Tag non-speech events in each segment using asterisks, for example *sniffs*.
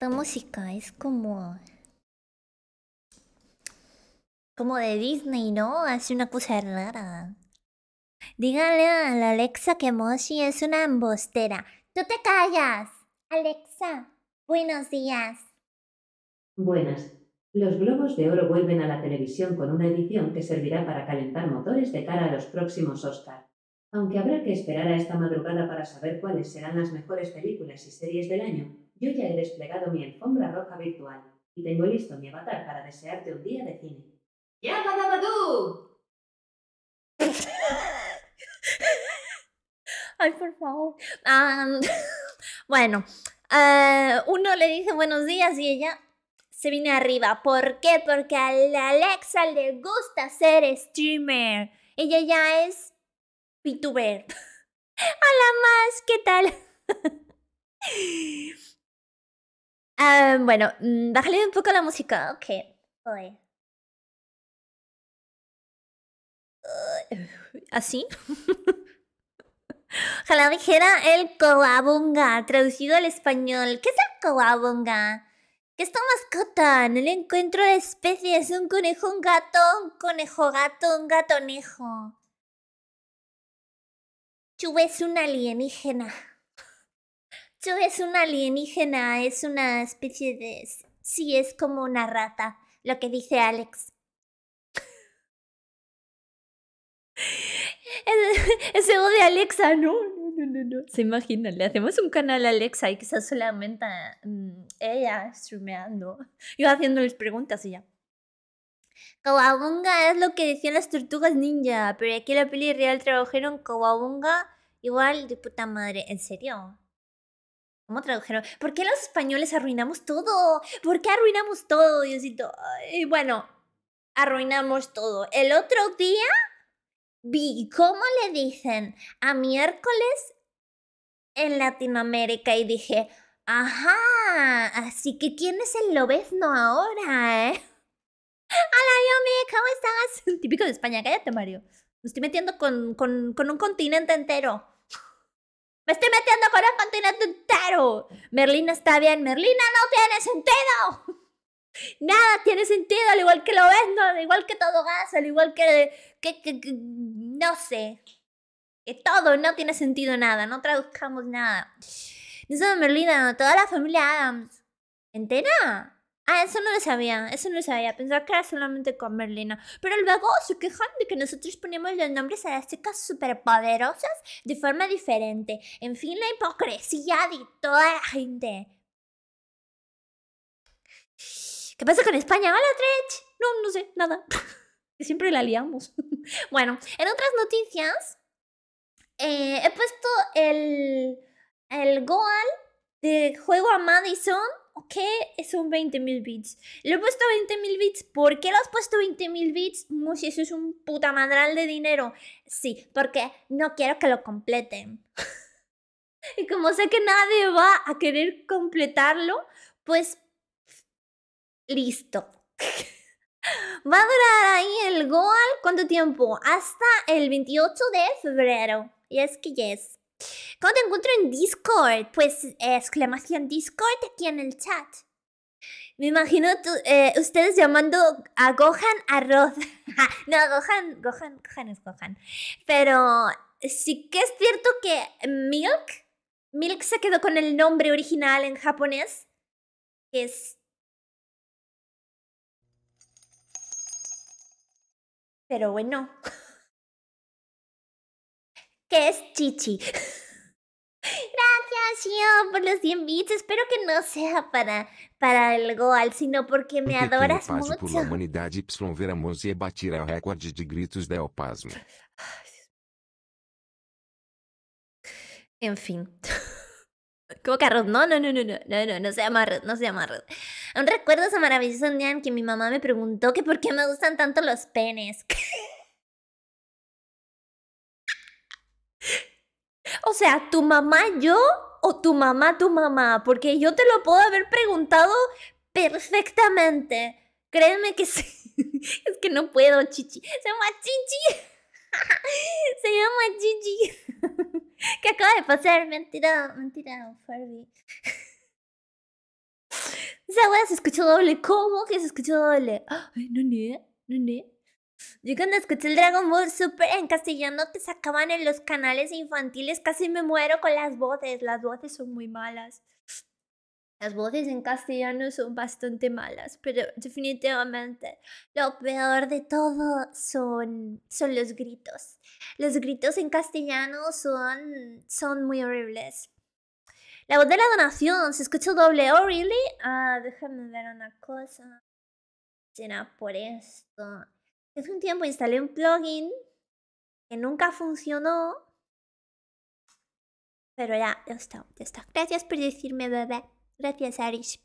Esta música es como... Como de Disney, ¿no? Hace una cosa rara. Dígale a la Alexa que Moshi es una embostera. ¡Tú te callas! Alexa, buenos días. Buenas. Los globos de oro vuelven a la televisión con una edición que servirá para calentar motores de cara a los próximos Oscar. Aunque habrá que esperar a esta madrugada para saber cuáles serán las mejores películas y series del año, yo ya he desplegado mi alfombra roja virtual y tengo listo mi avatar para desearte un día de cine. ¡Ya, tú! *laughs* Ay, por favor. *laughs* bueno, eh, uno le dice buenos días y ella se viene arriba. ¿Por qué? Porque a Alexa le gusta ser streamer. Ella ya es VTuber. *laughs* la más, ¿qué tal? Ah, bueno, mm, bájale un poco la música. Ok. ¿Así? *laughs* Ojalá dijera el coabonga traducido al español. ¿Qué es el coabunga? ¿Qué es tu mascota? No le encuentro la especie. Es un conejo, un gato, un conejo gato, un gatonejo. Chu es un alienígena. Chu es una alienígena, es una especie de... Sí, es como una rata, lo que dice Alex. *laughs* Es ego de Alexa, no, no, no, no, Se imagina, le hacemos un canal a Alexa y quizás solamente mm, ella streameando. Yo *laughs* haciéndoles preguntas y ya. Kawabunga es lo que decían las tortugas ninja, pero aquí en la peli real trabajaron Kawabunga igual de puta madre, en serio. ¿Cómo tradujeron? ¿Por qué los españoles arruinamos todo? ¿Por qué arruinamos todo, Diosito? Y bueno, arruinamos todo. El otro día vi cómo le dicen a miércoles en Latinoamérica y dije, ajá, así que tienes el lobezno ahora, ¿eh? Hola, Yomi, ¿cómo estás? *laughs* Típico de España, cállate, Mario. Me estoy metiendo con un continente entero. Me estoy metiendo con un continente entero. Merlina está bien. Merlina no tiene sentido. Nada tiene sentido, al igual que lo vendo, al igual que todo gas, al igual que, que, que, no sé. Que todo no tiene sentido nada, no traduzcamos nada. No solo Merlina, toda la familia Adams. ¿Entera? Ah, eso no lo sabía, eso no lo sabía. Pensaba que era solamente con Merlina. Pero luego se quejan de que nosotros ponemos los nombres a las chicas superpoderosas de forma diferente. En fin, la hipocresía de toda la gente. ¿Qué pasa con España? ¡Hola, Trech! No, no sé, nada. *laughs* Siempre la liamos. *laughs* bueno, en otras noticias, eh, he puesto el, el goal de juego a Madison ¿qué son 20.000 bits? Le he puesto 20.000 bits. ¿Por qué le has puesto 20.000 bits? Si eso es un puta madral de dinero. Sí, porque no quiero que lo completen. *laughs* y como sé que nadie va a querer completarlo, pues listo. *laughs* va a durar ahí el Goal cuánto tiempo? Hasta el 28 de febrero. Y es que yes. ¿Cómo te encuentro en Discord? Pues eh, exclamación Discord aquí en el chat. Me imagino eh, ustedes llamando a Gohan arroz. *laughs* no, Gohan, Gohan, Gohan es Gohan. Pero sí que es cierto que Milk, Milk se quedó con el nombre original en japonés, es... Pero bueno que es Chichi. *laughs* Gracias, yo por los 100 bits. Espero que no sea para, para el Goal, sino porque me adoras Por la humanidad Y ver a batir el récord de gritos de Opasmo. *sighs* En fin. *laughs* ¿Cómo que No, no, no, no, no, no, no, no se llama arroz, no se llama arroz. Un recuerdo esa maravilloso día en que mi mamá me preguntó que por qué me gustan tanto los penes. *laughs* O sea, tu mamá yo o tu mamá tu mamá, porque yo te lo puedo haber preguntado perfectamente. Créeme que *laughs* sí. es que no puedo, chichi. Se llama chichi. *laughs* Se llama chichi. *laughs* ¿Qué acaba de pasar? Mentira, mentira, Furby. Esa wea se escuchó doble. ¿Cómo que se escuchó doble? *gasps* Ay, no, no, no, no. Yo cuando escuché el Dragon Ball Super en castellano Te sacaban en los canales infantiles casi me muero con las voces. Las voces son muy malas. Las voces en castellano son bastante malas, pero definitivamente lo peor de todo son, son los gritos. Los gritos en castellano son, son muy horribles. La voz de la donación, se escucha doble, oh, really? Ah, déjame ver una cosa. Será por esto. Hace un tiempo instalé un plugin que nunca funcionó. Pero ya, ya está, está. Gracias por decirme, bebé. Gracias, Aris.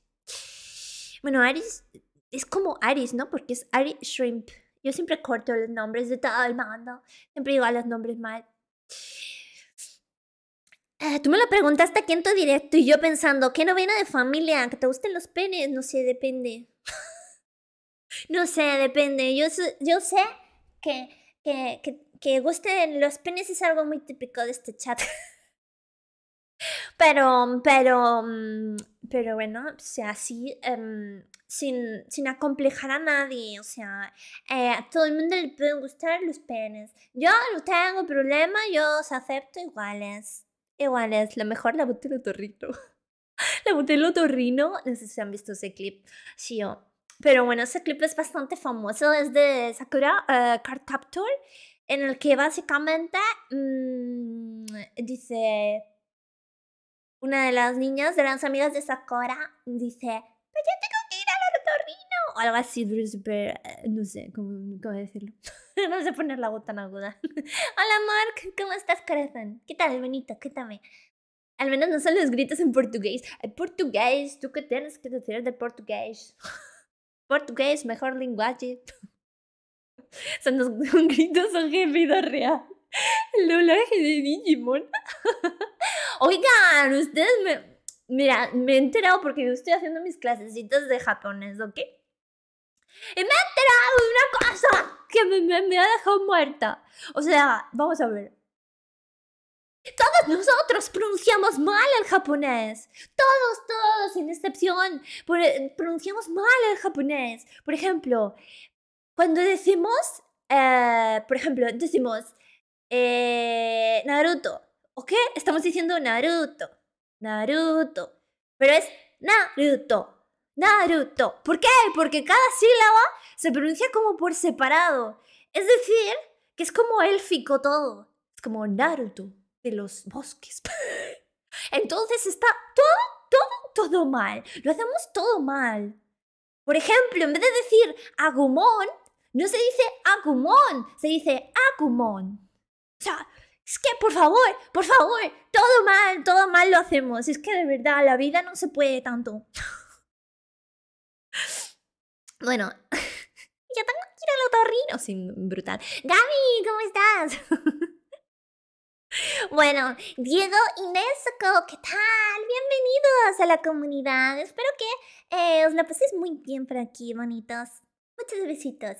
Bueno, Aris es como Aris, ¿no? Porque es Aris Shrimp. Yo siempre corto los nombres de todo el mundo. Siempre digo a los nombres mal. Ah, tú me lo preguntaste aquí en tu directo y yo pensando, ¿qué novena de familia? ¿Que te gusten los penes? No sé, depende. *laughs* No sé, depende. Yo, yo sé que, que, que, que gusten los penes es algo muy típico de este chat. Pero, pero, mm, pero bueno, sea, así, em, sin, sin, acomplejar a nadie, o sea, eh, a todo el mundo le pueden gustar los penes. Yo no tengo problema, yo os acepto iguales. Iguales, lo mejor la botella torrino. *laughs* la botella torrino, no sé si han visto ese clip, sí, yo pero bueno, ese clip es bastante famoso, es de Sakura eh, Card Capture, en el que básicamente mm, dice, una de las niñas de las amigas de Sakura dice, pero pues yo tengo que ir al ortorrino, o algo así, super, eh, no sé cómo, decirlo, *laughs* no sé poner la gota en aguda. *laughs* Hola Mark, ¿cómo estás corazón? ¿Qué tal, bonito? tal Al menos no son los gritos en portugués. El portugués, ¿tú qué tienes que decir de portugués? *laughs* Portugués, mejor lenguaje. *laughs* Son los *laughs* gritos son vida real. El doblaje de Digimon. *laughs* Oigan, ustedes me. Mira, me he enterado porque yo estoy haciendo mis clasecitas de japonés, ¿ok? Y me he enterado de una cosa que me ha dejado muerta. O sea, vamos a ver. Todos nosotros pronunciamos mal el japonés. Todos, todos, sin excepción, eh, pronunciamos mal el japonés. Por ejemplo, cuando decimos, eh, por ejemplo, decimos eh, Naruto, ¿ok? Estamos diciendo Naruto, Naruto, pero es Naruto, Naruto. ¿Por qué? Porque cada sílaba se pronuncia como por separado. Es decir, que es como élfico todo. Es como Naruto de los bosques. *laughs* Entonces está todo, todo, todo mal. Lo hacemos todo mal. Por ejemplo, en vez de decir Agumón no se dice Agumón se dice Agumon. O sea, es que por favor, por favor, todo mal, todo mal lo hacemos. Es que de verdad, la vida no se puede tanto. *laughs* bueno, *laughs* ya tengo que ir al sin brutal. Gaby, ¿cómo estás? Bueno, Diego, Inés, ¿qué tal? Bienvenidos a la comunidad. Espero que eh, os la paséis muy bien por aquí, bonitos. Muchos besitos.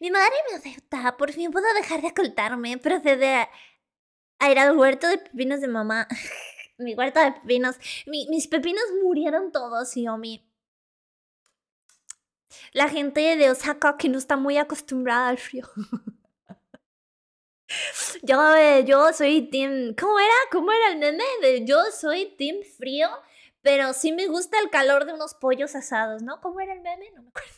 Mi madre me acepta, por fin puedo dejar de acoltarme, Procede a, ir al huerto de pepinos de mamá. *laughs* mi huerto de pepinos. mis pepinos murieron todos, Yomi. La gente de Osaka que no está muy acostumbrada al frío. *laughs* *laughs* Yo, eh, yo soy Team. ¿Cómo era? ¿Cómo era el meme? De, yo soy Team Frío, pero sí me gusta el calor de unos pollos asados, ¿no? ¿Cómo era el meme? No me acuerdo.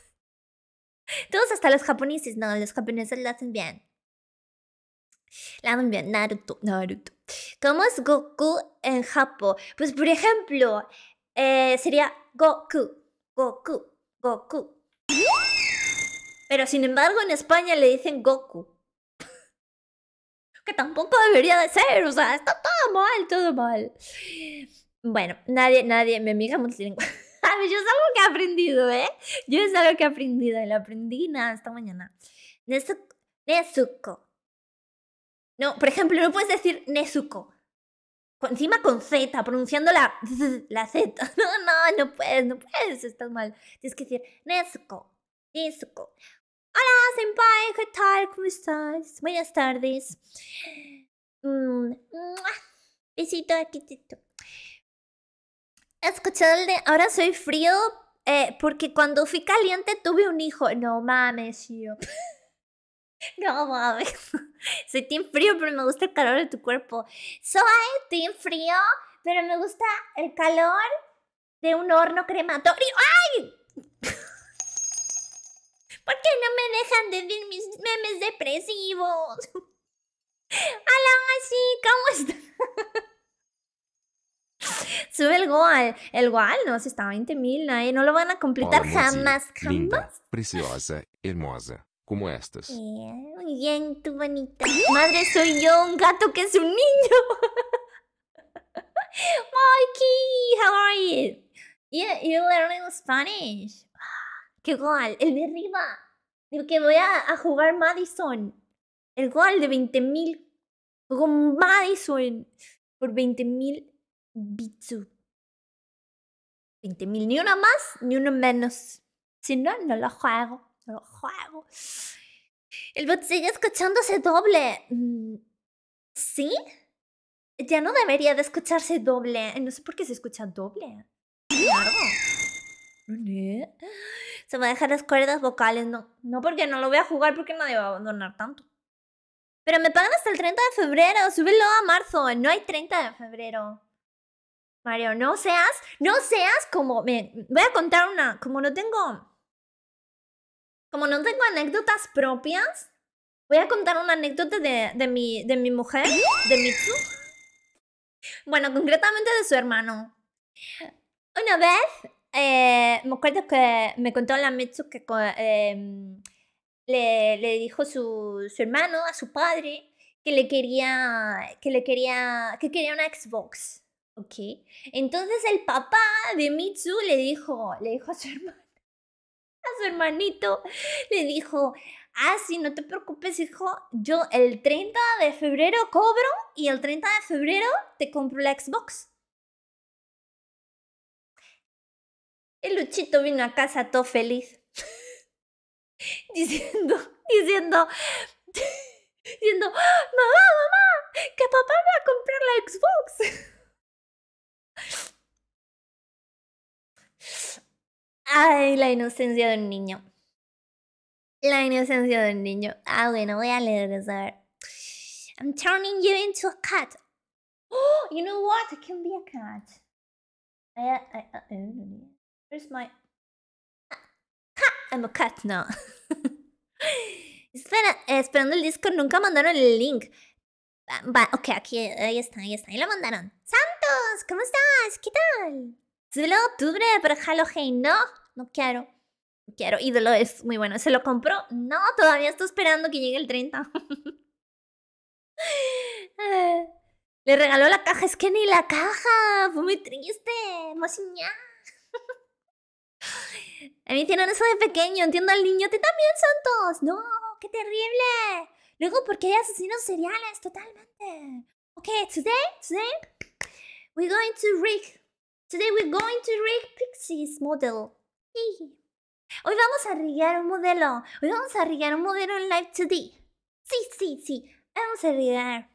*laughs* Todos hasta los japoneses, no, los japoneses lo hacen bien. la hacen bien, Naruto, Naruto. ¿Cómo es Goku en Japón? Pues por ejemplo, eh, sería Goku, Goku, Goku. Pero sin embargo en España le dicen Goku que tampoco debería de ser, o sea, está todo mal, todo mal. Bueno, nadie, nadie, mi amiga multilingüe. *laughs* Yo es algo que he aprendido, ¿eh? Yo es algo que he aprendido lo aprendí nada esta mañana. Nezuko. No, por ejemplo, no puedes decir Nezuko. Encima con Z, pronunciando la, *laughs* la Z. *laughs* No, no, no puedes, no puedes, estás mal. Tienes que decir Nezuko. Nezuko. Hola, senpai, ¿qué tal? ¿Cómo estás? Buenas tardes. Mm, besito aquí. el de ahora soy frío eh, porque cuando fui caliente tuve un hijo. No mames, yo. *laughs* No mames. *laughs* Soy team frío, pero me gusta el calor de tu cuerpo. Soy team frío, pero me gusta el calor de un horno crematorio. ¡Ay! *laughs* ¿Por qué no me dejan de decir mis memes depresivos? ¡Hola, *laughs* sí! ¿Cómo estás? *laughs* Sube el goal. El goal no, si está a 20 mil, ¿eh? no lo van a completar jamás, jamás. preciosa, hermosa. como estas. muy bien, tu bonita. Madre, soy yo, un gato que es un niño. *laughs* Mikey, how are you? Yeah, you learning Spanish. ¡Qué gol! ¡El de arriba! Digo que voy a, jugar Madison. El gol de 20.000. Con Madison. Por 20.000 bitsu. 20.000. Ni uno más, ni uno menos. Si no, no lo juego. No lo juego. El bot sigue escuchándose doble. Mm, ¿Sí? Ya no debería de escucharse doble. No sé por qué se escucha doble se me dejar las cuerdas vocales. No, no porque no lo voy a jugar porque nadie va a abandonar tanto. Pero me pagan hasta el 30 de febrero, súbelo a marzo. No hay 30 de febrero. Mario, no seas, no seas como, me, voy a contar una, como no tengo, como no tengo anécdotas propias, voy a contar una anécdota de, de, mi, de mi mujer, de Mitsu. Bueno, concretamente de su hermano. Una vez eh, me acuerdo que me contó la Mitsu que em, le, dijo su, su hermano a su padre que le quería, que le quería, que quería una Xbox. Ok. Entonces el papá de Mitsu le dijo, le dijo a su *laughs* hermano, a su hermanito, le dijo, ah, sí, no te preocupes, hijo, yo el 30 de febrero cobro y el 30 de febrero te compro la Xbox. El Luchito vino a casa todo feliz. diciendo, diciendo, diciendo, mamá, mamá, que papá va a comprar la Xbox. Ay, la inocencia de un niño. La inocencia de un niño. Ah, bueno, voy a leer A I'm turning you into a cat. Oh, you know what? I can be a cat. Where's I'm a cat now. *laughs* Espera, esperando el disco, nunca mandaron el link. Va, okay, ok, aquí, ahí está, ahí está, ahí lo mandaron. ¡Santos! ¿Cómo estás? ¿Qué tal? Solo de octubre para Halloween, ¿no? No quiero. No quiero. Ídolo es muy bueno. ¿Se lo compró? No, todavía estoy esperando que llegue el 30. *laughs* Le regaló la caja. Es que ni la caja. Fue muy triste. *laughs* A mí hicieron eso de pequeño, entiendo al niño. ¡Te también, Santos! ¡No! ¡Qué terrible! Luego, ¿por qué hay asesinos seriales? Totalmente. Ok, today, today, we're going to rig. Today we're going to rig Pixie's model. Hoy vamos a rigar un modelo. Hoy vamos a rigar un modelo en Live Today. Sí, sí, sí. Vamos a rigar.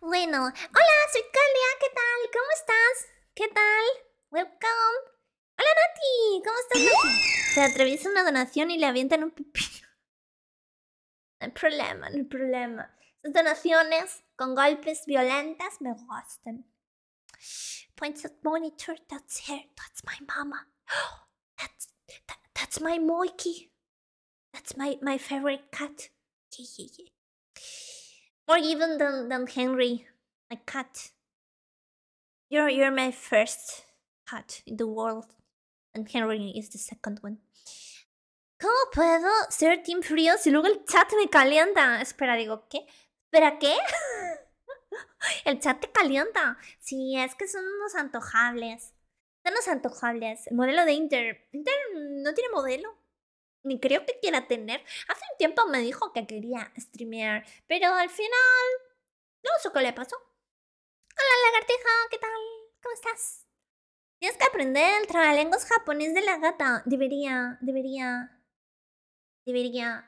Bueno, hola, soy Calia. ¿Qué tal? ¿Cómo estás? ¿Qué tal? Welcome. ¡Hola, Nati! ¿Cómo estás, Nati? *laughs* Se atraviesa una donación y le avientan un pepino. No hay problema, no hay problema. Esas donaciones con golpes violentas me gustan. Points at monitor, that's her, that's my mama. *gasps* that's, that's my Moiki. That's my, my favorite cat. Yeah, More even than, than Henry, my cat. You're, you're my first cat in the world. Henry is the second ¿Cómo puedo ser Team Frío si luego el chat me calienta? Espera, digo, ¿qué? ¿Para qué? *laughs* el chat te calienta. Sí, es que son unos antojables. Son unos antojables. El modelo de Inter. Inter no tiene modelo. Ni creo que quiera tener. Hace un tiempo me dijo que quería streamear, pero al final no sé qué le pasó. Hola lagartija, ¿qué tal? ¿Cómo estás? Tienes que aprender el trabalenguas japonés de la gata. Debería, debería, debería.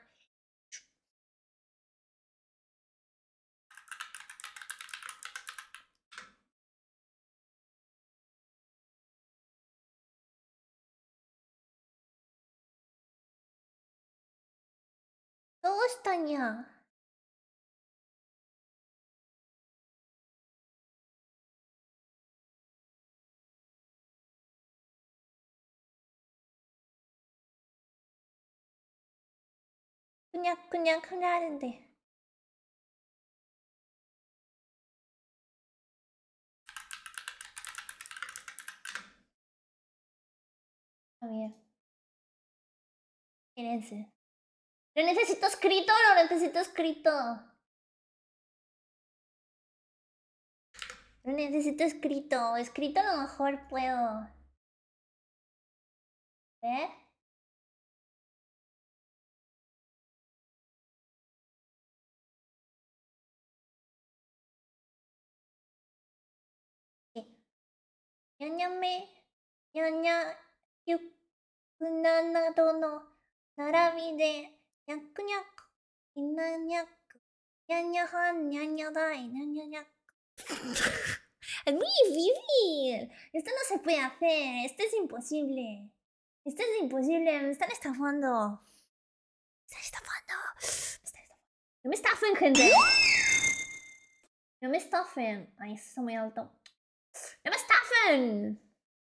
Todo 그냥 그냥 그냥 하는데 Bien. Mírense. Lo necesito escrito, lo necesito escrito. Lo necesito escrito. Escrito a lo mejor puedo. ¿Eh? *laughs* Es muy difícil. Esto no se puede hacer. Esto es imposible. Esto es imposible. Me están estafando. Me están estafando. Me están estafando. No me estafen, gente. No me estafen. Ay, eso muy alto. No me estafen bien.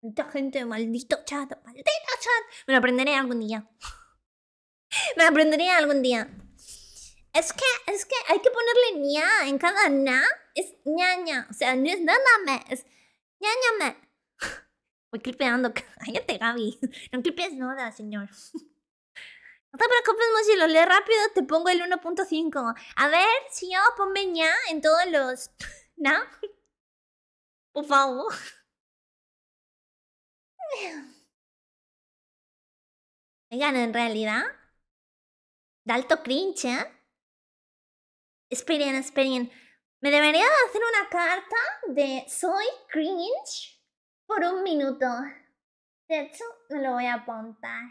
Mucha gente, maldito chat, maldito chat. Me lo aprenderé algún día. *laughs* Me lo aprenderé algún día. Es que, es que hay que ponerle ña en cada na. Es ñaña. O sea, no es nada me, es me *laughs* Voy clipeando. *laughs* Cállate, Gaby. No clipes nada, señor. No te preocupes, si lo lees rápido, te pongo el 1.5. A ver, si yo ponme ña en todos los... na Por favor. Oigan, en realidad, Dalto alto cringe, ¿eh? Esperen, Me debería hacer una carta de soy cringe por un minuto. De hecho, me lo voy a apuntar.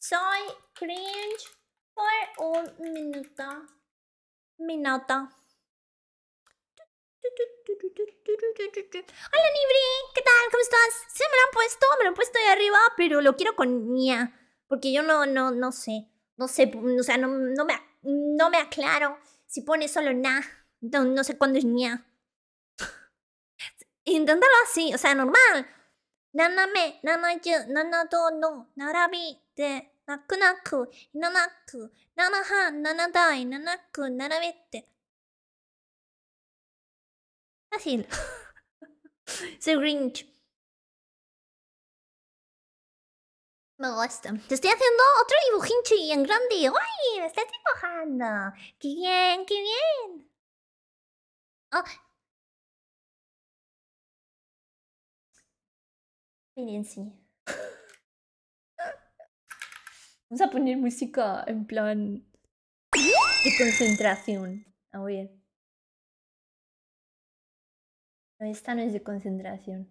Soy cringe por un minuto. Minuto. Hola Nibri, ¿qué tal? ¿Cómo estás? Sí, me lo han puesto, me lo han puesto ahí arriba, pero lo quiero con ña. Porque yo no, no, no sé. No sé, o sea, no, no, me, no me aclaro si pone solo na. No, no sé cuándo es ña. Inténtalo así, o sea, normal. Naname, nanayu, nanado no, narabi de nakunaku, nanaku, nanaha, nanadai, nanaku, narabete. Fácil. *laughs* Soy Grinch. Me gusta. Te estoy haciendo otro y en grande. ¡Ay! ¡Me estás dibujando! ¡Qué bien! ¡Qué bien! Oh. Miren, sí. Vamos a poner música en plan de concentración. A ver. No, esta no es de concentración.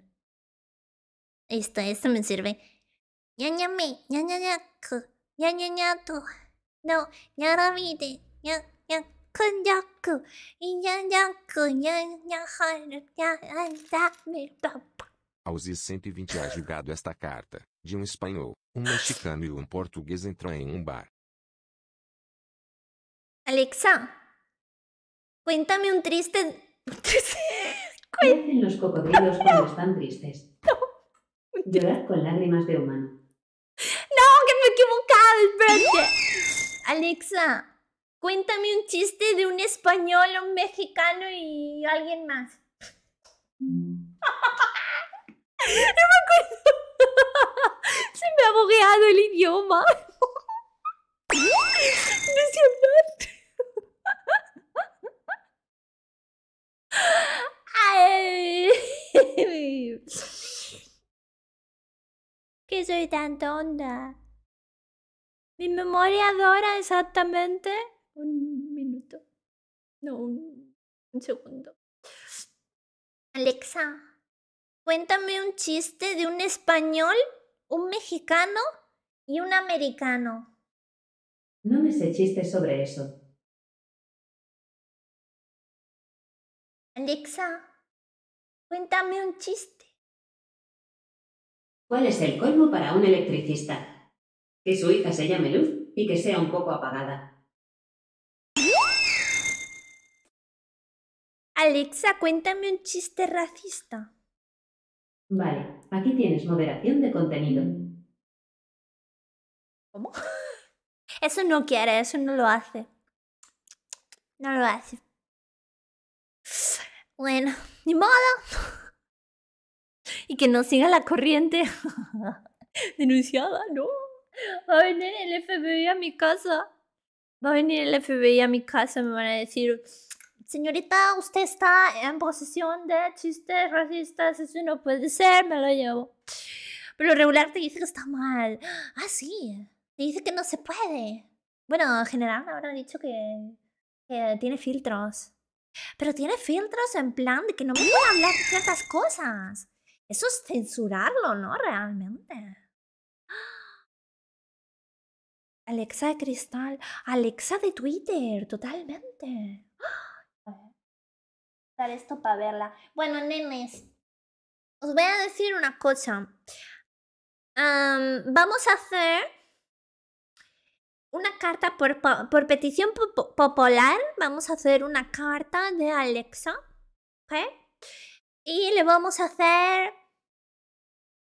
Esta, esta me sirve. ña ña me, ña ña ña ku, ña ña ña tu, no, ña ra mi de, ña ña kun ya ku, ña ña ku, ña ña ha, ña me 120 ha julgado esta carta, de um espanhol, um mexicano e um português entram em um bar. Alexa, cuéntame um triste... triste... ¿Qué hacen los cocodrilos cuando están tristes? *laughs* Llorar con lágrimas de humano. ¡No, que me he equivocado! Espérate. *gasps* Alexa, cuéntame un chiste de un español, un mexicano y alguien más. *laughs* No me acuerdo. *laughs* Se me ha bogueado el idioma. No sé *laughs* Que ¿Qué soy tan tonta? Mi memoria adora exactamente un minuto. No, un, un segundo. Alexa, cuéntame un chiste de un español, un mexicano y un americano. No me sé chistes sobre eso. Alexa, Cuéntame un chiste. ¿Cuál es el colmo para un electricista? Que su hija se llame Luz y que sea un poco apagada. Alexa, cuéntame un chiste racista. Vale, aquí tienes moderación de contenido. ¿Cómo? *laughs* Eso no quiere, eso no lo hace. No lo hace. Bueno ni modo. y que no siga la corriente. *laughs* Denunciada, no. Va a venir el FBI a mi casa. Va a venir el FBI a mi casa, me van a decir, señorita, usted está en posesión de chistes racistas, eso no puede ser, me lo llevo. Pero regular te dice que está mal. Ah, sí. Te dice que no se puede. Bueno, en general me habrán dicho que tiene filtros. Pero tiene filtros en plan de que no me a hablar de ciertas cosas. Eso es censurarlo, ¿no? Realmente. *gasps* Alexa de cristal, Alexa de Twitter, totalmente. *gasps* Dar esto para verla. Bueno, nenes, os voy a decir una cosa. vamos a hacer una carta por, petición popular. Vamos a hacer una carta de Alexa. Y le vamos a hacer.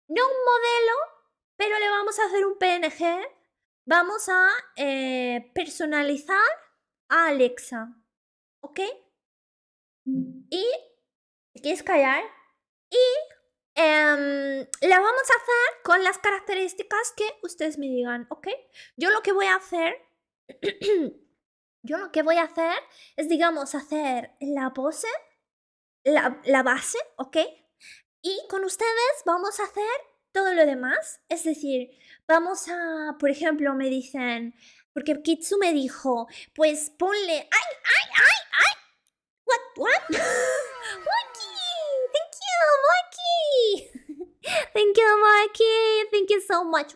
No un modelo, pero le vamos a hacer un PNG. Vamos a eh, personalizar a Alexa. ¿Ok? Y. quieres callar? Y Em, la vamos a hacer con las características que ustedes me digan, ¿ok? Yo lo que voy a hacer, *clears throat* yo lo que voy a hacer es, digamos, hacer la pose, la, la base, ¿ok? Y con ustedes vamos a hacer todo lo demás. Es decir, vamos a, por ejemplo, me dicen, porque Kitsu me dijo, pues ponle, ay, ay, ay, ay, what, what, *laughs* thank you, boy. *laughs* Thank you, Marky. Thank you so much.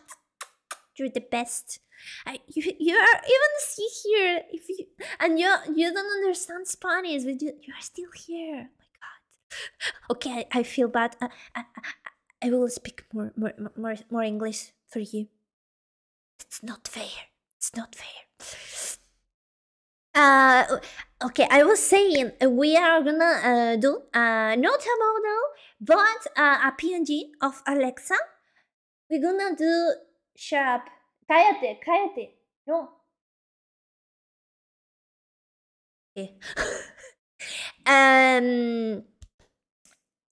You're the best. I, you, you're even see here. If you and you you don't understand Spanish, but you you are still here. Oh my God. *gasps* Okay, I, I feel bad. I, uh, I, uh, uh, I will speak more more more more English for you. It's not fair. It's not fair. Uh, okay, I was saying uh, we are gonna uh, do a uh, not a model, but uh, a PNG of Alexa. We're gonna do sharp. kayate kayate No. Okay. *laughs* um.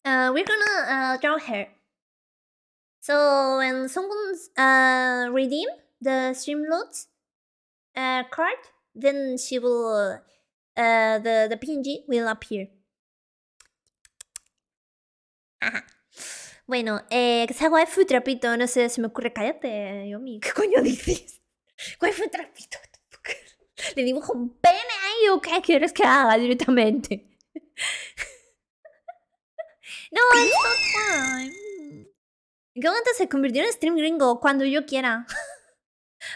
Uh, we're gonna uh, draw her. So when someone's uh redeem the streamloads uh card, then she will uh, the the PNG will appear. Bueno, eh, que sea waifu trapito, no sé, se me ocurre, cállate, Yomi, *laughs* ¿qué coño dices? *laughs* Waifu trapito, *laughs* le dibujo un pene ahí o qué quieres que haga directamente. no, it's not fine. se convirtió en stream gringo cuando yo quiera.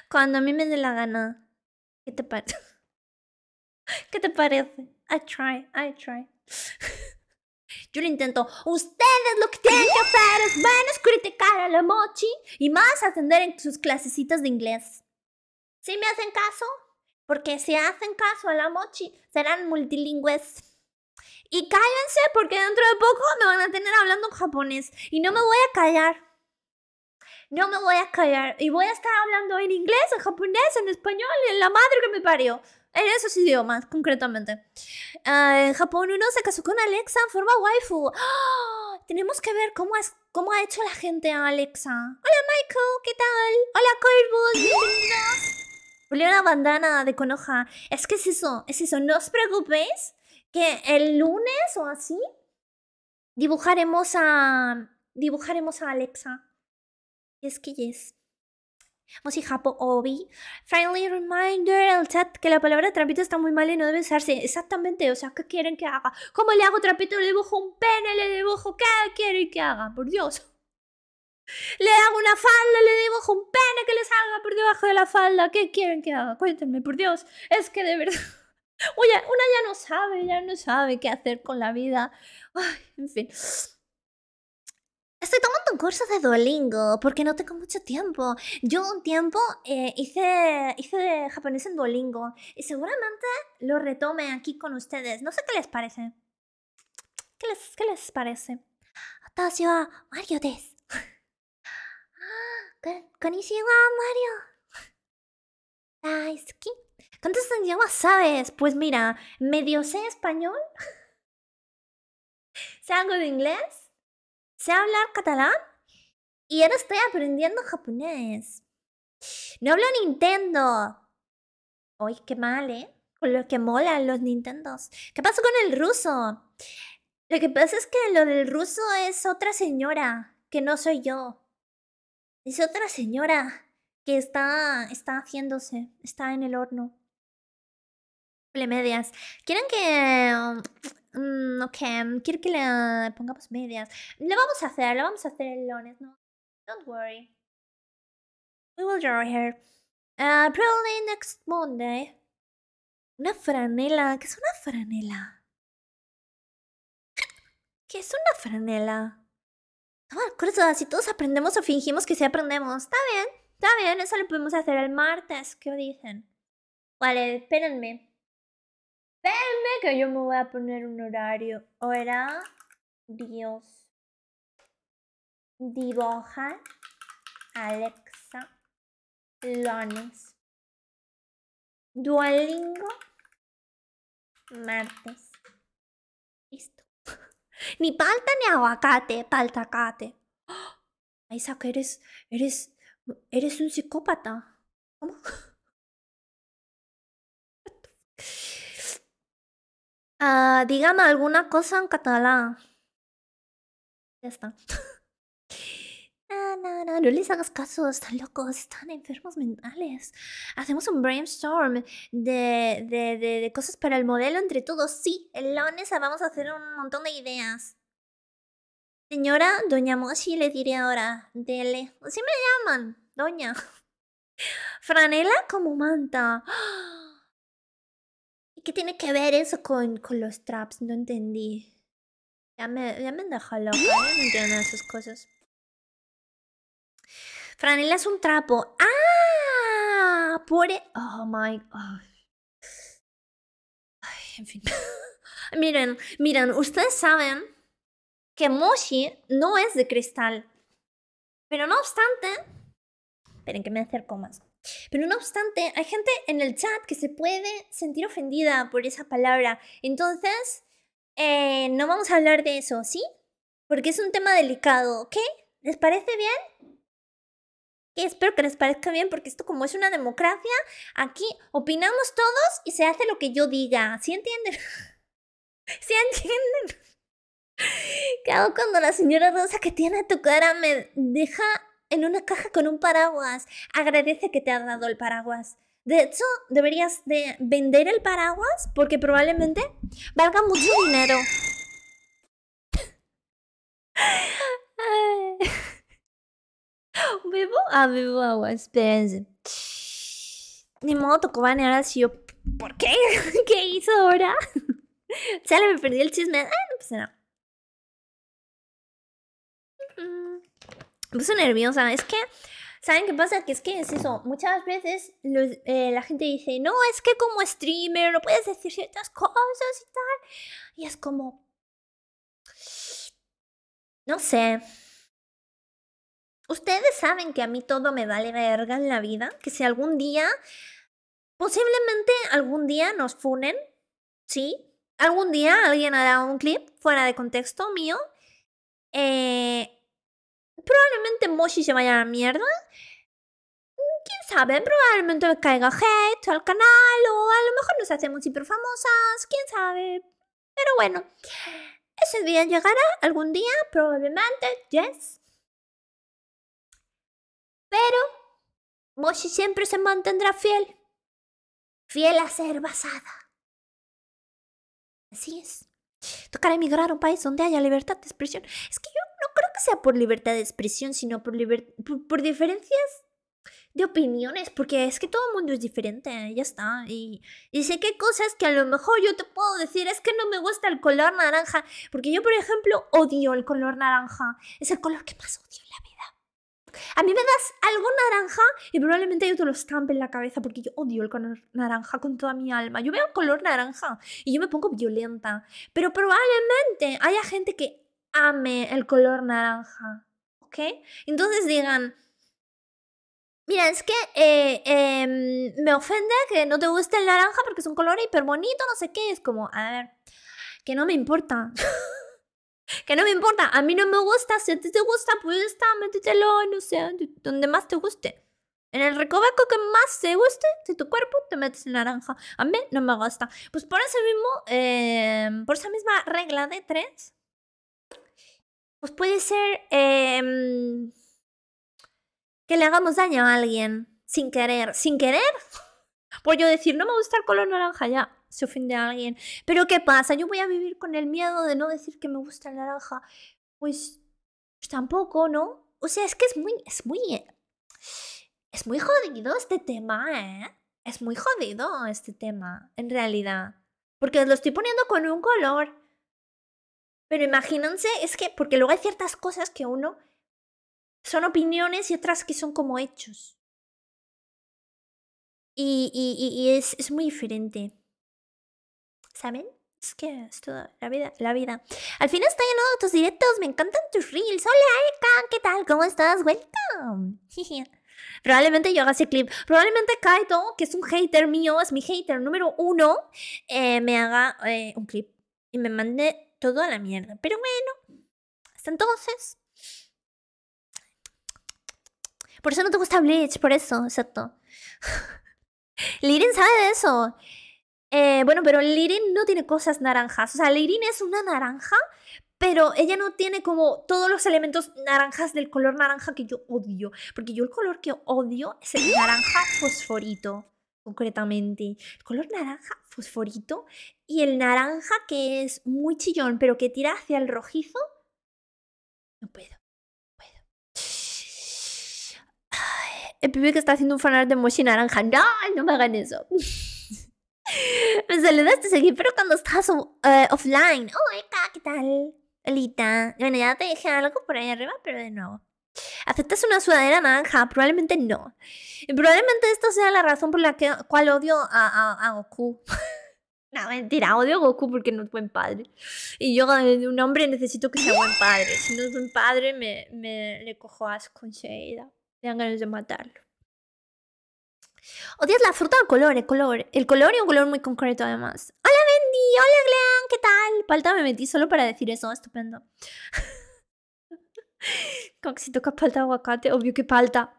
cuando a mí me dé la gana. ¿Qué te parece? *laughs* ¿Qué te parece? I try, I try. *laughs* Yo lo intento. Ustedes lo que tienen que hacer es menos criticar a la mochi y más atender en sus clasecitas de inglés. Si me hacen caso? Porque si hacen caso a la mochi, serán multilingües. Y cállense porque dentro de poco me van a tener hablando japonés y no me voy a callar no me voy a callar y voy a estar hablando en inglés, en japonés, en español, en la madre que me parió. En esos idiomas, concretamente. Ah, en Japón uno se casó con Alexa en forma waifu. ¡Ah! Tenemos que ver cómo, es, ha hecho la gente a Alexa. Hola Michael, ¿qué tal? Hola Corvus, Ponle una bandana de conoja. Es que es eso, es eso. No os preocupéis que el lunes o así dibujaremos a dibujaremos a Alexa es que yes. Mosi Japo Obi. Finally reminder al chat que la palabra trapito está muy mal y no debe usarse. Exactamente, o sea, ¿qué quieren que haga? ¿Cómo le hago trapito? ¿Le dibujo un pene? ¿Le dibujo qué quieren que haga? Por Dios. Le hago una falda, le dibujo un pene que le salga por debajo de la falda. ¿Qué quieren que haga? Cuéntenme, por Dios. Es que de verdad. Oye, *laughs* una ya no sabe, ya no sabe qué hacer con la vida. Ay, en fin. Estoy tomando un curso de Duolingo porque no tengo mucho tiempo. Yo un tiempo eh, hice, hice japonés en Duolingo y seguramente lo retome aquí con ustedes. No sé qué les parece. ¿Qué les, parece? ¿Cuántas Mario Konnichiwa *gasps* Mario. Daisuki. ¿Cuántos idiomas sabes? Pues mira, medio sé español. *laughs* sé algo de inglés sé hablar catalán y ahora estoy aprendiendo japonés. No hablo Nintendo. Uy, qué mal, ¿eh? Con lo que molan los Nintendos. ¿Qué pasó con el ruso? Lo que pasa es que lo del ruso es otra señora, que no soy yo. Es otra señora que está, está haciéndose, está en el horno. Plemedias. ¿Quieren que mm, ok, mm, quiero que le pongamos medias. Lo vamos a hacer, lo vamos a hacer el lunes, ¿no? Don't worry. We will draw her. Uh, ah, probably next Monday. Una franela. ¿Qué es una franela? ¿Qué es una franela? No acuerdo, si todos aprendemos o fingimos que sí aprendemos. Está bien, está bien, eso lo podemos hacer el martes. ¿Qué dicen? Vale, espérenme. Espérenme que yo me voy a poner un horario. Hora, Dios. Dibuja, Alexa, Lones. Duolingo, martes. Listo. *laughs* ni palta ni aguacate, paltacate. ¡Oh! *gasps* que eres, eres, eres un psicópata. ¿Cómo? *laughs* Ah, dígame alguna cosa en catalán. Ya está. *laughs* No, no, no, no les hagas caso, están locos, están enfermos mentales. Hacemos un brainstorm de, de, de, cosas para el modelo entre todos. Sí, el lunes vamos a hacer un montón de ideas. Señora, doña Moshi le diré ahora, dele. Así me llaman, doña. *laughs* Franela como manta. ¡Ah! ¿Qué tiene que ver eso con, los traps? No entendí. Ya me, han loca, no entiendo esas cosas. Franela es un trapo. ¡Ah! Por... Oh my... god Ay, en fin. *laughs* miren, miren, ustedes saben que Moshi no es de cristal. Pero no obstante... Esperen que me acerco más. Pero no obstante, hay gente en el chat que se puede sentir ofendida por esa palabra. Entonces, eh, no vamos a hablar de eso, ¿sí? Porque es un tema delicado, ¿ok? ¿Les parece bien? espero que les parezca bien porque esto como es una democracia, aquí opinamos todos y se hace lo que yo diga. ¿Sí entienden? *laughs* ¿Sí entienden? ¿Qué *laughs* cuando la señora Rosa que tiene tu cara me deja en una caja con un paraguas. Agradece que te ha dado el paraguas. De hecho, deberías de vender el paraguas porque probablemente valga mucho dinero. *laughs* Bebo, ah, bebo agua, espérense. Ni modo tocó ahora si yo. ¿Por qué? *laughs* ¿Qué hizo ahora? Sale, *laughs* me perdí el chisme. Ah, no, pues no nerviosa. Es que, ¿saben qué pasa? Que es que es eso. Muchas veces eh, la gente dice, no, es que como streamer no puedes decir ciertas cosas y tal. Y es como... No sé. Ustedes saben que a mí todo me vale verga en la vida, que si algún día, posiblemente algún día nos funen, ¿sí? Algún día alguien hará un clip fuera de contexto mío eh, Probablemente Moshi se vaya a la mierda. Mm, quién sabe, probablemente caiga hate al canal o a lo mejor nos hacemos hiperfamosas famosas, quién sabe. Pero bueno, ese día llegará algún día, probablemente, yes. Pero Moshi siempre se mantendrá fiel. Fiel a ser basada. Así es. Tocará emigrar a un país donde haya libertad de expresión. Es que yo creo que sea por libertad de expresión, sino por, por, diferencias de opiniones, porque es que todo el mundo es diferente, ¿eh? ya está. Y, y sé que cosas que a lo mejor yo te puedo decir, es que no me gusta el color naranja, porque yo, por ejemplo, odio el color naranja. Es el color que más odio en la vida. A mí me das algo naranja y probablemente yo te lo estampe en la cabeza porque yo odio el color naranja con toda mi alma. Yo veo el color naranja y yo me pongo violenta. Pero probablemente haya gente que ame el color naranja, ¿ok? Entonces digan, mira, es que eh, em, me ofende que no te guste el naranja porque es un color hiper bonito, no sé qué, es como, a ver, que no me importa. *laughs* que no me importa, a mí no me gusta, si a ti te gusta, pues está, métetelo, no sé, donde más te guste. En el recoveco que más te guste Si tu cuerpo, te metes el naranja. A mí no me gusta. Pues por ese mismo, em, por esa misma regla de tres, pues puede ser em, que le hagamos daño a alguien sin querer. ¿Sin querer? Por yo decir, no me gusta el color naranja, ya se ofende a alguien. Pero ¿qué pasa? Yo voy a vivir con el miedo de no decir que me gusta el naranja. Pues, pues tampoco, ¿no? O sea, es que es muy, es muy, eh, es muy jodido este tema, ¿eh? Es muy jodido este tema, en realidad. Porque lo estoy poniendo con un color pero imagínense, es que, porque luego hay ciertas cosas que uno son opiniones y otras que son como hechos. Y, y, es, es muy diferente. ¿Saben? Es que es toda la vida, la vida. Al final está lleno de tus directos, me encantan tus reels. Hola, Eka, ¿qué tal? ¿Cómo estás? Welcome. *laughs* Probablemente yo haga ese clip. Probablemente Kaito, que es un hater mío, es mi hater número uno, eh, me haga eh, un clip y me mande todo a la mierda. Pero bueno, hasta entonces. Por eso no te gusta Bleach, por eso, exacto. *laughs* Lirin sabe de eso. Eh, bueno, pero Lirin no tiene cosas naranjas. O sea, Lirin es una naranja, pero ella no tiene como todos los elementos naranjas del color naranja que yo odio. Porque yo el color que odio es el naranja fosforito, concretamente. El color naranja fosforito, y el naranja, que es muy chillón, pero que tira hacia el rojizo. No puedo, puedo. el pibe que está haciendo un fanart de mochi naranja. No, no me hagan eso. *laughs* me saludaste seguir, pero cuando estás uh, offline. Hola, oh, ¿qué tal? Olita. Bueno, ya te dije algo por ahí arriba, pero de nuevo. ¿Aceptas una sudadera naranja? Probablemente no. Probablemente esta sea la razón por la que, cual odio a, a, a Goku. *laughs* no, mentira, odio a Goku porque no es buen padre. Y yo, un hombre, necesito que sea buen padre. Si no es buen padre, me, me le cojo asco enseguida. Me dan ganas de matarlo. ¿Odias la fruta de color? El color. El color y un color muy concreto, además. ¡Hola, Bendy! ¡Hola, Glean, ¿Qué tal? Falta me metí solo para decir eso. Estupendo. *laughs* Como si toca palta aguacate, obvio que palta.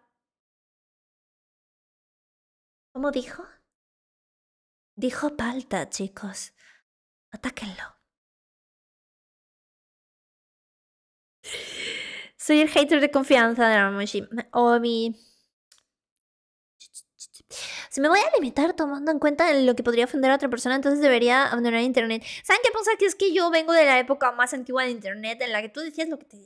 ¿Cómo dijo? Dijo palta, chicos. Atáquenlo. Soy el hater de confianza de Ramoshi. O mi. Si me voy a limitar tomando en cuenta lo que podría ofender a otra persona, entonces debería abandonar internet. ¿Saben qué pasa? Que es que yo vengo de la época más antigua de internet en la que tú decías lo que te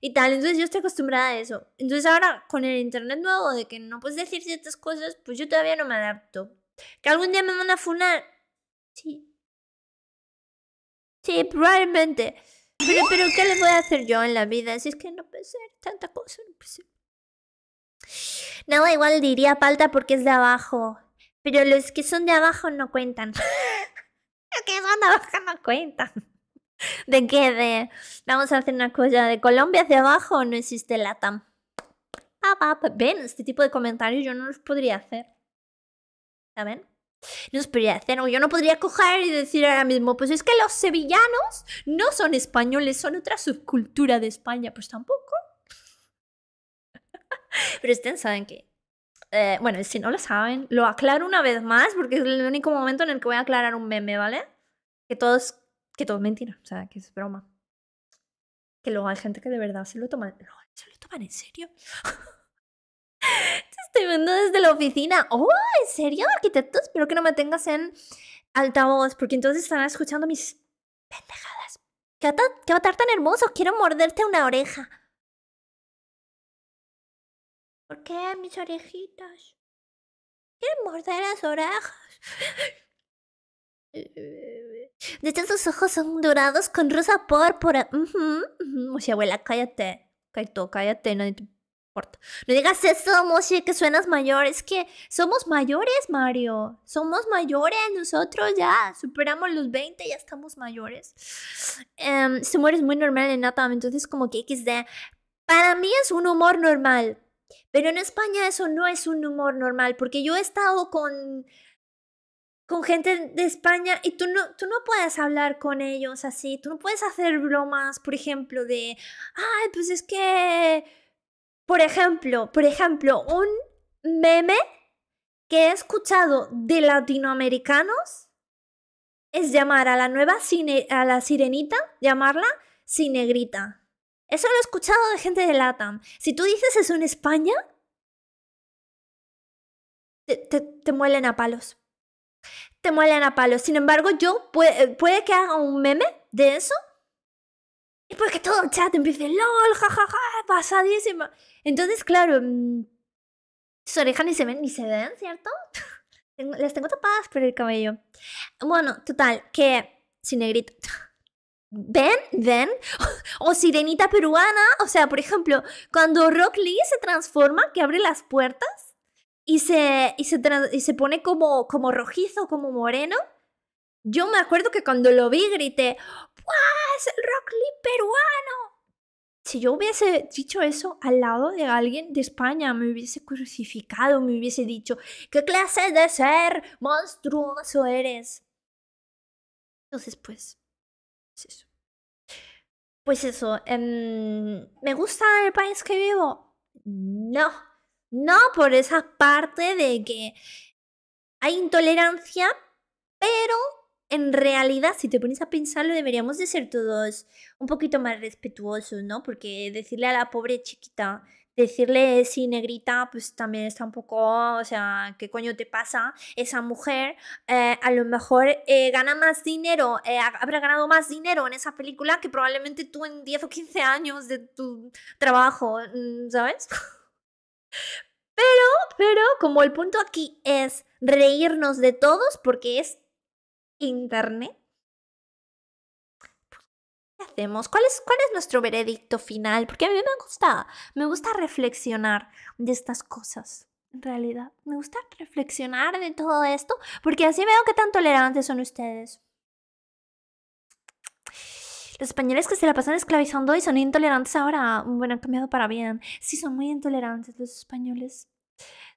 y tal. Entonces yo estoy acostumbrada a eso. Entonces ahora con el internet nuevo de que no puedes decir ciertas cosas, pues yo todavía no me adapto. Que algún día me van a funar. Sí. Sí, probablemente. Pero, pero ¿qué le voy a hacer yo en la vida? Si es que no pensé tanta cosa, no Nada, igual diría palta porque es de abajo. Pero los que son de abajo no cuentan. *laughs* los que son de abajo no cuentan. *laughs* ¿De qué? De vamos a hacer una cosa de Colombia hacia abajo no existe LATAM. Ven, este tipo de comentarios yo no los podría hacer. ¿Saben? No los podría hacer. O yo no podría coger y decir ahora mismo, pues es que los sevillanos no son españoles, son otra subcultura de España. Pues tampoco. *laughs* Pero ustedes saben que eh, bueno, si no lo saben, lo aclaro una vez más porque es el único momento en el que voy a aclarar un meme, ¿vale? Que todos que todo es mentira, o sea, que es broma. Que luego hay gente que de verdad se lo toman, se lo toman en serio. Te *laughs* estoy viendo desde la oficina. Oh, ¿en serio, arquitecto? Espero que no me tengas en altavoz, porque entonces estarán escuchando mis pendejadas. ¿Qué, va qué avatar tan hermoso? Quiero morderte una oreja. ¿Por qué mis orejitas? Quiero morder las orejas. *laughs* Eh, de hecho, sus ojos son dorados con rosa púrpura. mhm -huh, abuela, cállate. Kaito, cállate, no te importa. No digas eso, Moshi, que suenas mayor. Es que somos mayores, Mario. Somos mayores nosotros ya. Superamos los 20, ya estamos mayores. Um, em, este humor es muy normal en Natam, entonces como que XD. Para mí es un humor normal. Pero en España eso no es un humor normal, porque yo he estado con con gente de España y tú no, tú no puedes hablar con ellos así, tú no puedes hacer bromas, por ejemplo, de, ay, pues es que, por ejemplo, por ejemplo, un meme que he escuchado de latinoamericanos es llamar a la nueva cine, a la sirenita, llamarla cinegrita. Eso lo he escuchado de gente de LATAM. Si tú dices es un España, te muelen a palos te muelen a palo. Sin embargo, yo eh, puede, que haga un meme de eso y que todo el chat empiece LOL, jajaja, pasadísima. Entonces, claro, mm, sus orejas ni se ven, ni se ven, ¿cierto? *laughs* Las tengo tapadas por el cabello. Bueno, total, que si negrito. ¿Ven? ¿Ven? *laughs* O sirenita peruana. O sea, por ejemplo, cuando Rock Lee se transforma, que abre las puertas y se, y se, pone como, como rojizo, como moreno. Yo me acuerdo que cuando lo vi grité, pues ¡Es el rock peruano! Si yo hubiese dicho eso al lado de alguien de España, me hubiese crucificado, me hubiese dicho, ¿qué clase de ser monstruoso eres? Entonces, pues, pues eso. Pues eso, em, ¿me gusta el país que vivo? No, no por esa parte de que hay intolerancia, pero en realidad, si te pones a pensarlo, deberíamos de ser todos un poquito más respetuosos, ¿no? Porque decirle a la pobre chiquita, decirle si negrita, pues también está un poco, o sea, ¿qué coño te pasa? Esa mujer eh, a lo mejor eh, gana más dinero, eh, habrá ganado más dinero en esa película que probablemente tú en 10 o 15 años de tu trabajo, mm, ¿sabes? *laughs* Pero, pero, como el punto aquí es reírnos de todos porque es internet, pues, ¿qué hacemos? ¿Cuál es, cuál es nuestro veredicto final? Porque a mí me gusta, me gusta reflexionar de estas cosas. En realidad, me gusta reflexionar de todo esto porque así veo que tan tolerantes son ustedes. Los españoles que se la pasan esclavizando y son intolerantes ahora, bueno, han cambiado para bien. Sí, son muy intolerantes los españoles.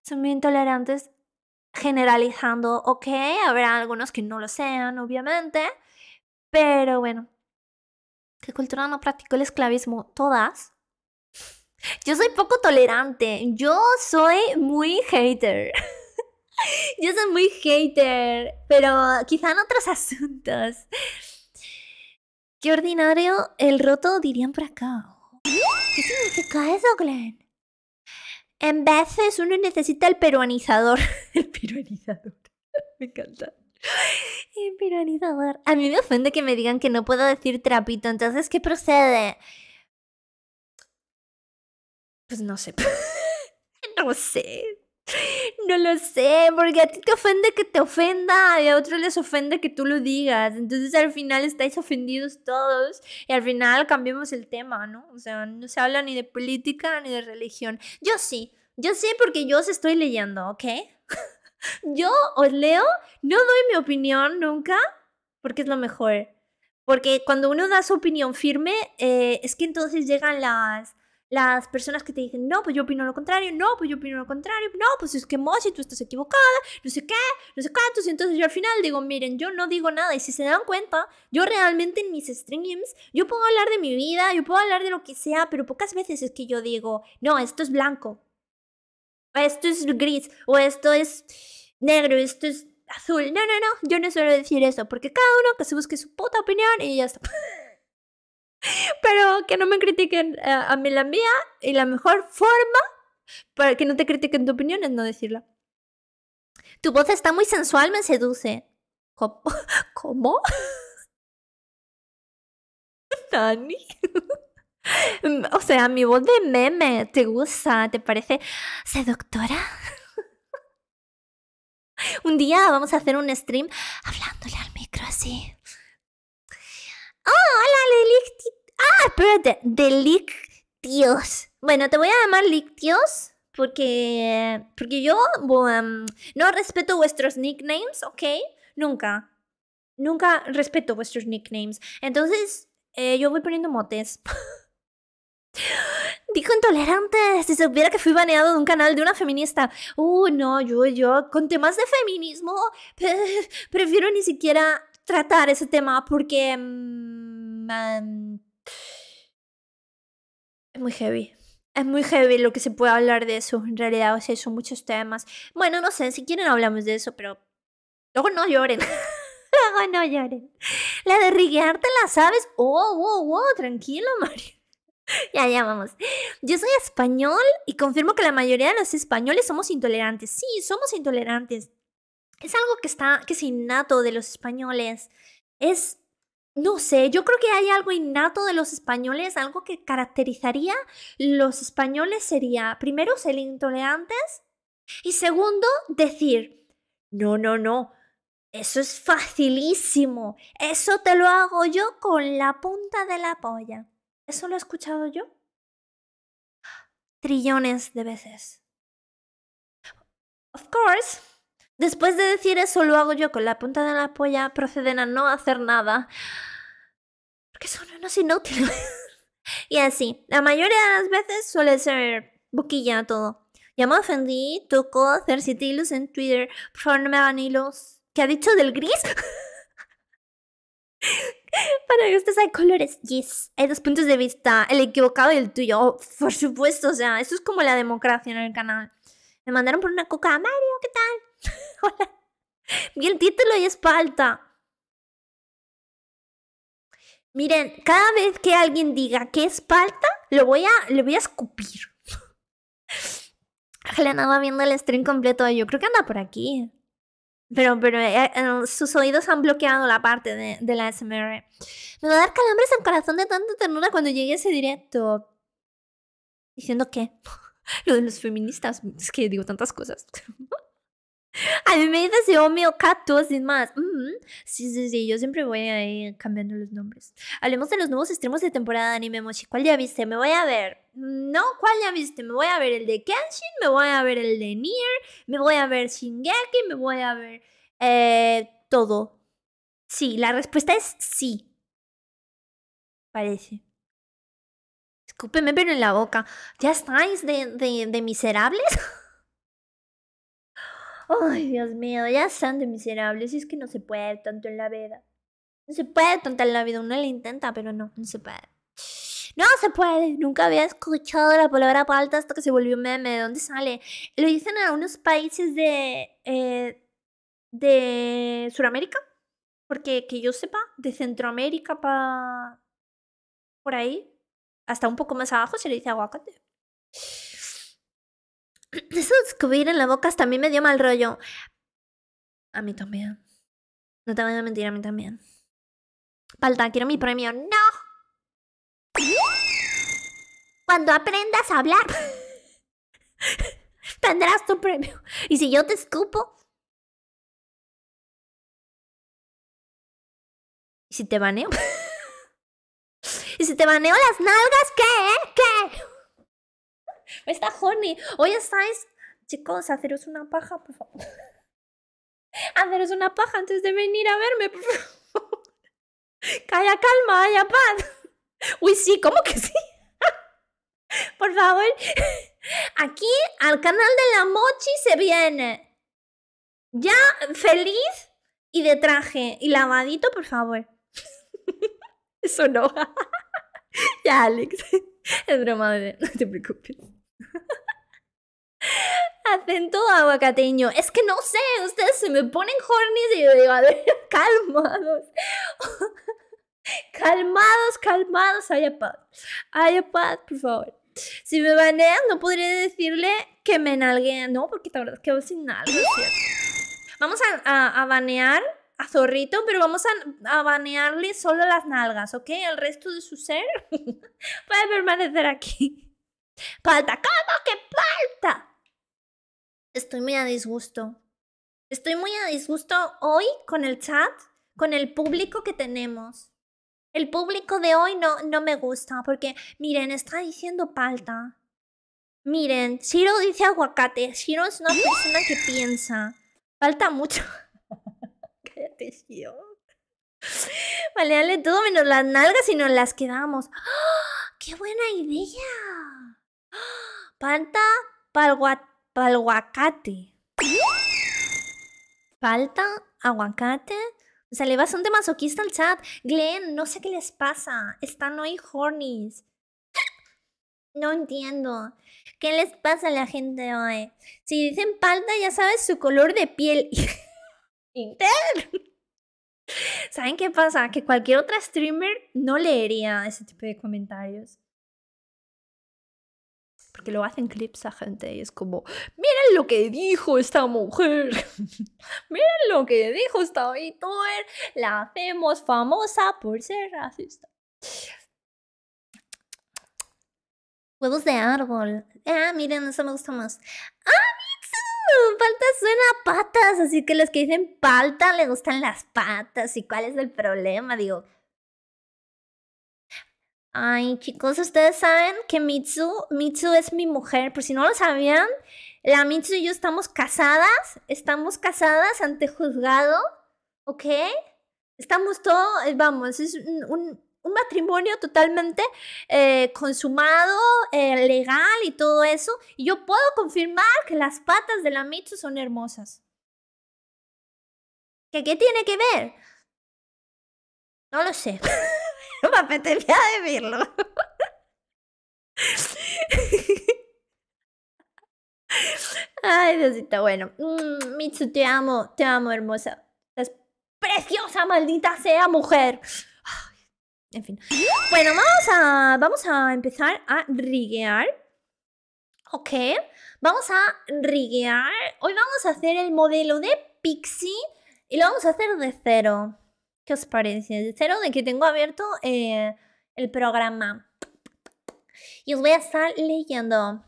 Son muy intolerantes generalizando, ok, habrá algunos que no lo sean, obviamente, pero bueno, ¿qué cultura no practicó el esclavismo? Todas. Yo soy poco tolerante, yo soy muy hater. *laughs* yo soy muy hater, pero quizá en otros *laughs* asuntos. Qué ordinario el roto, dirían por acá. ¿Qué significa eso, Glenn? En veces uno necesita el peruanizador. *laughs* el peruanizador. *laughs* me encanta. El peruanizador. A mí me ofende que me digan que no puedo decir trapito, entonces, ¿qué procede? Pues no sé. *laughs* no sé no lo sé, porque a ti te ofende que te ofenda y a otros les ofende que tú lo digas. Entonces al final estáis ofendidos todos y al final cambiamos el tema, ¿no? O sea, no se habla ni de política ni de religión. Yo sí, yo sí porque yo os estoy leyendo, ¿ok? *laughs* yo os leo, no doy mi opinión nunca porque es lo mejor. Porque cuando uno da su opinión firme, eh, es que entonces llegan las las personas que te dicen, no, pues yo opino lo contrario, no, pues yo opino lo contrario, no, pues es que si tú estás equivocada, no sé qué, no sé cuántos. Y entonces yo al final digo, miren, yo no digo nada. Y si se dan cuenta, yo realmente en mis streams, yo puedo hablar de mi vida, yo puedo hablar de lo que sea, pero pocas veces es que yo digo, no, esto es blanco, O esto es gris, o esto es negro, esto es azul. No, no, no, yo no suelo decir eso, porque cada uno que se busque su puta opinión y ya está. *laughs* Pero que no me critiquen eh, a mí la mía y la mejor forma para que no te critiquen tu opinión es no decirla. Tu voz está muy sensual, me seduce. ¿Cómo? *laughs* *laughs* Dani *laughs* mm, O sea, mi voz de meme, ¿te gusta? ¿Te parece seductora? Un día vamos a hacer un stream hablándole al micro así. ¡Oh, hola, Delictios. Ah, espérate, Delictios. Bueno, te voy a llamar Lictios porque, porque yo um, no respeto vuestros nicknames, ¿ok? Nunca. Nunca respeto vuestros nicknames. Entonces, eh, yo voy poniendo motes. *laughs* Dijo intolerante, si supiera que fui baneado de un canal de una feminista. Uh, no, yo, yo, con temas de feminismo, *laughs* prefiero ni siquiera tratar ese tema porque mm, es muy heavy. Es muy heavy lo que se puede hablar de eso. En realidad, o sea, son muchos temas. Bueno, no sé, si quieren hablamos de eso, pero luego no lloren. *laughs* luego no lloren. La de riguearte la sabes. Oh, oh, oh, tranquilo, *laughs* Mario. Ya, ya vamos. Yo soy español y confirmo que la mayoría de los españoles somos intolerantes. Sí, somos intolerantes es algo que está, que es innato de los españoles. Es, no sé, yo creo que hay algo innato de los españoles, algo que caracterizaría los españoles sería, primero, ser intolerantes y segundo, decir, no, no, no, eso es facilísimo, eso te lo hago yo con la punta de la polla. ¿Eso lo he escuchado yo? Trillones de veces. Of course, Después de decir eso, lo hago yo con la punta de la polla, proceden a no hacer nada. Porque son unos inútiles. *laughs* y así, la mayoría de las veces suele ser boquilla todo. Ya me ofendí, tocó hacer citilos en Twitter. Por favor, no me hagan ¿Qué ha dicho del gris? *laughs* Para gustos hay colores. Yes. Hay dos puntos de vista, el equivocado y el tuyo. Oh, por supuesto, o sea, eso es como la democracia en el canal. Me mandaron por una coca. Mario, ¿qué tal? *laughs* Hola. Vi el título y es Miren, cada vez que alguien diga que es palta, lo voy a, lo voy a escupir. Helena *laughs* va viendo el stream completo. Yo creo que anda por aquí. Pero, pero eh, eh, sus oídos han bloqueado la parte de, de la SMR. Me va a dar calambres al corazón de tanta ternura cuando llegue ese directo. ¿Diciendo que *laughs* Lo de los feministas. Es que digo tantas cosas. A mí me dice Xiaomi o Kato, sin más. Mm-hmm. Sí, sí, sí, yo siempre voy a ir cambiando los nombres. Hablemos de los nuevos extremos de temporada de anime mochi. ¿Cuál ya viste? Me voy a ver. No, ¿cuál ya viste? Me voy a ver el de Kenshin, me voy a ver el de Nier, me voy a ver Shingeki, me voy a ver eh, todo. Sí, la respuesta es sí. Parece. Escúpeme pero en la boca. ¿Ya estáis de, de, de miserables? *laughs* Ay, Dios mío, ya son de miserables, es que no se puede tanto en la vida. No se puede tanto en la vida, uno le intenta, pero no, no se puede. No se puede, nunca había escuchado la palabra palta hasta que se volvió meme, ¿de dónde sale? Lo dicen en algunos países de... Eh, de Sudamérica, porque que yo sepa, de Centroamérica para... por ahí, hasta un poco más abajo se le dice aguacate. *clears throat* eso de escupir en la boca hasta a mí me dio mal rollo. A mí también. No te voy a mentir, a mí también. Falta, quiero mi premio. ¡No! Cuando aprendas a hablar, *laughs* tendrás tu premio. Y si yo te escupo. ¿Y si te baneo? *laughs* ¿Y si te baneo las nalgas? ¿Qué? ¿Qué? está horny. Hoy estáis, chicos, haceros una paja, por favor. *laughs* haceros una paja antes de venir a verme, por favor. *laughs* Calla, calma, haya paz. *laughs* Uy, sí, ¿cómo que sí? por favor. Aquí al canal de la Mochi se viene. Ya feliz y de traje y lavadito, por favor. Eso no. ya, Alex. Es broma, no te preocupes acento aguacateño. Es que no sé, ustedes se me ponen hornies y yo digo, a ver, *laughs* *laughs* calmados. calmados, calmados, hay paz. por favor. Si me banean, no podría decirle que me nalguean. No, porque la verdad es que sin nalgas, Vamos a, banear a Zorrito, pero vamos a, a, banearle solo las nalgas, ¿ok? El resto de su ser *laughs* puede permanecer aquí. ¡Palta! ¿Cómo que palta? estoy muy a disgusto. Estoy muy a disgusto hoy con el chat, con el público que tenemos. El público de hoy no, no me gusta porque, miren, está diciendo palta. Miren, Shiro dice aguacate. Shiro es una persona que piensa. Falta mucho. *laughs* Cállate, Vale, dale todo menos las nalgas y nos las quedamos. ¡Ah! ¡Qué buena idea! ¡Ah! Palta, palguate aguacate Falta aguacate. O sea, le vas un tema masoquista al chat. Glenn, no sé qué les pasa. Están hoy hornies. No entiendo. ¿Qué les pasa a la gente hoy? Si dicen palta, ya sabes su color de piel. *laughs* ¿Intel? ¿Saben qué pasa? Que cualquier otra streamer no leería ese tipo de comentarios porque lo hacen clips a gente y es como, miren lo que dijo esta mujer, *laughs* miren lo que dijo esta youtuber, la hacemos famosa por ser racista. Huevos de árbol. Ah, miren, eso me gusta más. ¡Ah, palta suena a patas, así que los que dicen palta le gustan las patas. ¿Y cuál es el problema? Digo, Ay, chicos, ustedes saben que Mitsu, Mitsu es mi mujer, por si no lo sabían, la Mitsu y yo estamos casadas, estamos casadas ante juzgado, ¿ok? Estamos todos, eh, vamos, es un, matrimonio totalmente eh, consumado, eh, legal y todo eso. Y yo puedo confirmar que las patas de la Mitsu son hermosas. ¿Qué, qué tiene que ver? No lo sé. *laughs* *laughs* me apetecía decirlo. Ay, Diosito, bueno. Mm, Mitsu, te amo, te amo, hermosa. Es preciosa, maldita sea mujer. en fin. Bueno, vamos a, vamos a empezar a riguear. Ok, vamos a riguear. Hoy vamos a hacer el modelo de Pixie y lo vamos a hacer de cero. ¿Qué os parece? Cero de que tengo abierto eh, el programa. Y os voy a estar leyendo. Hola,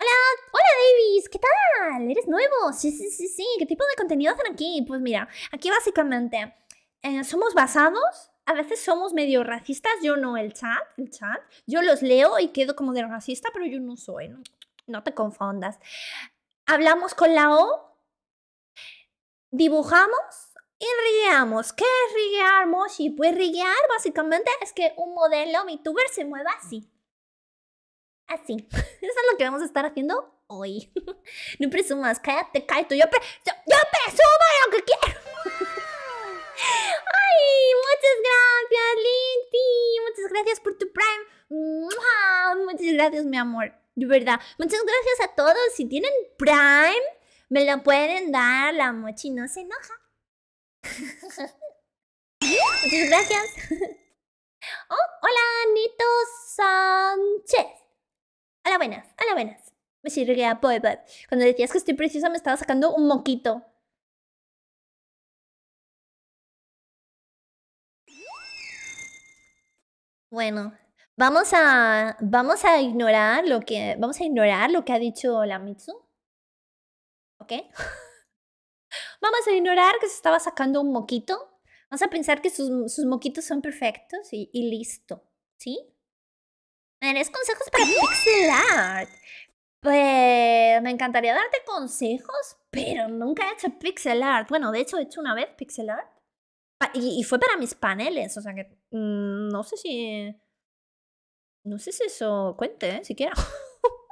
hola Davis, ¿qué tal? ¿Eres nuevo? Sí, sí, sí, sí. ¿Qué tipo de contenido hacen aquí? Pues mira, aquí básicamente eh, somos basados a veces somos medio racistas, yo no el chat, el chat. Yo los leo y quedo como de racista, pero yo no soy, no, no te confundas. Hablamos con la O, dibujamos y rigueamos. ¿Qué es riguear, Moshi? Pues riguear básicamente es que un modelo VTuber se mueva así. Así. *laughs* Eso es lo que vamos a estar haciendo hoy. *laughs* No presumas, cállate, cállate. Yo, yo, presumo lo que quiero. *laughs* Ay, muchas gracias, Lindy. Muchas gracias por tu Prime. Muchas gracias, mi amor. De verdad. Muchas gracias a todos. Si tienen Prime, me lo pueden dar. La mochi no se enoja gracias. *laughs* Oh, hola, Nito Sánchez. Hola, buenas, hola buenas. Me sirve a poeta. Cuando decías que estoy preciosa me estaba sacando un moquito. Bueno, vamos a vamos a ignorar lo que vamos a ignorar lo que ha dicho la Mitsu. ¿Ok? *laughs* Vamos a ignorar que se estaba sacando un moquito. Vamos a pensar que sus, sus moquitos son perfectos y, listo. ¿Sí? Tienes consejos para pixel art? Pues me encantaría darte consejos, pero nunca he hecho pixel art. Bueno, de hecho he hecho una vez pixel art. Y, fue para mis paneles, o sea que mm, no sé si... No sé si eso cuente, ¿eh? siquiera. *laughs*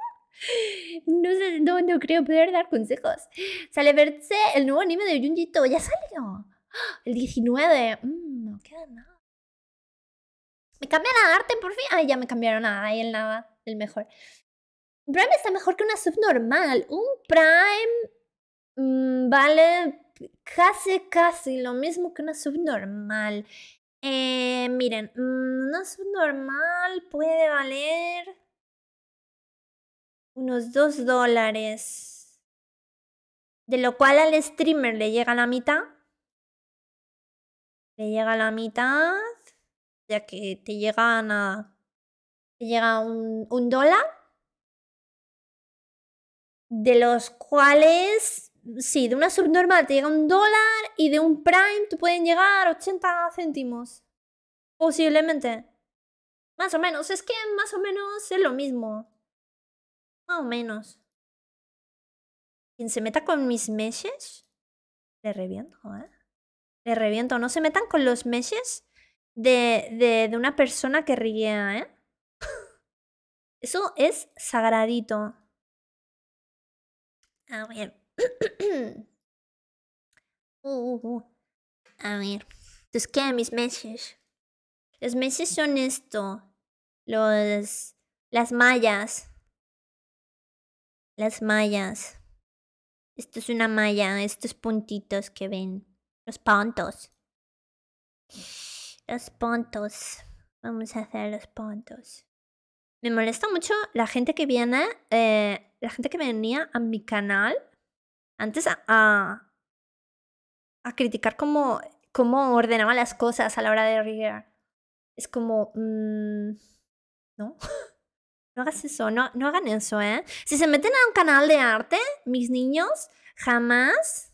No sé, no, creo poder dar consejos. Sale verse el nuevo anime de Junjito. Ya salió. El 19. Mm, no queda nada. Me cambia la arte por fin. Ay, ya me cambiaron a el nada. El mejor. Prime está mejor que una sub normal. Un Prime mm, vale casi, casi lo mismo que una subnormal Eh, miren, mm, una subnormal normal puede valer unos 2 dólares, de lo cual al streamer le llega la mitad. Le llega la mitad, ya que te llegan a... Te llega un, un dólar, de los cuales sí, de una subnormal te llega un dólar y de un prime te pueden llegar 80 céntimos. Posiblemente. Más o menos, es que más o menos es lo mismo. Más o menos. Quien se meta con mis meses le reviento, ¿eh? Le reviento. No se metan con los meses de, de, una persona que ríe, ¿eh? Eso es sagradito. A ver. *clears throat* Uh, uh, uh. A ver. Entonces, ¿qué? Mis meses. Los meses son esto. Los... Las mallas. Las mallas. Esto es una malla, estos puntitos que ven. Los puntos. Los puntos. Vamos a hacer los puntos. Me molesta mucho la gente que viene, eh, la gente que venía a mi canal antes a, a, criticar cómo, cómo, ordenaba las cosas a la hora de regar. Es como... Mm, ¿No? *laughs* No hagas eso, no, hagan eso, ¿eh? Si se meten a un canal de arte, mis niños, jamás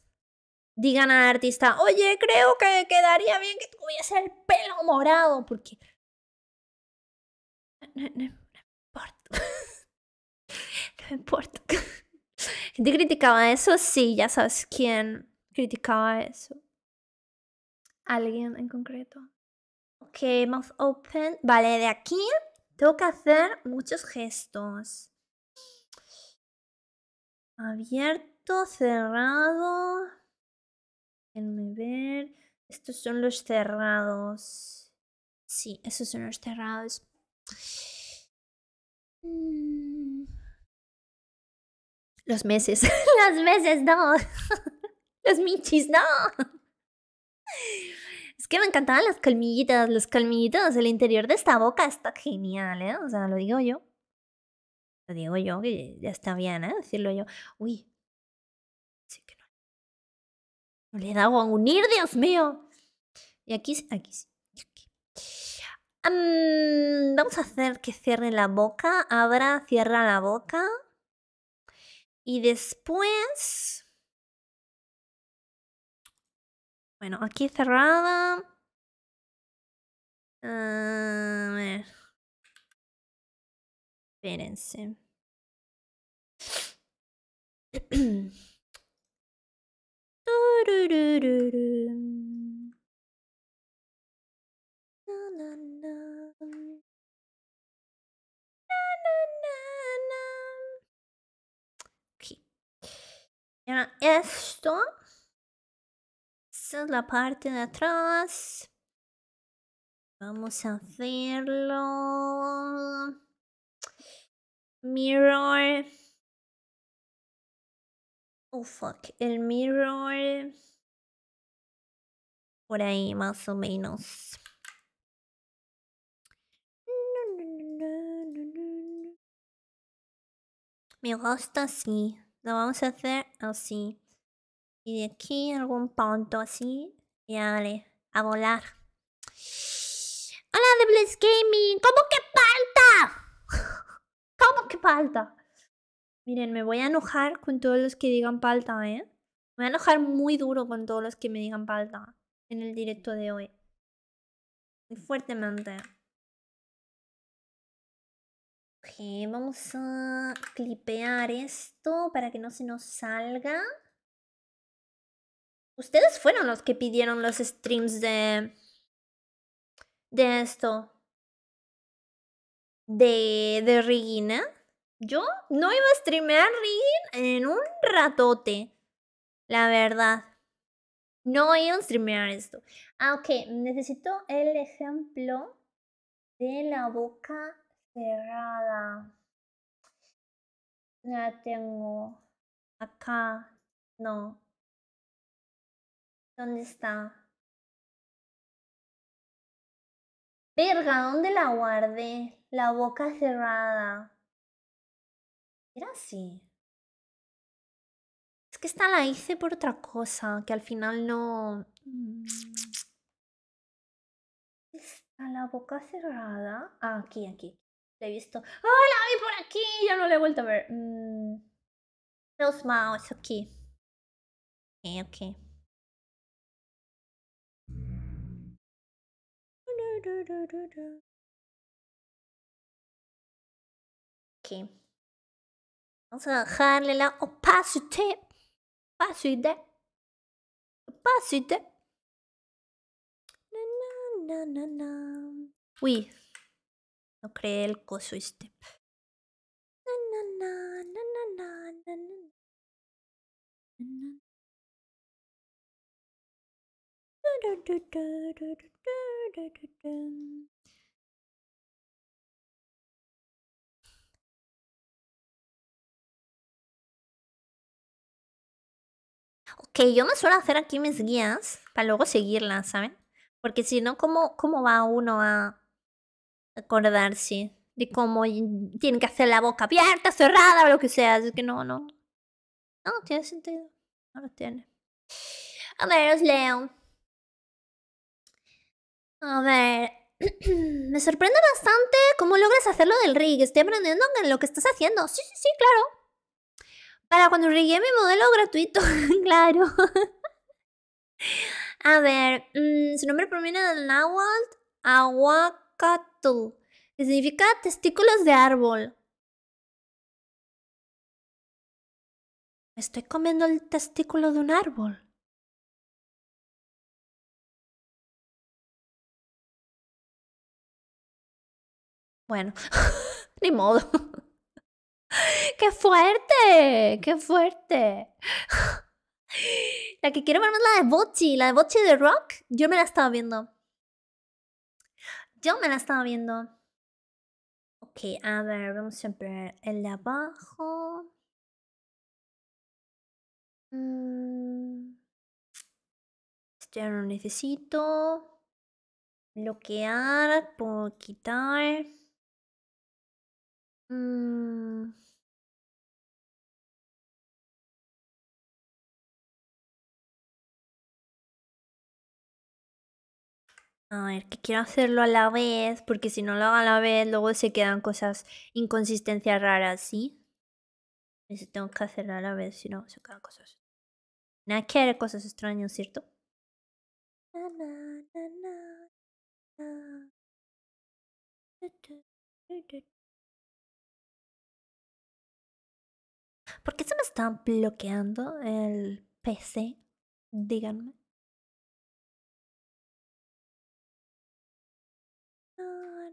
digan al artista, oye, creo que quedaría bien que tuviese el pelo morado, porque... No, no, importa. no me importa. *laughs* *laughs* Te criticaba eso, sí, ya sabes quién criticaba eso. Alguien en concreto. Ok, mouth open. Vale, de aquí tengo que hacer muchos gestos. Abierto, cerrado. Déjenme ver. Estos son los cerrados. Sí, esos son los cerrados. Mm. Los meses. *laughs* los meses, no. *laughs* los michis, no. Es que me encantaban las colmillitas, los colmillitos, el interior de esta boca está genial, ¿eh? O sea, lo digo yo. Lo digo yo, que ya está bien, ¿eh? Decirlo yo. Uy. Sí que no. No le he dado a unir, Dios mío. Y aquí, aquí, aquí. vamos a hacer que cierre la boca. Abra, cierra la boca. Y después... Bueno, aquí cerrada. Espérense. *coughs* esto es la parte de atrás. Vamos a hacerlo Mirror. Oh, fuck. El mirror. Por ahí, más o menos. Me gusta así. Lo vamos a hacer así. Y de aquí algún punto así. Y dale, a volar. *sniffs* Hola, Debles Gaming. ¿Cómo que falta? *laughs* ¿Cómo que falta? Miren, me voy a enojar con todos los que digan falta ¿eh? Me voy a enojar muy duro con todos los que me digan falta en el directo de hoy. Muy fuertemente. Ok, vamos a clipear esto para que no se nos salga. Ustedes fueron los que pidieron los streams de. de esto. de. de Regina. Yo no iba a streamear Regina en un ratote. La verdad. No iba a streamear esto. Ah, ok. Necesito el ejemplo de la boca cerrada. La tengo acá. No, ¿Dónde está? Verga, ¿dónde la guardé? La boca cerrada. Era así. Es que esta la hice por otra cosa, que al final no... ¿Está la boca cerrada? Ah, aquí, aquí. La he visto. ¡Oh, la vi por aquí! Ya no la he vuelto a ver. Mm. No Los mouse, aquí. Ok, ok. Ok, on va Pas pas on non, Na, na, na, na. Oui. No crée el coso este. Ok, yo me suelo hacer aquí mis guías para luego seguirlas, ¿saben? Porque si no, ¿cómo, ¿cómo va uno a acordarse de cómo tiene que hacer la boca abierta, cerrada o lo que sea? Es que no, no. No, tiene sentido. No lo tiene. A ver, os leo. A ver, *clears throat* me sorprende bastante cómo logras hacerlo del rig. Estoy aprendiendo en lo que estás haciendo. Sí, sí, sí, claro. Para cuando rigué mi modelo gratuito, *laughs* claro. *laughs* A ver, mm, su nombre proviene del náhuatl aguacatl, significa testículos de árbol. estoy comiendo el testículo de un árbol. Bueno, *laughs* ni modo. *laughs* ¡Qué fuerte! ¡Qué fuerte! *laughs* la que quiero ver es la de Bochi, la de Bochi de Rock. Yo me la estaba viendo. Yo me la estaba viendo. Ok, a ver, vamos a ver el de abajo. Este ya no necesito. Bloquear por quitar. Mm. A ver, que quiero hacerlo a la vez, porque si no lo hago a la vez, luego se quedan cosas, inconsistencias raras, ¿sí? si tengo que hacerlo a la vez, si no, se quedan cosas. Nada que cosas extrañas, ¿cierto? ¿Por qué se me está bloqueando el PC? Díganme. Ah,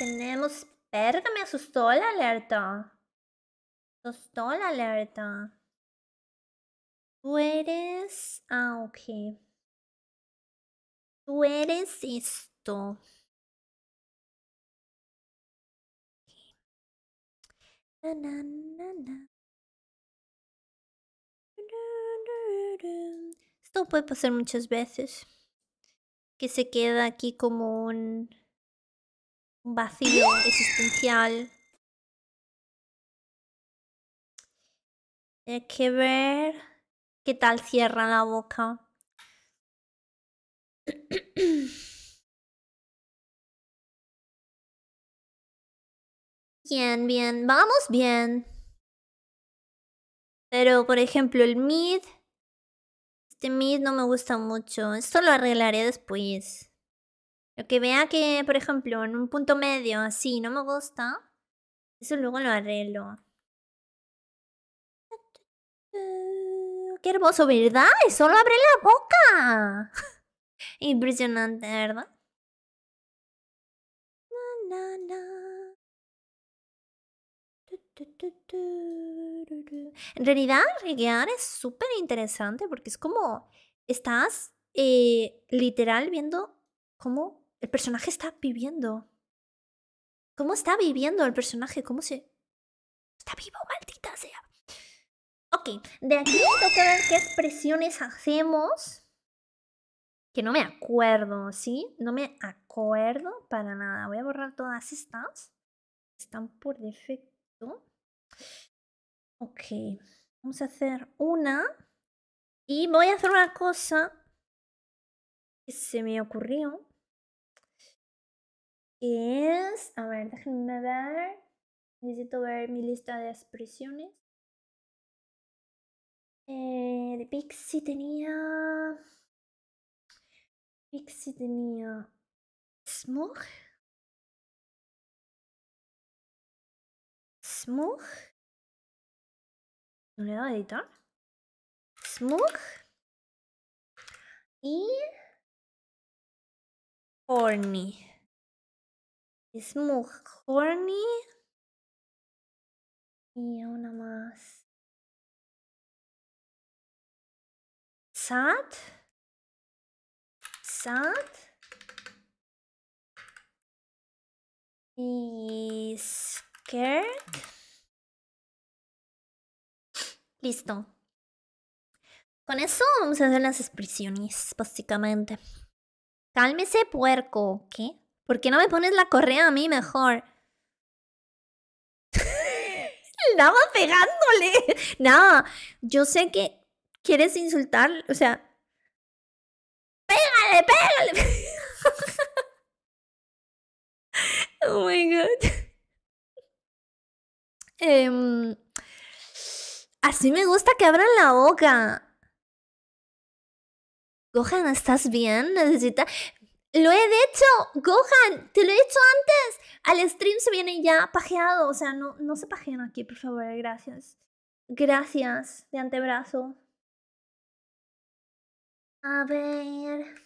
tenemos perga, me asustó la alerta. Asustó la alerta. Tú eres. Ah, ok tú eres esto. esto puede pasar muchas veces. Que se queda aquí como un, un vacío existencial. Hay que ver qué tal cierra la boca. *clears throat* bien, bien. Vamos bien. Pero, por ejemplo, el mid. Este mid no me gusta mucho. Esto lo arreglaré después. Lo que vea que, por ejemplo, en un punto medio así no me gusta, eso luego lo arreglo. ¡Qué hermoso, verdad! ¡Solo abre la boca! *laughs* Impresionante, ¿verdad? en realidad, reguear es súper interesante porque es como estás eh, literal viendo cómo el personaje está viviendo. ¿Cómo está viviendo el personaje? ¿Cómo se...? Está vivo, maldita sea. Ok, de aquí toca ver qué expresiones hacemos que no me acuerdo, ¿sí? No me acuerdo para nada. Voy a borrar todas estas. Están por defecto. Ok, vamos a hacer una. Y voy a hacer una cosa que se me ocurrió. Es, a ver, déjenme ver. Necesito ver mi lista de expresiones. Eh, de Pixie tenía Pixie tenía smog. Smog. No le da a editar. Smog. Y. Horny. Smog, horny. Y una más. Sad. Y Kirk. Listo. Con eso vamos a hacer las expresiones, básicamente. Cálmese, puerco. ¿Qué? ¿Por qué no me pones la correa a mí mejor? *laughs* Nada pegándole. *laughs* Nada yo sé que quieres insultar, o sea, *laughs* oh my god. Em, así me gusta que abran la boca. Gohan, ¿estás bien? Necesita. Lo he dicho Gohan, te lo he dicho antes. Al stream se viene ya pajeado. O sea, no, no se pajean aquí, por favor, gracias. Gracias, de antebrazo. A ver.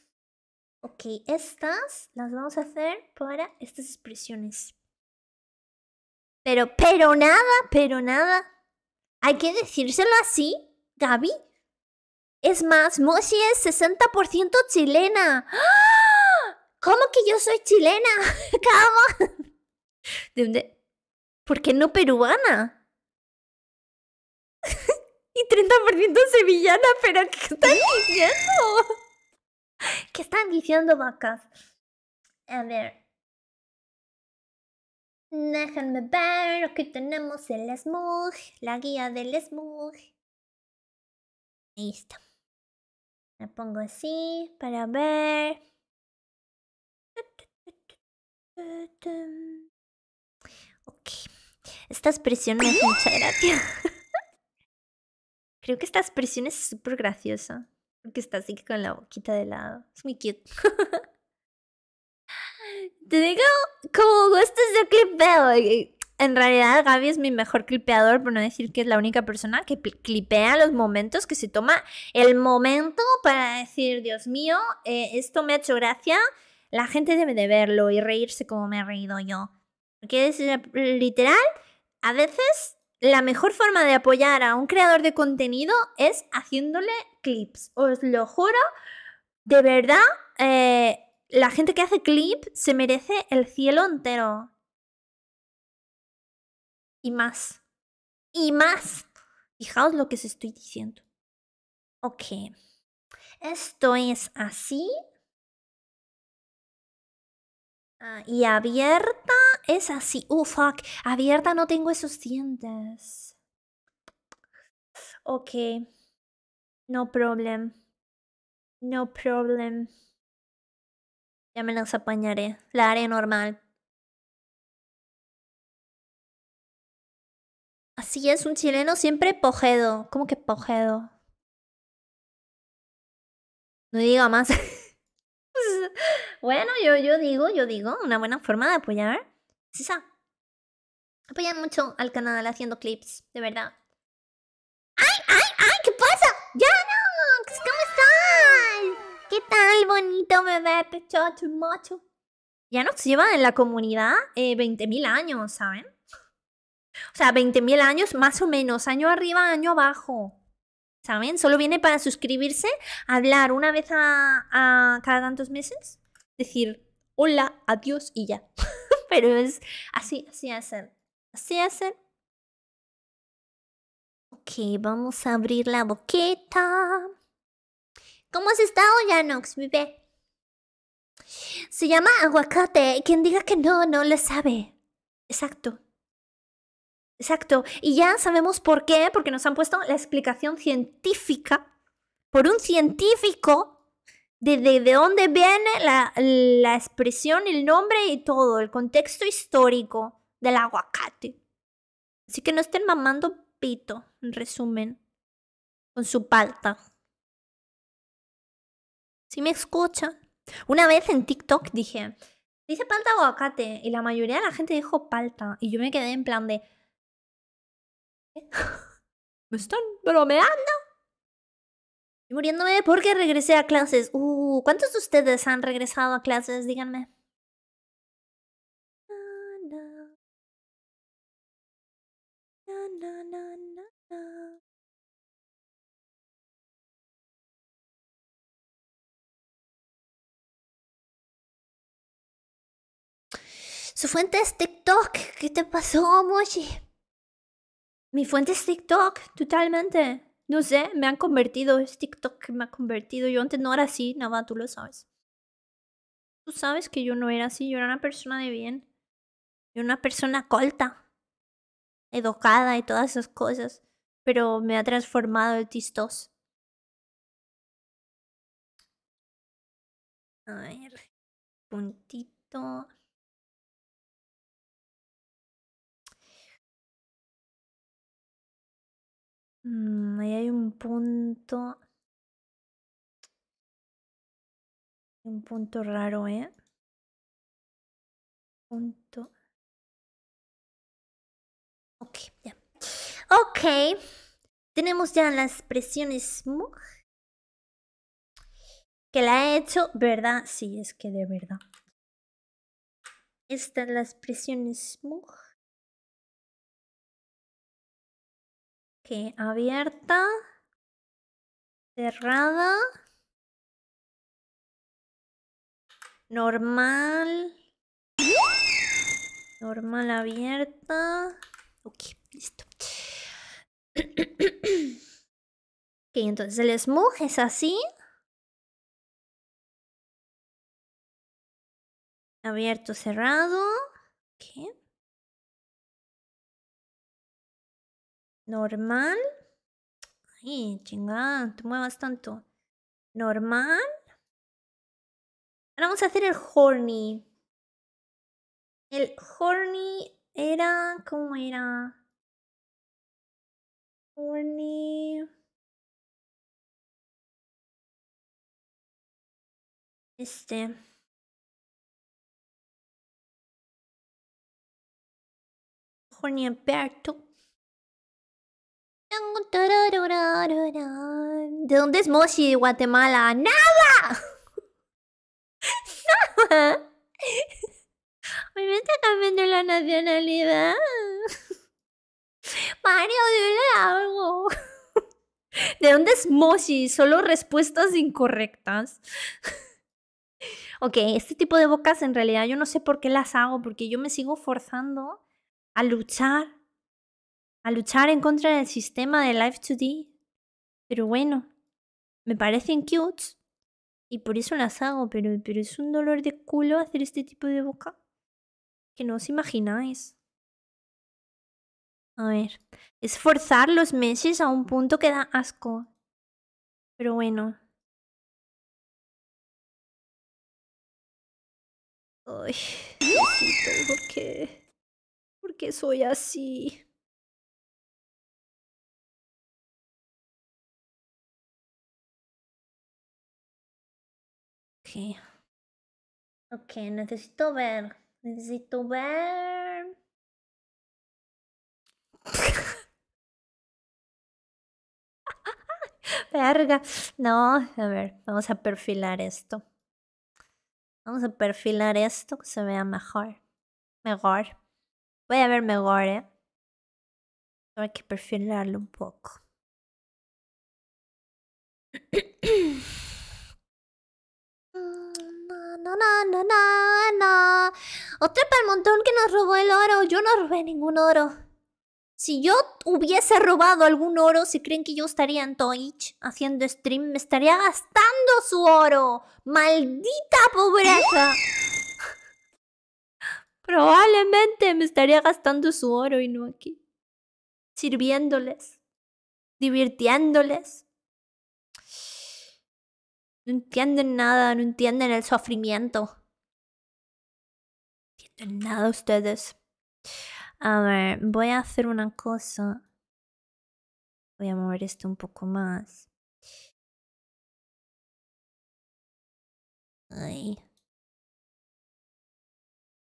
Ok, estas las vamos a hacer para estas expresiones. Pero, pero nada, pero nada. Hay que decírselo así, Gaby. Es más, Moshi es 60% chilena. ¡Ah! ¿Cómo que yo soy chilena? *laughs* ¿De dónde? ¿Por qué no peruana? *laughs* y 30% sevillana, pero ¿qué estás diciendo? *laughs* ¿Qué están diciendo vacas? A ver. Déjenme ver, aquí tenemos el smug, la guía del smug. Listo. Me pongo así para ver. Ok. Estas presiones, mucha gracias. *laughs* Creo que esta expresión es súper graciosa. Porque está así con la boquita de lado. Es muy cute. *laughs* Te digo, como gusto yo clipeo. En realidad Gaby es mi mejor clipeador, por no decir que es la única persona que clipea los momentos, que se toma el momento para decir, Dios mío, eh, esto me ha hecho gracia. La gente debe de verlo y reírse como me he reído yo. Porque es literal, a veces la mejor forma de apoyar a un creador de contenido es haciéndole os lo juro, de verdad, eh, la gente que hace clip se merece el cielo entero. Y más. Y más. Fijaos lo que os estoy diciendo. Ok. Esto es así. Ah, y abierta es así. Uh, fuck. Abierta no tengo esos dientes. Ok. No problem. No problem. Ya me las apañaré. La haré normal. Así es, un chileno siempre pojedo. ¿Cómo que pojedo? No diga más. *laughs* bueno, yo, yo digo, yo digo, una buena forma de apoyar sí esa. Apoyan mucho al canal haciendo clips, de verdad. ¡Ay, ay, ay! ¡Yanox! Pues, ¿Cómo estás? ¿Qué tal, bonito bebé pechocho macho? Yanox lleva en la comunidad eh, 20.000 años, ¿saben? O sea, 20.000 años más o menos, año arriba, año abajo. ¿Saben? Solo viene para suscribirse, hablar una vez a, cada tantos meses, decir hola, adiós y ya. *laughs* Pero es así, así hacen, Así hacen. Ok, vamos a abrir la boqueta. ¿Cómo has estado, Yanox, bebé? Se llama aguacate quien diga que no, no lo sabe. Exacto. Exacto. Y ya sabemos por qué, porque nos han puesto la explicación científica por un científico de, de, dónde viene la, la expresión, el nombre y todo, el contexto histórico del aguacate. Así que no estén mamando pito, en resumen, con su palta. Si me escucha. Una vez en TikTok dije, dice palta o aguacate, y la mayoría de la gente dijo palta, y yo me quedé en plan de... ¿Eh? *laughs* ¿Me están bromeando? muriéndome porque regresé a clases. Uh, ¿cuántos de ustedes han regresado a clases? Díganme. Su fuente es TikTok. ¿Qué te pasó, Mochi? Mi fuente es TikTok, totalmente. No sé, me han convertido. Es TikTok que me ha convertido. Yo antes no era así, nada, tú lo sabes. Tú sabes que yo no era así. Yo era una persona de bien. Yo era una persona colta educada y todas esas cosas, pero me ha transformado el tistos. A ver, puntito. Mm, ahí hay un punto. Un punto raro, ¿eh? Punto. Ok, ya. Ok. Tenemos ya las presiones Moog. Que la he hecho, ¿verdad? Sí, es que de verdad. Estas las presiones Moog. Que okay, abierta. Cerrada. Normal. Normal abierta. Ok, listo. *clears throat* ok, entonces el smooth es así. Abierto, cerrado. Ok. Normal. Ay, chingada, te muevas tanto. Normal. Ahora vamos a hacer el horny. El horny era, ¿cómo era? Horny. Este. en perto ¿De dónde es Moshi de Guatemala? ¡Nada! *laughs* ¡Nada! Me está cambiando la nacionalidad. *laughs* Mario, dile algo. *laughs* ¿De dónde es Moshi? Solo respuestas incorrectas. *laughs* ok, este tipo de bocas en realidad yo no sé por qué las hago, porque yo me sigo forzando a luchar, a luchar en contra del sistema de Life 2D. Pero bueno, me parecen cute y por eso las hago, pero, pero es un dolor de culo hacer este tipo de boca que no os imagináis. A ver, esforzar los meses a un punto que da asco. Pero bueno. ¿por qué? ¿Por soy así? necesito ver. Necesito ver. *laughs* Verga. No, a ver, vamos a perfilar esto. Vamos a perfilar esto que se vea mejor. Mejor. Voy a ver mejor, ¿eh? Tengo que perfilarlo un poco. *clears throat* no, na, na, na. Otra para el montón que nos robó el oro. Yo no robé ningún oro. Si yo hubiese robado algún oro, si creen que yo estaría en Twitch haciendo stream, me estaría gastando su oro. Maldita pobreza. *gasps* Probablemente me estaría gastando su oro y no aquí. Sirviéndoles. Divirtiéndoles. No entienden nada, no entienden el sufrimiento. No entienden nada ustedes. A ver, voy a hacer una cosa. Voy a mover esto un poco más. Ay.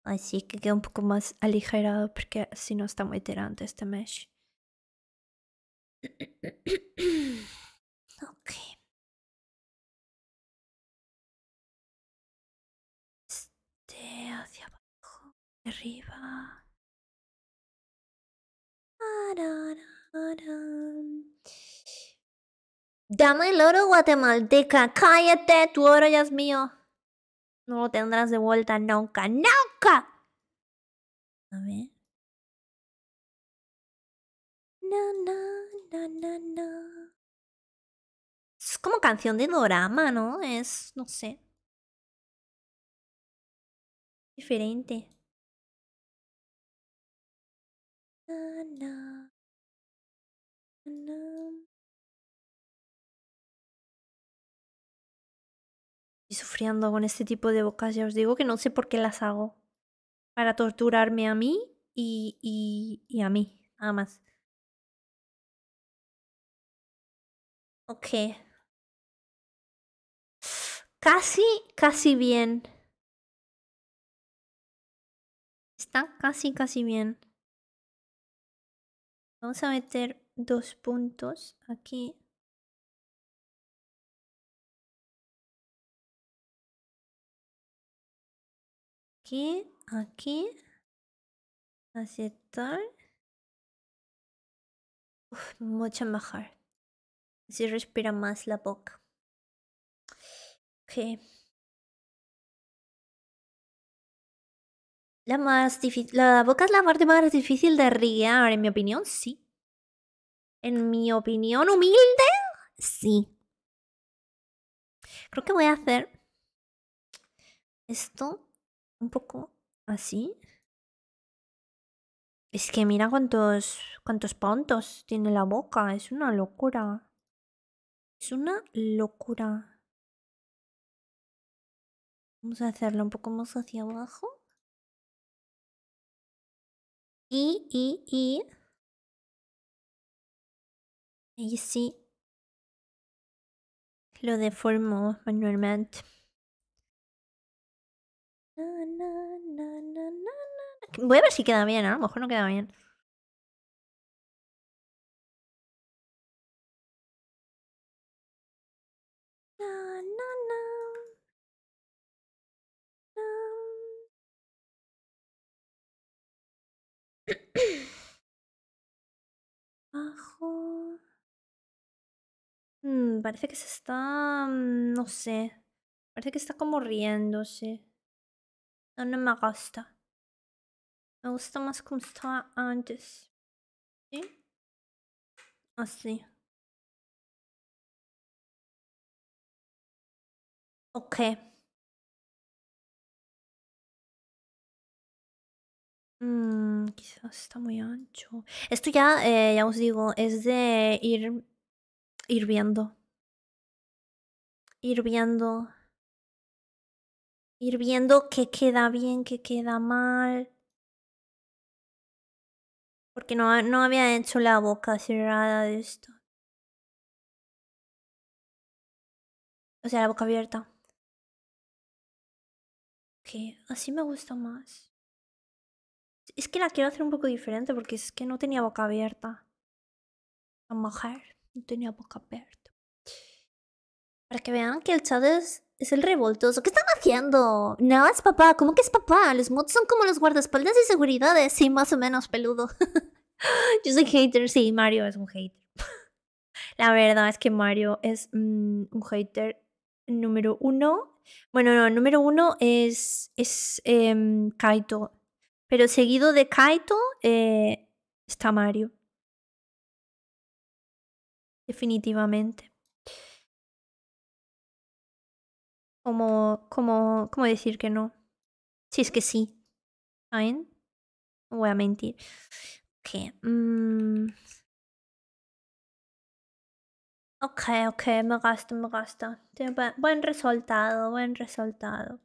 Así que queda un poco más aligerado porque si no está muy tirante este mesh. *clears throat* ok. hacia abajo, arriba. Dame el oro guatemalteca, cállate, tu oro ya es mío. No lo tendrás de vuelta nunca, nunca. A ver. Na, na, na, Es como canción de dorama, ¿no? Es, no sé diferente. Estoy sufriendo con este tipo de bocas, ya os digo que no sé por qué las hago. Para torturarme a mí y, y, y a mí, nada más. Ok. Casi, casi bien. casi, casi bien. Vamos a meter dos puntos aquí. Aquí, aquí. Aceptar. mucho mejor. si respira más la boca. La más La boca es la parte más difícil de riguear, en mi opinión, sí. En mi opinión humilde, sí. Creo que voy a hacer esto un poco así. Es que mira cuántos cuántos puntos tiene la boca, es una locura. Es una locura. Vamos a hacerlo un poco más hacia abajo y, y, y. sí. Lo deformo manualmente. Voy a ver si queda bien, ¿eh? a lo mejor no queda bien. parece que se está... Mm, no sé. Parece que está como riéndose. No, no me gusta. Me gusta más como estaba antes. ¿Sí? Así. Ok. Mm, quizás está muy ancho. Esto ya, eh, ya os digo, es de ir, ir viendo ir viendo, ir viendo qué queda bien, qué queda mal. Porque no, había hecho la boca cerrada de esto. O sea, la boca abierta. Que así me gusta más. Es que la quiero hacer un poco diferente porque es que no tenía boca abierta. La mujer no tenía boca abierta que vean que el chat es, el revoltoso. ¿Qué están haciendo? No, es papá. ¿Cómo que es papá? Los mods son como los guardaespaldas y seguridades. *laughs* Sí, más o menos peludo. *laughs* Yo soy hater. Sí, Mario es un hater. *laughs* La verdad es que Mario es mm, un hater número uno. Bueno, no, número uno es, es em, Kaito. Pero seguido de Kaito eh, está Mario. Definitivamente. ¿Cómo, decir que no? Si es que sí. No voy a mentir. Ok. Mm. Ok, ok, me gasto, me gasto. Buen resultado, buen resultado.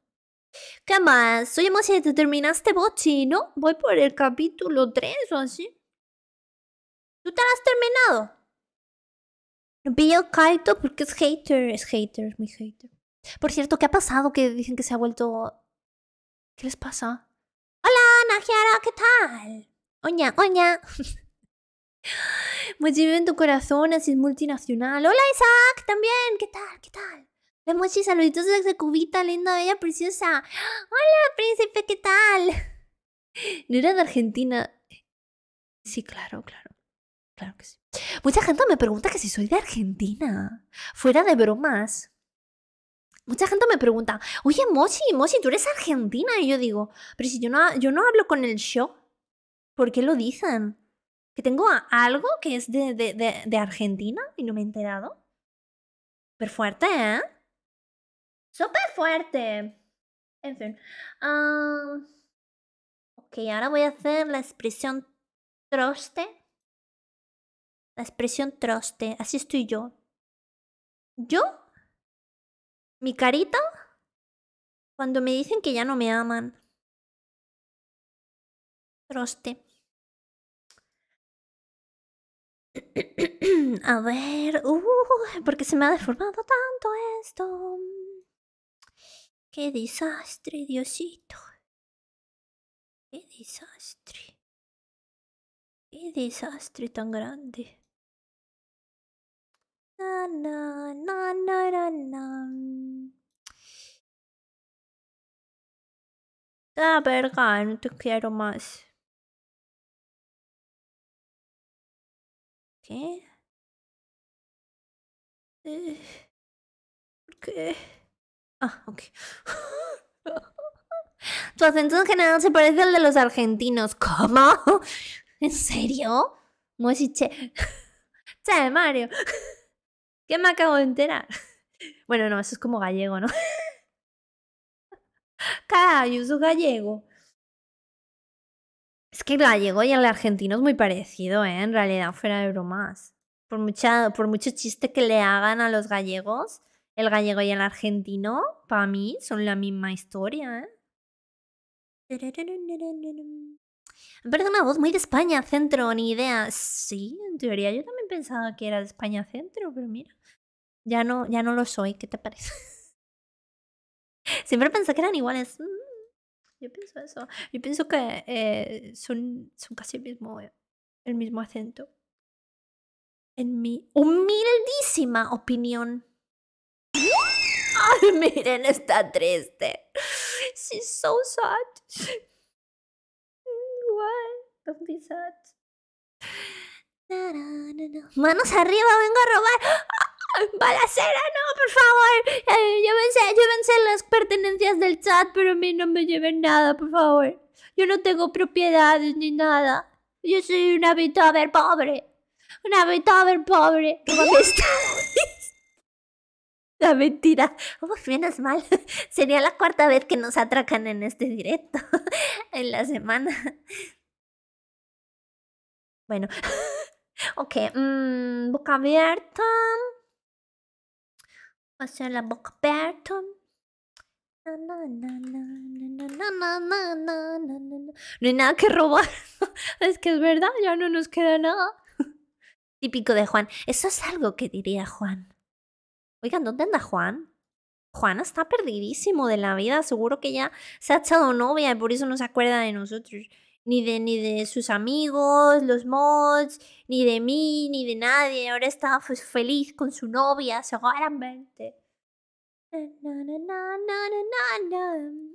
¿Qué más? Soy de te terminaste Bochi, ¿no? Voy por el capítulo 3 o así. ¿Tú te has terminado? No pillo Kaito porque es hater, es hater, es hater. Por cierto, ¿qué ha pasado que dicen que se ha vuelto... ¿Qué les pasa? Hola, Najiara! ¿qué tal? Oña, oña. bien *laughs* en tu corazón, así es multinacional. Hola, Isaac, también. ¿Qué tal? ¿Qué tal? le mochi, saluditos desde Cubita, linda, ella, preciosa. Hola, príncipe, ¿qué tal? *laughs* ¿No era de Argentina? Sí, claro, claro. Claro que sí. Mucha gente me pregunta que si soy de Argentina. Fuera de bromas. Mucha gente me pregunta, oye, Mochi, Mochi, tú eres argentina. Y yo digo, pero si yo no, yo no hablo con el show ¿por qué lo dicen? ¿Que tengo algo que es de, Argentina y no me he enterado? Súper fuerte, ¿eh? Súper fuerte. En fin. ok, ahora voy a hacer la expresión troste. La expresión troste. Así estoy yo. Yo mi carita cuando me dicen que ya no me aman. Troste *clears throat* A ver, uh, porque se me ha deformado tanto esto. Qué desastre, Diosito. Qué desastre. Qué desastre tan grande. Na, na, na, na, na. Ah, verga, no te quiero más. ¿Qué? Eh, qué? Ah, ok. *laughs* tu acento en general se parece al de los argentinos. ¿Cómo? *laughs* ¿En serio? Moshi Che. *laughs* Che, Mario. ¿Qué me acabo de enterar? *laughs* Bueno, no, eso es como gallego, ¿no? yo *laughs* uso gallego. Es que el gallego y el argentino es muy parecido, ¿eh? En realidad, fuera de bromas. Por, mucha, por mucho chiste que le hagan a los gallegos, el gallego y el argentino, para mí, son la misma historia, ¿eh? Me parece una voz muy de España Centro, ni idea. Sí, en teoría yo también pensaba que era de España Centro, pero mira ya no, ya no lo soy, ¿qué te parece? *laughs* Siempre pensé que eran iguales. Mm, yo pienso eso. Yo pienso que eh, son, son casi el mismo, eh, el mismo acento. En mi humildísima opinión. Ay, *laughs* miren, está triste. She's so sad. Why? Don't be sad. Manos arriba, vengo a robar. ¡Balacera, no, por favor! llévense, eh, llévense las pertenencias del chat, pero a mí no me lleven nada, por favor. Yo no tengo propiedades ni nada. Yo soy una ver pobre. Una ver pobre. *laughs* La mentira. Uf, menos mal. *laughs* Sería la cuarta vez que nos atracan en este directo. *laughs* en la semana. Bueno. ok. Mm, boca abierta pasar la boca Berton. No hay nada que robar. Es que es verdad, ya no nos queda nada. Típico de Juan. Eso es algo que diría Juan. Oigan, ¿dónde anda Juan? Juan está perdidísimo de la vida. Seguro que ya se ha echado novia y por eso no se acuerda de nosotros ni de, ni de sus amigos, los mods, ni de mí, ni de nadie. Ahora está feliz con su novia, seguramente. Juan.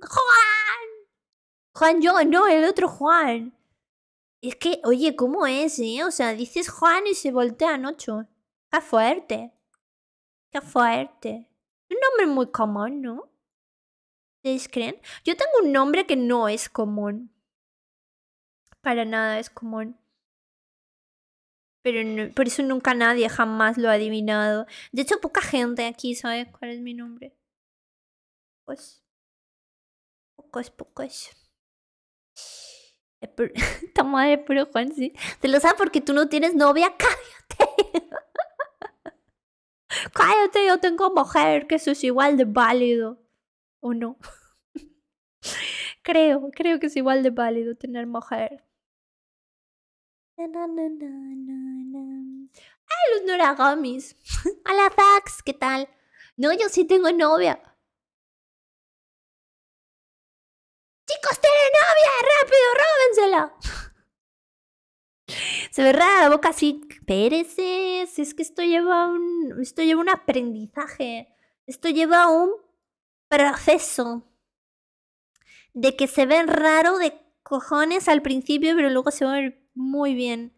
Juan, yo no, el otro Juan. Es que, oye, ¿cómo es, eh? O sea, dices Juan y se voltean ocho. Qué fuerte. Qué fuerte. Un nombre muy común, ¿no? ¿Ustedes creen? Yo tengo un nombre que no es común para nada es común. Pero por eso nunca nadie jamás lo ha adivinado. De hecho, poca gente aquí sabe cuál es mi nombre. Pues. Pocos, pocos. *laughs* Esta madre, pero Juan, Te lo sabe porque tú no tienes novia, *laughs* cállate. cállate, yo tengo mujer, que eso es igual de válido. ¿O no? *laughs* creo, creo que es igual de válido tener mujer. Na, a los A la *laughs* Fax, ¿qué tal? No, yo sí tengo novia. Chicos, tiene novia, rápido, róbensela. *laughs* Se ve raro la boca así. Pérese, es que esto lleva un. Esto lleva un aprendizaje. Esto lleva un proceso. De que se ven raro de cojones al principio, pero luego se va muy bien.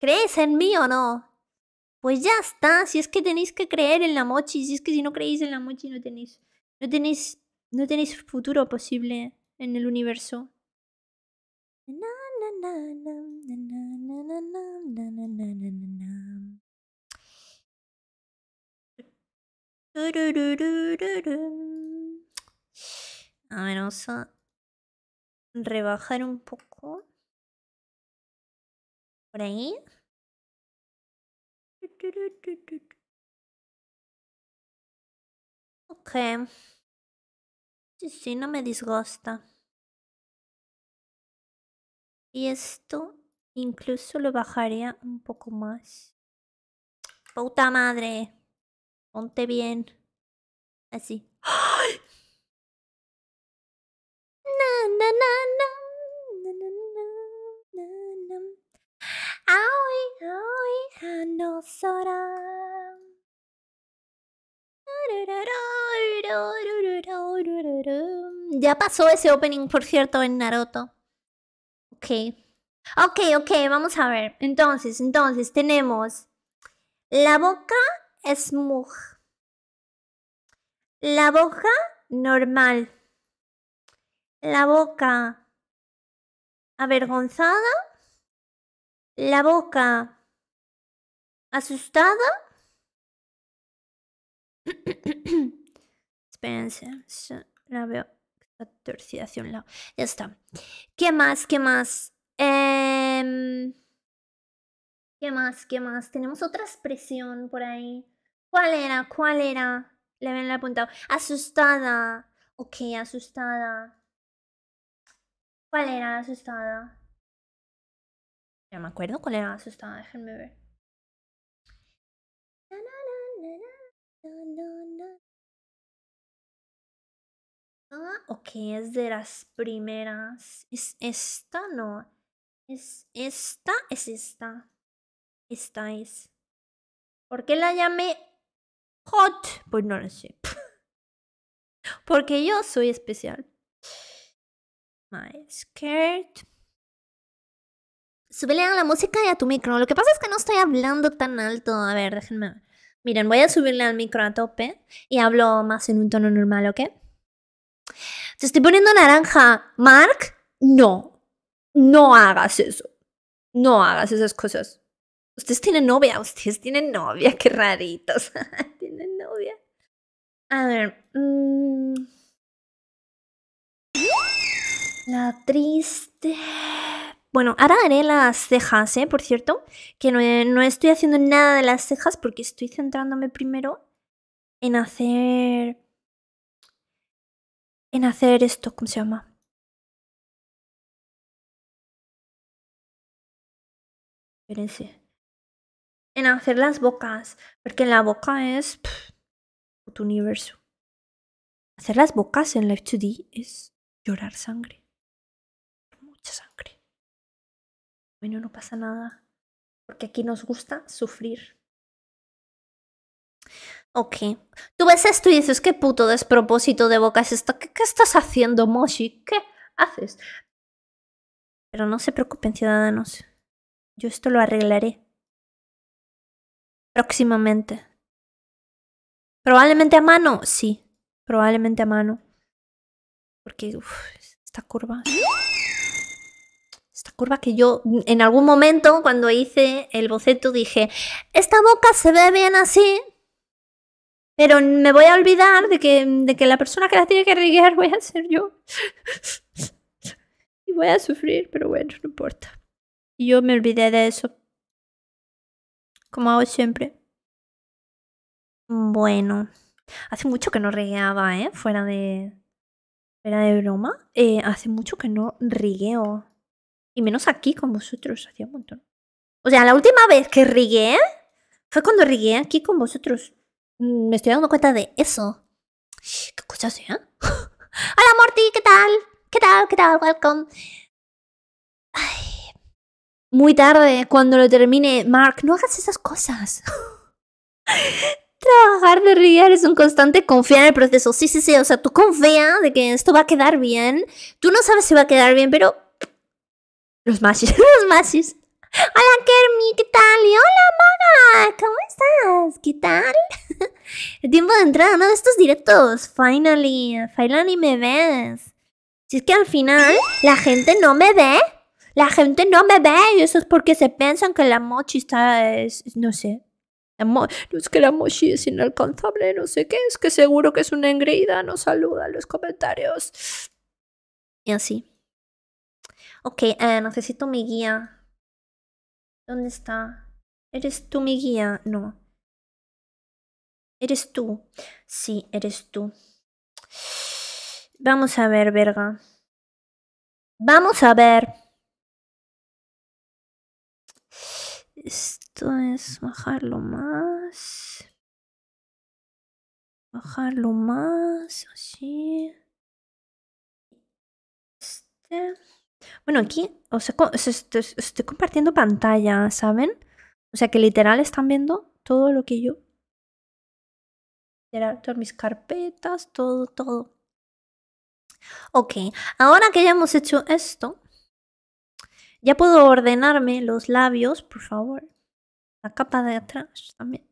¿Crees en mí o no? Pues ya está, si es que tenéis que creer en la mochi, si es que si no creéis en la mochi no tenéis, no tenéis, no tenéis futuro posible en el universo. A ver, vamos a rebajar un poco Okay, Ok. Sí, sí, no me disgusta. Y esto incluso lo bajaría un poco más. Puta madre. Ponte bien. Así. na, Ya pasó ese opening, por cierto, en Naruto. Ok. Ok, ok, vamos a ver. Entonces, entonces, tenemos... La boca es La boca normal. La boca avergonzada la boca. ¿Asustada? *coughs* Espérense, la veo está torcida hacia un lado. Ya está. ¿Qué más? ¿Qué más? Em, ¿Qué más? ¿Qué más? Tenemos otra expresión por ahí. ¿Cuál era? ¿Cuál era? Le ven la apuntado. Asustada. Ok, asustada. ¿Cuál era? Asustada. Ya me acuerdo cuál era la asustada, déjenme ver. Ah, ok, es de las primeras. Es esta, no. Es esta, es esta. Esta es. ¿Por qué la llamé hot? Pues no lo sé. *laughs* Porque yo soy especial. My skirt. Súbele a la música y a tu micro. Lo que pasa es que no estoy hablando tan alto. A ver, déjenme. Miren, voy a subirle al micro a tope y hablo más en un tono normal, ¿ok? Te estoy poniendo naranja. Mark, no. No hagas eso. No hagas esas cosas. Ustedes tienen novia, ustedes tienen novia, qué raritos. *laughs* tienen novia. A ver. Mm. La triste. Bueno, ahora haré las cejas, ¿eh? Por cierto, que eh, no, estoy haciendo nada de las cejas porque estoy centrándome primero en hacer... En hacer esto, ¿cómo se llama? Espérense. En hacer las bocas, porque la boca es... tu universo. Hacer las bocas en life 2D es llorar sangre. bueno, no pasa nada, porque aquí nos gusta sufrir. Ok. Tú ves esto y dices, qué puto despropósito de boca es esto. ¿Qué, estás haciendo, Moshi? ¿Qué haces? Pero no se preocupen, ciudadanos. Yo esto lo arreglaré. Próximamente. Probablemente a mano, sí. Probablemente a mano. Porque, uff, esta curva curva que yo mm, en algún momento cuando hice el boceto dije, esta boca se ve bien así, pero me voy a olvidar de que, la persona que la tiene que riguear voy a ser yo. *laughs* y voy a sufrir, pero bueno, no importa. Y yo me olvidé de eso. Como hago siempre. Bueno. Hace mucho que no rigueaba, ¿eh? Fuera de... Fuera de broma. Eh, hace mucho que no rigueo. Y menos aquí con vosotros, hacía un montón. O sea, la última vez que rigué fue cuando rigué aquí con vosotros. Mm, me estoy dando cuenta de eso. ¿Qué cosa eh? sea? *laughs* Hola, Morty, ¿qué tal? ¿Qué tal? ¿Qué tal? Welcome. muy tarde, cuando lo termine. Mark, no hagas esas cosas. *laughs* Trabajar de rigar es un constante confiar en el proceso. Sí, sí, sí. O sea, tú confía de que esto va a quedar bien. Tú no sabes si va a quedar bien, pero los mashis, *laughs* los mashis. Hola Kermi, ¿qué tal? Y hola Maga, ¿cómo estás? ¿Qué tal? *laughs* El tiempo de entrada uno de estos directos. Finally, finally me ves. Si es que al final la gente no me ve. La gente no me ve y eso es porque se piensan que la mochi está, no sé. No es que la mochi es inalcanzable, no sé qué. Es que seguro que es una engreída. No saluda en los comentarios. Y así. Ok, eh, necesito mi guía. ¿Dónde está? ¿Eres tú mi guía? No. ¿Eres tú? Sí, eres tú. Vamos a ver, verga. Vamos a ver. Esto es bajarlo más. Bajarlo más, así. Este. Bueno, aquí os, este, estoy, compartiendo pantalla, ¿saben? O sea que literal están viendo todo lo que yo. Literal, todas mis carpetas, todo, todo. Ok, ahora que ya hemos hecho esto, ya puedo ordenarme los labios, por favor. La capa de atrás también.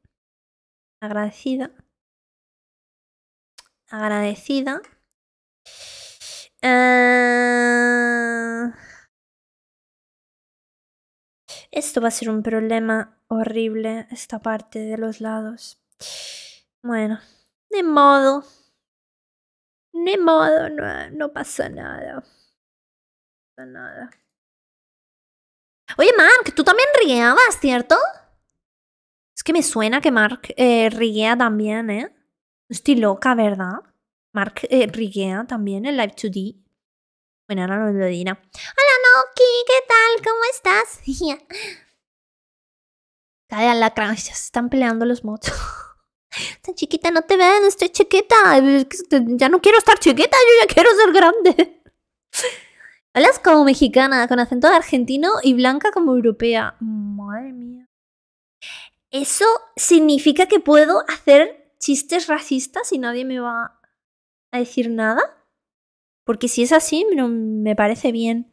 Agradecida. Agradecida. Ah. Esto va a ser un problema horrible, esta parte de los lados. Bueno, de modo. De modo, no, no pasa nada. nada. Oye, Mark, tú también rieabas, ¿cierto? Es que me suena que Mark eh, también, ¿eh? Estoy loca, ¿verdad? Mark eh, Riguea también en Live2D. Bueno, ahora no lo dirá. Hola Noki, ¿qué tal? ¿Cómo estás? *laughs* a la se están peleando los motos. *laughs* Tan chiquita, no te vean, estoy chiquita. Este, ya no quiero estar chiquita, yo ya quiero ser grande. Hablas *laughs* como mexicana, con acento argentino y blanca como europea. Madre mía. Eso significa que puedo hacer chistes racistas y nadie me va a decir nada? Porque si es así, no me parece bien.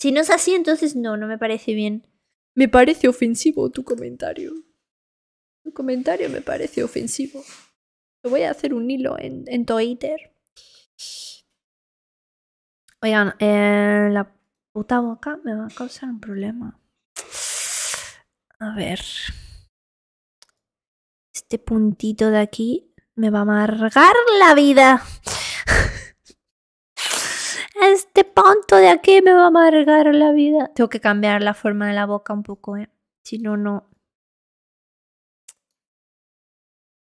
Si no es así, entonces no, no me parece bien. Me parece ofensivo tu comentario. Tu comentario me parece ofensivo. Te voy a hacer un hilo en, Twitter. Oigan, eh, la puta boca me va a causar un problema. A ver. Este puntito de aquí me va a amargar la vida. este punto de aquí me va a amargar la vida. Tengo que cambiar la forma de la boca un poco, ¿eh? Si no, no.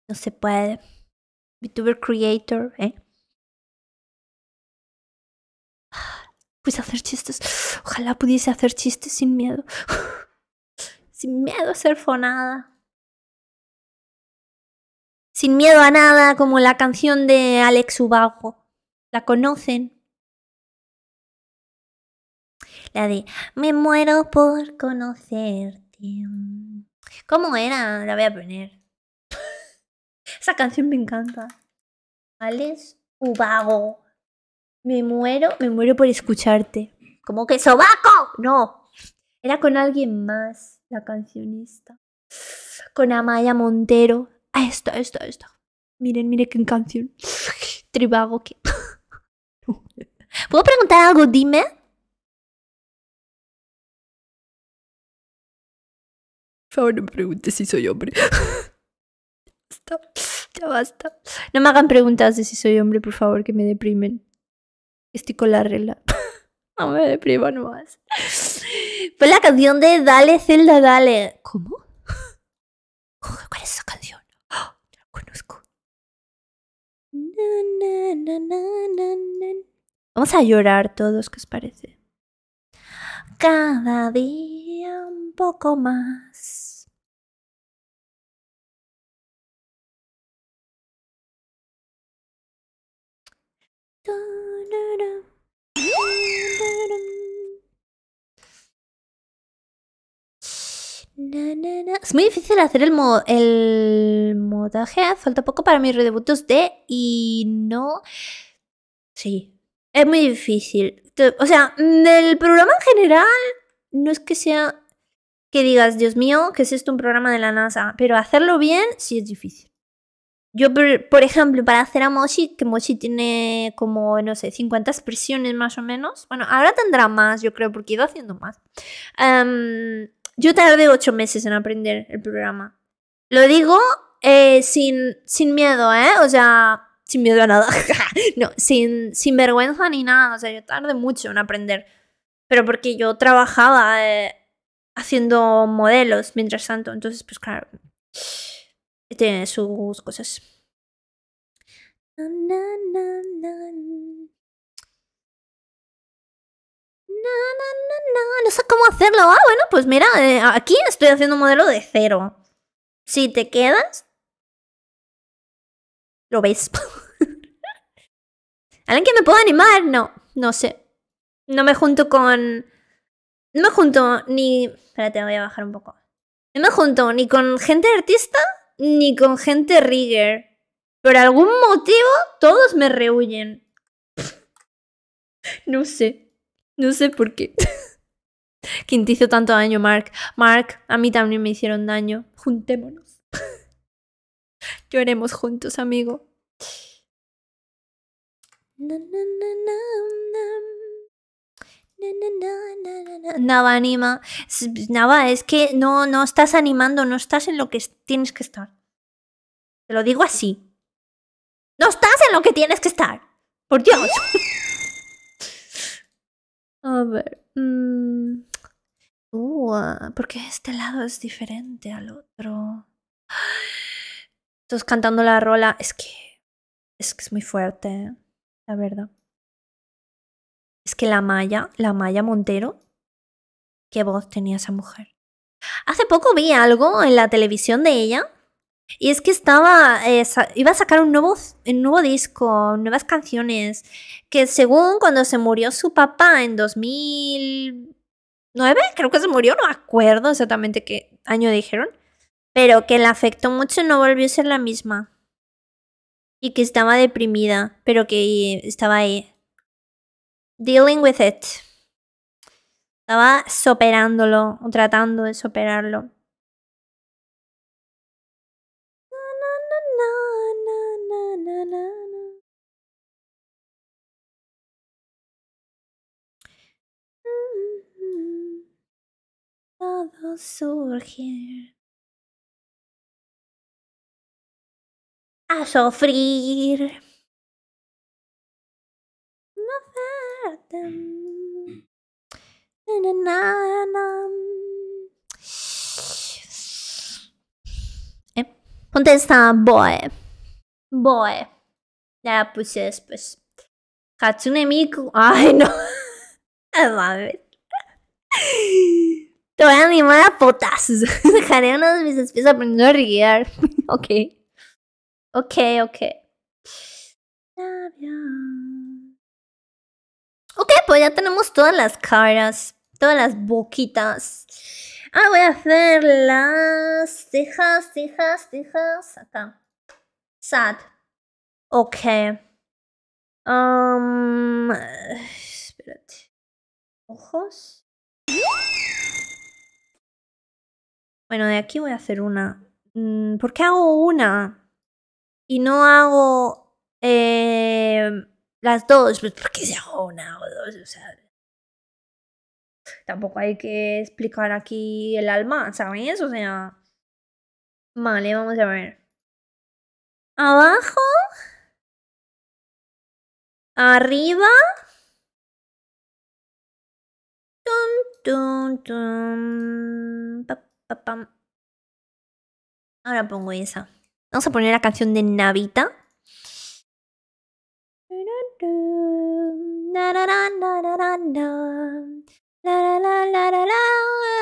No se puede. VTuber Creator, ¿eh? Pues hacer chistes. Ojalá pudiese hacer chistes sin miedo. *laughs* sin miedo a ser fonada sin miedo a nada, como la canción de Alex Ubago. ¿La conocen? La de Me muero por conocerte. ¿Cómo era? La voy a poner. *laughs* Esa canción me encanta. Alex Ubago. Me muero, me muero por escucharte. ¿Cómo que sobaco? No. Era con alguien más la cancionista. Con Amaya Montero. Ah, esto, esto, esto. Miren, miren qué canción. *laughs* Tribago que. *laughs* ¿Puedo preguntar algo? Dime. Por favor, no me preguntes si soy hombre. *laughs* ya basta. No me hagan preguntas de si soy hombre, por favor, que me deprimen. Estoy con la regla. no me deprimo más. Fue la canción de Dale, Zelda, Dale. ¿Cómo? Vamos a llorar todos, ¿qué os parece? Cada día un poco más. Es muy difícil hacer el, modaje. ¿eh? Falta poco para mis redebutos de y no. Sí. Es muy difícil. O sea, mm, el programa en general no es que sea que digas, Dios mío, que es esto un programa de la NASA. Pero hacerlo bien sí es difícil. Yo, por ejemplo, para hacer a Moshi, que Moshi tiene como, no sé, 50 expresiones más o menos. Bueno, ahora tendrá más, yo creo, porque he ido haciendo más. Em, yo tardé ocho meses en aprender el programa. Lo digo eh, sin, sin miedo, ¿eh? O sea, sin miedo a nada. *laughs* no, sin, vergüenza ni nada. O sea, yo tardé mucho en aprender. Pero porque yo trabajaba eh, haciendo modelos mientras tanto. Entonces, pues claro, tiene sus cosas. no sé cómo hacerlo. Ah, bueno, pues mira, eh, aquí estoy haciendo un modelo de cero. Si te quedas, lo ves. *laughs* ¿Alguien que me pueda animar? No, no sé. No me junto con... No me junto ni... Espérate, voy a bajar un poco. No me junto ni con gente artista ni con gente rigger. Por algún motivo, todos me rehuyen. *laughs* no sé. No sé por qué. *laughs* ¿Quién te hizo tanto daño, Mark. Mark, a mí también me hicieron daño. Juntémonos. *laughs* Lloremos juntos, amigo. Nava, anima. Nava, es que no, no estás animando, no estás en lo que tienes que estar. Te lo digo así. No estás en lo que tienes que estar. Por Dios. *laughs* A ver. Mmm. Ah, porque este lado es diferente al otro. Entonces cantando la rola es que es que es muy fuerte, la verdad. Es que la Maya, la Maya Montero, qué voz tenía esa mujer. Hace poco vi algo en la televisión de ella y es que estaba, eh, iba a sacar un nuevo, nuevo disco, nuevas canciones, que según cuando se murió su papá en 2009, creo que se murió, no acuerdo exactamente qué año dijeron, pero que le afectó mucho y no volvió a ser la misma. Y que estaba deprimida, pero que estaba ahí. Dealing with it. Estaba superándolo, o tratando de superarlo. those over A sufrir. No fartem. Na na na. Eh? Contesta boe. Boe. That pusses, pues. Hatsune *laughs* Miku. I know. I love it. Te voy a animar a potazos. *laughs* Dejaré uno de mis espías aprendiendo a riguear. *laughs* ok. Ok, ok. Ok, pues ya tenemos todas las caras, todas las boquitas. ah voy a hacer las cejas, cejas, cejas. Acá. Sad. Ok. Um, *sighs* espérate. Ojos. Bueno, de aquí voy a hacer una. Mm, ¿Por qué hago una? Y no hago em, las dos. Pues, ¿por qué se hago una o dos? O sea, tampoco hay que explicar aquí el alma, ¿sabes? O sea. Vale, vamos a ver. Abajo. Arriba. Ahora pongo esa. Vamos a poner la canción de Navita.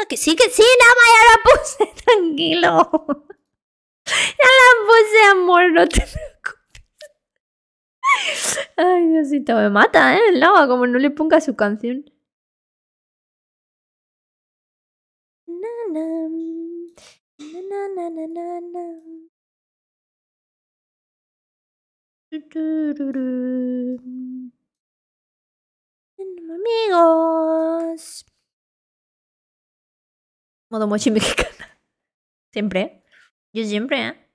Que sí, que sí, Nava, ya la puse, *laughs* tranquilo. Ya la puse, amor, no te Ay, Diosito, me mata, ¿eh? Nava, como no le ponga su canción. Amigos. Modo mochi *laughs* mexicana. Siempre. Yo siempre, ¿eh?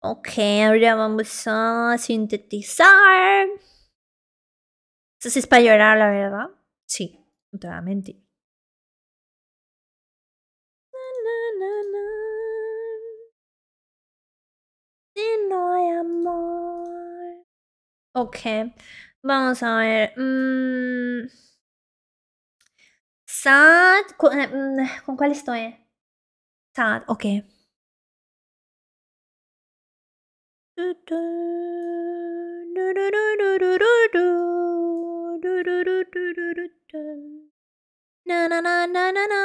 Ok, ahora vamos a sintetizar. Esto es para llorar, la verdad. Sí, totalmente. te no hay amor. Ok, vamos a ver. Mm. Sad. ¿Con, eh, mm, ¿Con cuál estoy? Sad, ok. Na, na, na, na, na,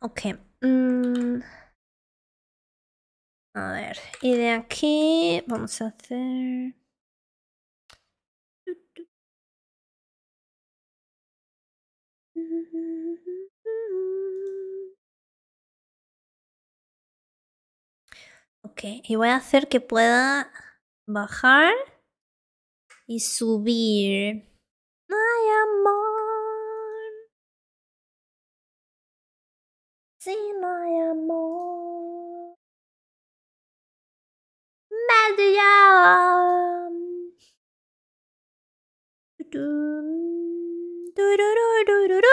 Ok. Mm. A ver. Y de aquí vamos a hacer... Ok, y voy a hacer que pueda bajar y subir. Ay, amor. Si no hay amor. medio. Uy,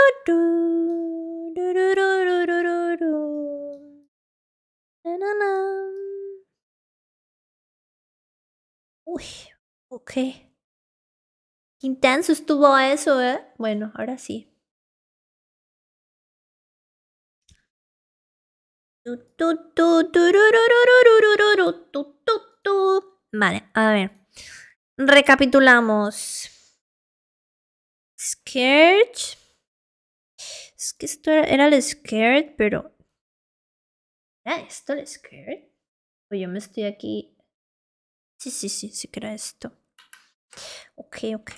ok. Intenso estuvo eso, ¿eh? Bueno, ahora sí. Vale, a ver. Recapitulamos. Scared. Es que esto era, el scared, pero. ¿Era esto el scared? O yo me estoy aquí. Sí, sí, sí, sí que era esto. Ok, ok.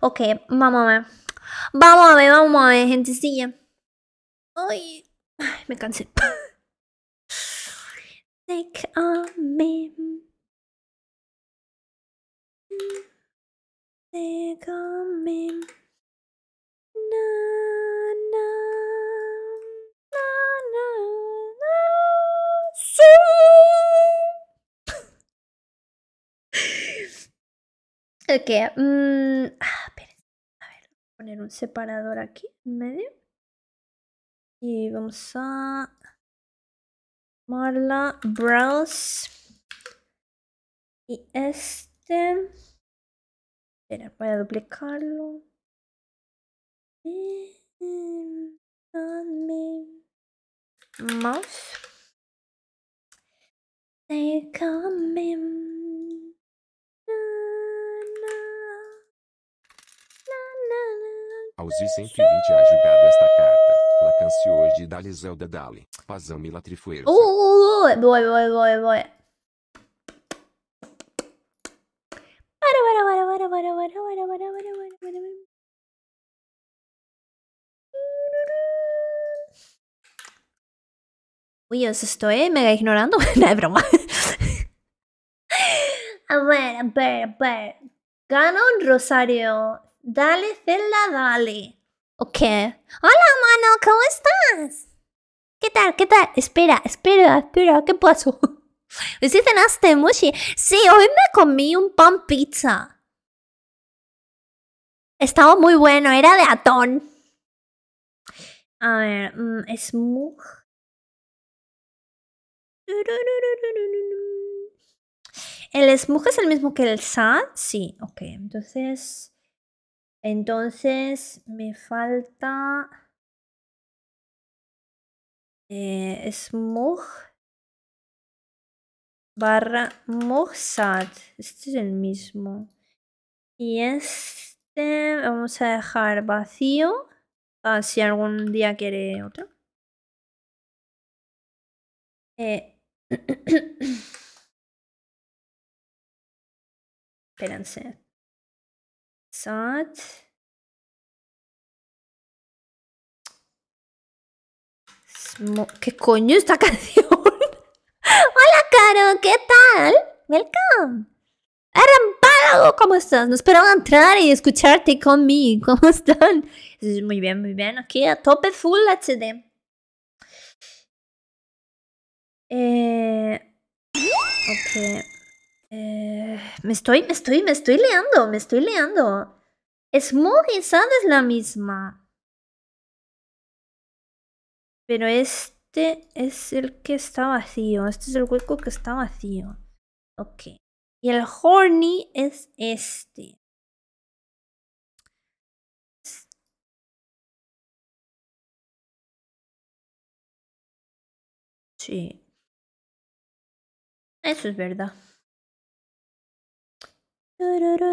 ok, vamos a ver. Vamos a ver, vamos a ver, gentecilla. Ay, ay me cansé. *laughs* Take on me. Take on me. Na, na, na, na, na. *laughs* ok. mmm... Ah, a ver, voy a poner un separador aquí en medio. Y vamos a... Marla Browse e este. Espera, voy a duplicarlo. Hum, Mouse. They come in. Aos 120 é julgado esta carta. La canzone Dali Zelda Dali. Pasami la trifuerza. Uh, uh, uh, boy, boy, boy, boy. Uy, os estoy mega ignorando. no, es broma. a ver, a ver, a ver. Ganon Rosario. Dale, Zelda, dale. Okay, Hola, mano, ¿cómo estás? ¿Qué tal? ¿Qué tal? Espera, espera, espera, ¿qué pasó? *laughs* ¿Sí cenaste, Mushi? Sí, hoy me comí un pan pizza. Estaba muy bueno, era de atón. A ver, mm, es ¿El smug es el mismo que el sad? Sí, ok. Entonces, entonces me falta eh, smog barra mugsat. Este es el mismo. Y este vamos a dejar vacío. para ah, si algún día quiere otro. Eh. *coughs* Espérense. ¿Qué coño esta *laughs* canción? Hola, Caro, ¿qué tal? Welcome. Arampago, ¿cómo estás? No esperaba entrar y escucharte conmigo. *laughs* ¿Cómo están? Muy bien, muy bien. Aquí a tope full HD. Eh, ok. Eh, me estoy, me estoy, me estoy leando, me estoy leando. y Sad es la misma. Pero este es el que está vacío. Este es el hueco que está vacío. Ok. Y el horny es este. Sí. Eso es verdad. Hola,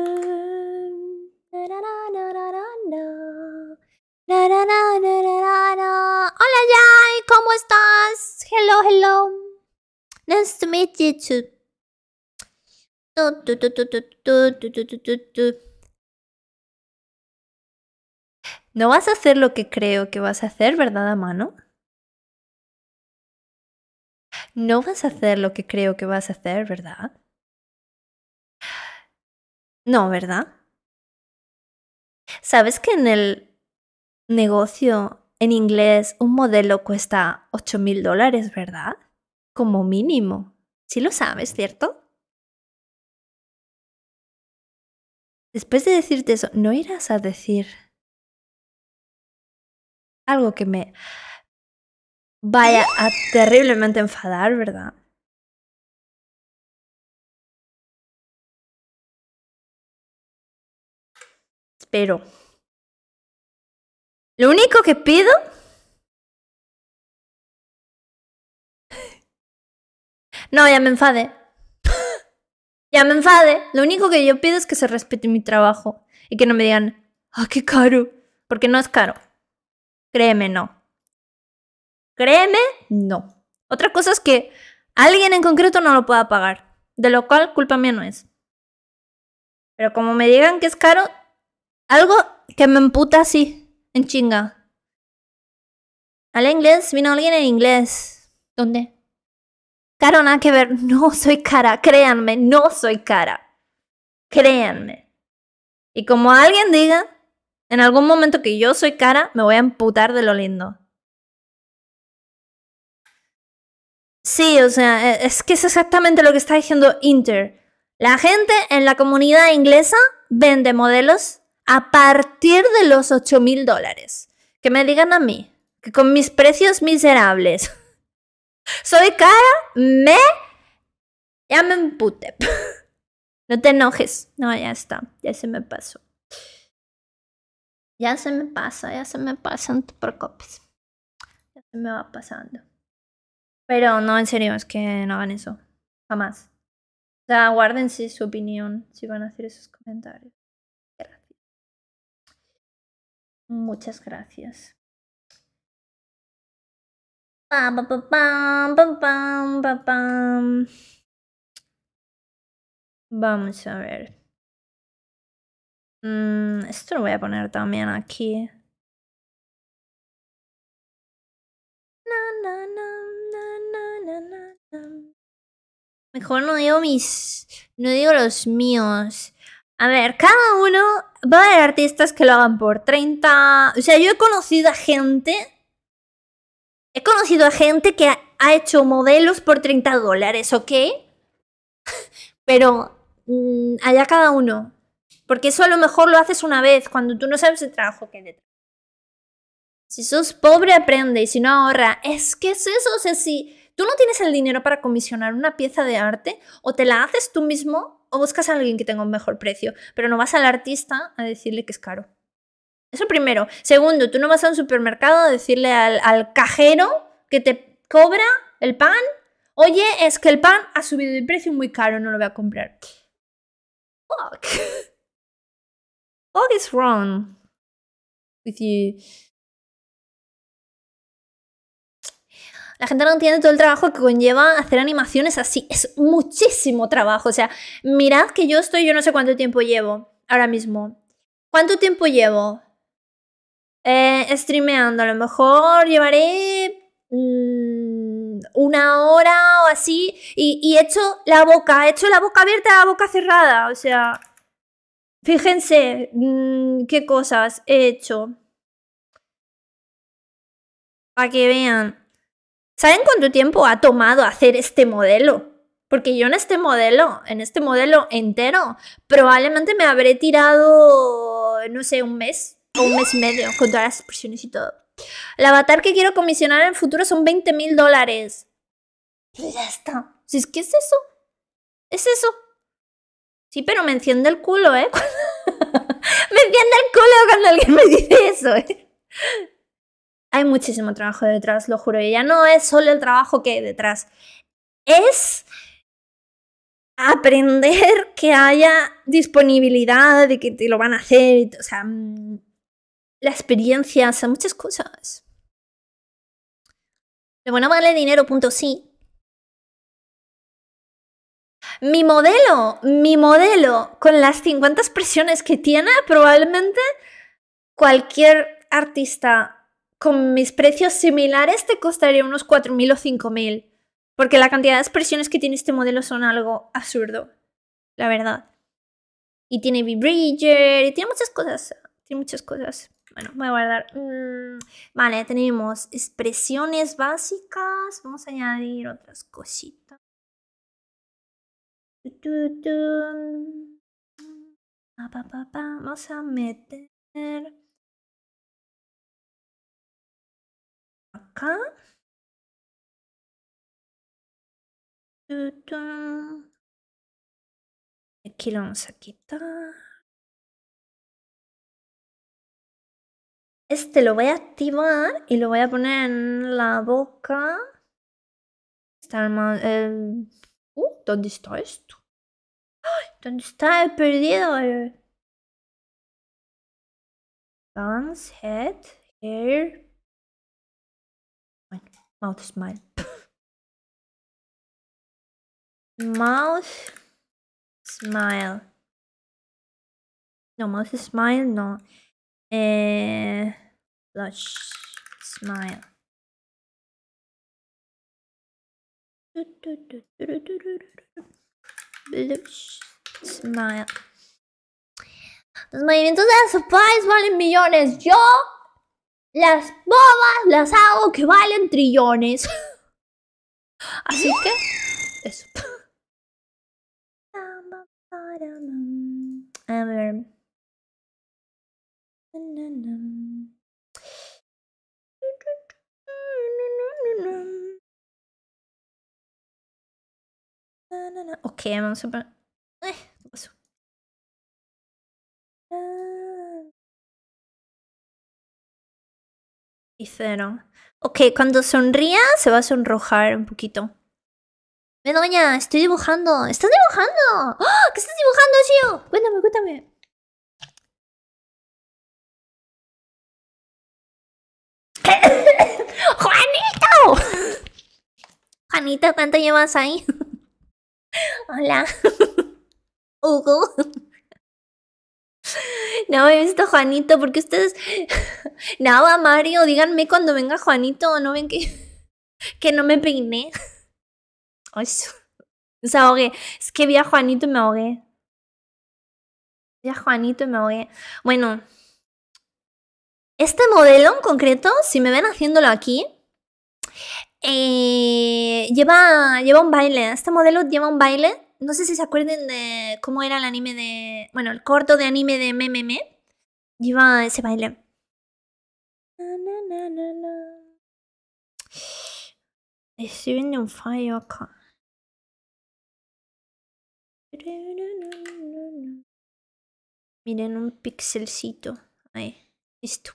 Jai, ¿cómo estás? Hello, hello. Nice to meet you No vas a hacer lo que creo que vas a hacer, ¿verdad, Amano? No vas a hacer lo que creo que vas a hacer, ¿verdad? No, ¿verdad? ¿Sabes que en el negocio en inglés un modelo cuesta 8 mil dólares, ¿verdad? Como mínimo. Sí lo sabes, ¿cierto? Después de decirte eso, no irás a decir algo que me vaya a terriblemente enfadar, ¿verdad? Pero, Lo único que pido *laughs* No, ya me enfade. *laughs* ya me enfade. Lo único que yo pido es que se respete mi trabajo y que no me digan, ah, qué caro. Porque no es caro. Créeme, no. Créeme, no. Otra cosa es que alguien en concreto no lo pueda pagar, de lo cual culpa mía no es. Pero como me digan que es caro, algo que me emputa así, en chinga. Al inglés, vino alguien en inglés. ¿Dónde? Caro, nada que ver. *laughs* No soy cara, créanme, no soy cara. Créanme. Y como alguien diga, en algún momento que yo soy cara, me voy a emputar de lo lindo. Sí, o sea, e, es que es exactamente lo que está diciendo Inter. La gente en la comunidad inglesa vende modelos a partir de los 8 mil dólares. Que me digan a mí, que con mis precios miserables, *laughs* soy cara, me... Ya me *laughs* No te enojes. No, ya está. Ya se me pasó. Ya se me pasa, ya se me pasan no te Ya se me va pasando. Pero no, en serio, es que no hagan eso. Jamás. O sea, guárdense su opinión si van a hacer esos comentarios. Muchas gracias. Pam, Vamos a ver. Mm, esto lo voy a poner también aquí. Mejor no digo mis. No digo los míos. A ver, cada uno va a haber artistas que lo hagan por 30. O sea, yo he conocido a gente. He conocido a gente que ha, hecho modelos por 30 dólares, ¿ok? *laughs* Pero mm, allá cada uno. Porque eso a lo mejor lo haces una vez, cuando tú no sabes el trabajo que hay detrás. Si sos pobre, aprende y si no ahorra. Es que es eso, o sea, si tú no tienes el dinero para comisionar una pieza de arte o te la haces tú mismo buscas a alguien que tenga un mejor precio, pero no vas al artista a decirle que es caro. Eso primero. Segundo, tú no vas a un supermercado a decirle al, cajero que te cobra el pan, oye, es que el pan ha subido de precio muy caro, no lo voy a comprar. Fuck. *laughs* is wrong with you. La gente no entiende todo el trabajo que conlleva hacer animaciones así. Es muchísimo trabajo. O sea, mirad que yo estoy, yo no sé cuánto tiempo llevo ahora mismo. ¿Cuánto tiempo llevo? Eh, streameando, a lo mejor llevaré mm, una hora o así. Y, he hecho la boca, he hecho la boca abierta, la boca cerrada. O sea, fíjense mm, qué cosas he hecho. Para que vean. ¿Saben cuánto tiempo ha tomado hacer este modelo? Porque yo en este modelo, en este modelo entero, probablemente me habré tirado, no sé, un mes o un mes y medio con todas las expresiones y todo. El avatar que quiero comisionar en el futuro son 20 mil dólares. Y ya está. Si es que es eso. Es eso. Sí, pero me enciende el culo, ¿eh? *laughs* me enciende el culo cuando alguien me dice eso, ¿eh? Hay muchísimo trabajo detrás, lo juro. Y ya no es solo el trabajo que hay detrás. Es aprender que haya disponibilidad de que te lo van a hacer. O sea, mm, la experiencia, o sea, muchas cosas. Lo bueno vale dinero, punto sí. Mi modelo, mi modelo, con las 50 expresiones que tiene, probablemente cualquier artista con mis precios similares te costaría unos 4.000 o 5.000, porque la cantidad de expresiones que tiene este modelo son algo absurdo, la verdad. Y tiene v y tiene muchas cosas, tiene muchas cosas. Bueno, voy a guardar. Mm, vale, tenemos expresiones básicas, vamos a añadir otras cositas. Vamos a meter... Aquí lo vamos a quitar. Este lo voy a activar y lo voy a poner en la boca. Está em, Uh, ¿Dónde está esto? ¿Dónde está el perdido? Dance head, hair, Mouth smile. mouth smile. No, mouth smile, no. Eh, blush smile. Blush smile. Pues, entonces, eso, surprise, vale millones. Yo Las bobas las hago que valen trillones. *laughs* Así que, eso. *laughs* A ver. Ok, vamos a... Eh, *laughs* cero. Ok, cuando sonría se va a sonrojar un poquito. me doña, estoy dibujando. ¡Estás dibujando! ¡Ah! ¿Qué estás dibujando, tío! ¡Cuéntame, Cuéntame, cuéntame. *coughs* ¡Juanito! Juanito, ¿cuánto llevas ahí? *laughs* Hola. *laughs* Hugo. *laughs* No, he visto a Juanito, porque ustedes. *laughs* Nada, Mario, díganme cuando venga Juanito, ¿no ven que, *laughs* que no me peiné? Ay, se ahogué. Es que vi a Juanito y me ahogué. Vi a Juanito y me ahogué. Bueno, este modelo en concreto, si me ven haciéndolo aquí, eh, lleva, lleva un baile. Este modelo lleva un baile no sé si se acuerdan de cómo era el anime de, bueno, el corto de anime de Meme lleva ese baile. Estoy viendo un fallo acá. Miren un pixelcito. Ahí, listo.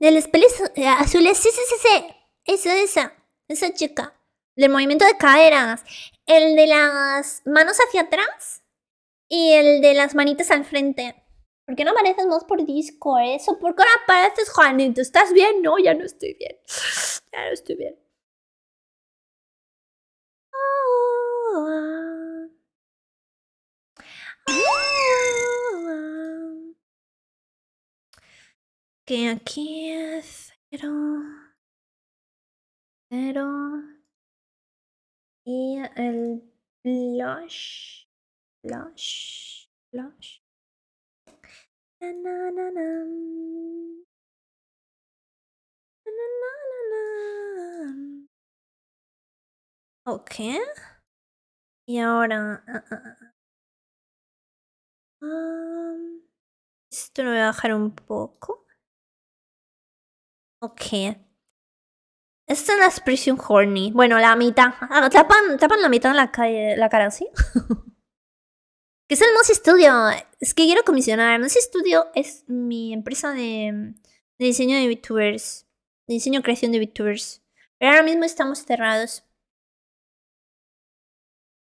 De las pelis azules, sí, sí, sí, sí. Eso, esa, esa chica del movimiento de caderas, el de las manos hacia atrás y el de las manitas al frente. ¿Por qué no apareces más por disco? ¿Eso? Eh? ¿Por qué no apareces, Juanito? ¿Estás bien? No, ya no estoy bien. Ya no estoy bien. Que aquí es cero. Cero. Y el blush. Blush. Blush. Na, na, na, Ok. Y ahora... Ah, ah, ah, um, esto lo voy a bajar un poco. Ok. Esta es la expresión horny. Bueno, la mitad. Ah, tapan, la mitad de la, calle, la cara, ¿sí? *laughs* ¿Qué es el Moss Studio. Es que quiero comisionar. Moss Studio es mi empresa de, diseño de VTubers. De diseño y creación de VTubers. Pero ahora mismo estamos cerrados.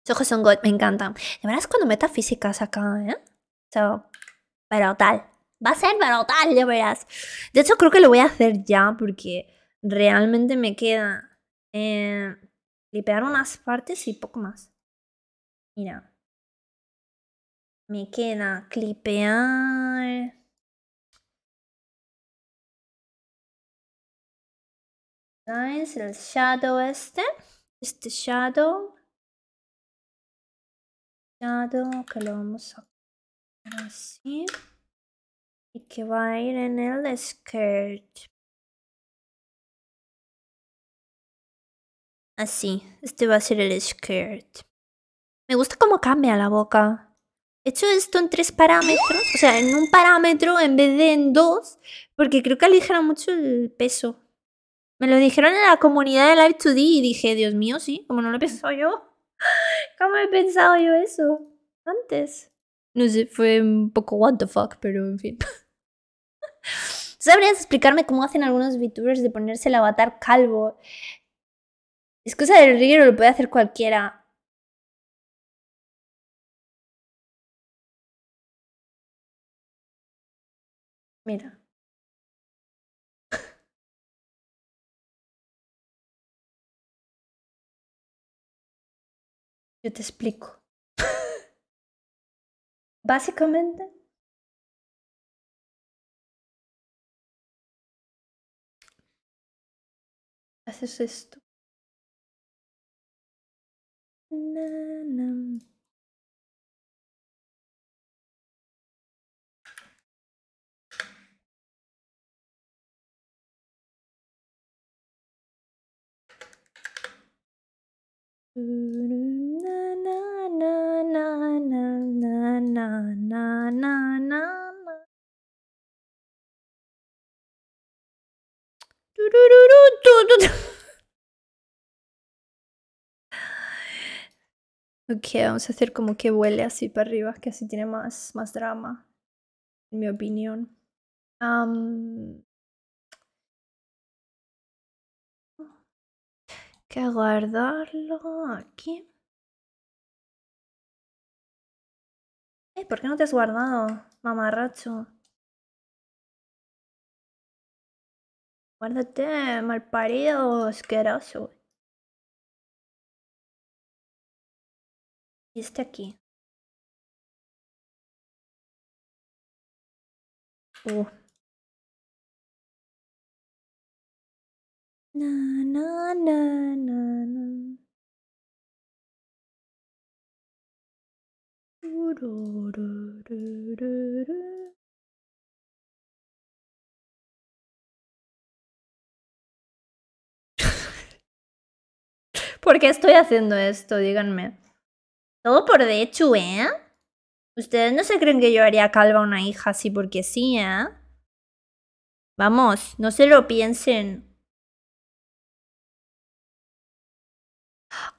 Los ojos son God, me encantan. De verdad es cuando metafísicas acá, ¿eh? So, pero tal. Va a ser pero tal, ya verás. De hecho, creo que lo voy a hacer ya porque realmente me queda clipear eh, unas partes y poco más. Mira. Me queda clipear... Nice, el shadow este. Este shadow. Shadow que lo vamos a así. Y que va a ir en el skirt. Así, este va a ser el skirt. Me gusta cómo cambia la boca. He hecho esto en tres parámetros, o sea, en un parámetro en vez de en dos, porque creo que aligera mucho el peso. Me lo dijeron en la comunidad de Live2D y dije, Dios mío, sí, como no lo he pensado yo. *laughs* ¿Cómo he pensado yo eso? Antes. No sé, fue un poco what the fuck, pero en fin. *laughs* ¿Sabrías explicarme cómo hacen algunos VTubers de ponerse el avatar calvo? Es del río, lo puede hacer cualquiera. Mira. Yo te explico. *laughs* Básicamente, haces esto. Na-na. na na na na na na na na na. Do do do do do do. Ok, vamos a hacer como que vuele así para arriba, que así tiene más, más drama, en mi opinión. Um, que guardarlo aquí. Eh, ¿Por qué no te has guardado, mamarracho? Guárdate, mal parido, asqueroso. está aquí. Uh. Na, na, na, na, *laughs* ¿Por qué estoy haciendo esto? Díganme. Todo por de hecho, ¿eh? Ustedes no se creen que yo haría calva a una hija así porque sí, ¿eh? Vamos, no se lo piensen.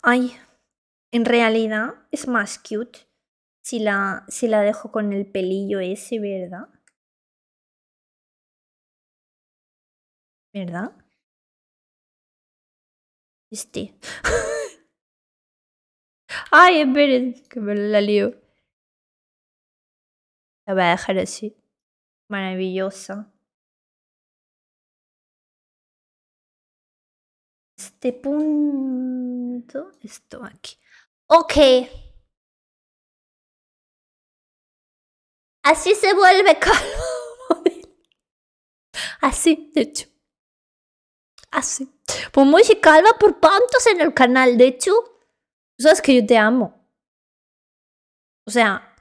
Ay, en realidad es más cute si la, si la dejo con el pelillo ese, ¿verdad? ¿Verdad? Este. *laughs* Ay, esperen, que me la lío. La voy a dejar así. Maravillosa. Este punto, esto aquí. Ok. Así se vuelve *laughs* calvo Así, de hecho. Así. Pues muy calva por pantos en el canal, de hecho. Tú sabes que yo te amo. O sea,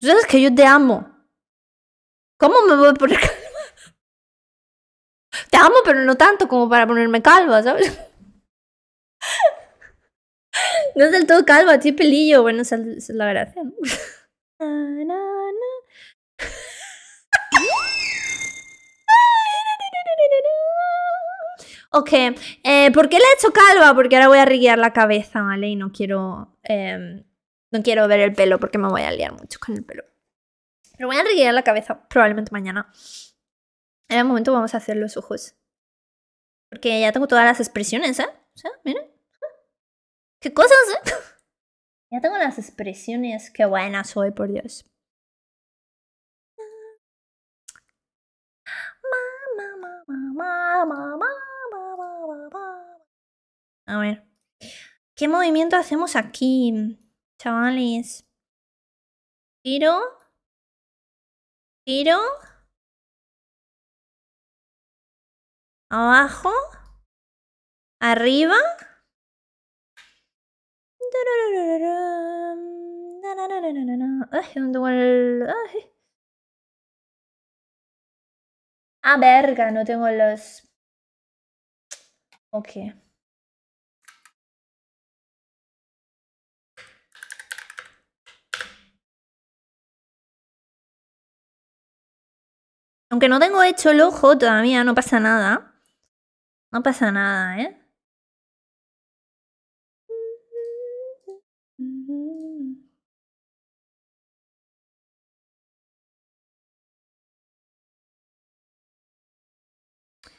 tú sabes que yo te amo. ¿Cómo me voy a poner *laughs* calva? Te amo, pero no tanto como para ponerme calva, ¿sabes? *laughs* No es del todo calva, tío, pelillo. Bueno, esa es la gracia, ¿no? *laughs* Ah, Ok, ¿por qué le he hecho calva? Porque ahora voy a riguear la cabeza, ¿vale? Y no quiero, no quiero ver el pelo porque me voy a liar mucho con el pelo. Pero voy a riguear la cabeza probablemente mañana. En el momento vamos a hacer los ojos. Porque ya tengo todas las expresiones, ¿eh? O sea, miren. ¿Qué cosas, eh? Ya tengo las expresiones. Qué buena soy, por Dios. Mamá, mamá, mamá, mamá. A ver. ¿Qué movimiento hacemos aquí, chavales? Tiro. Tiro. Abajo. Arriba. Ah, verga, no tengo los... Okay. Aunque no tengo hecho el ojo todavía, no pasa nada. No pasa nada, ¿eh?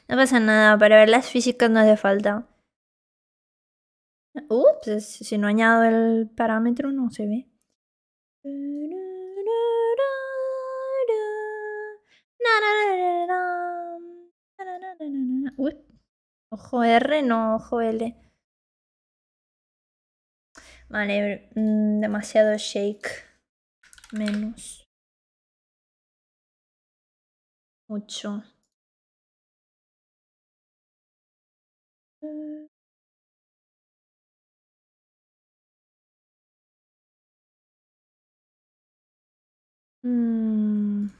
No pasa nada, para ver las físicas no hace falta. Ups, si no añado el parámetro no se ve. ojo R, no ojo L. Vale, mm, demasiado shake. Menos. Mucho. Mm.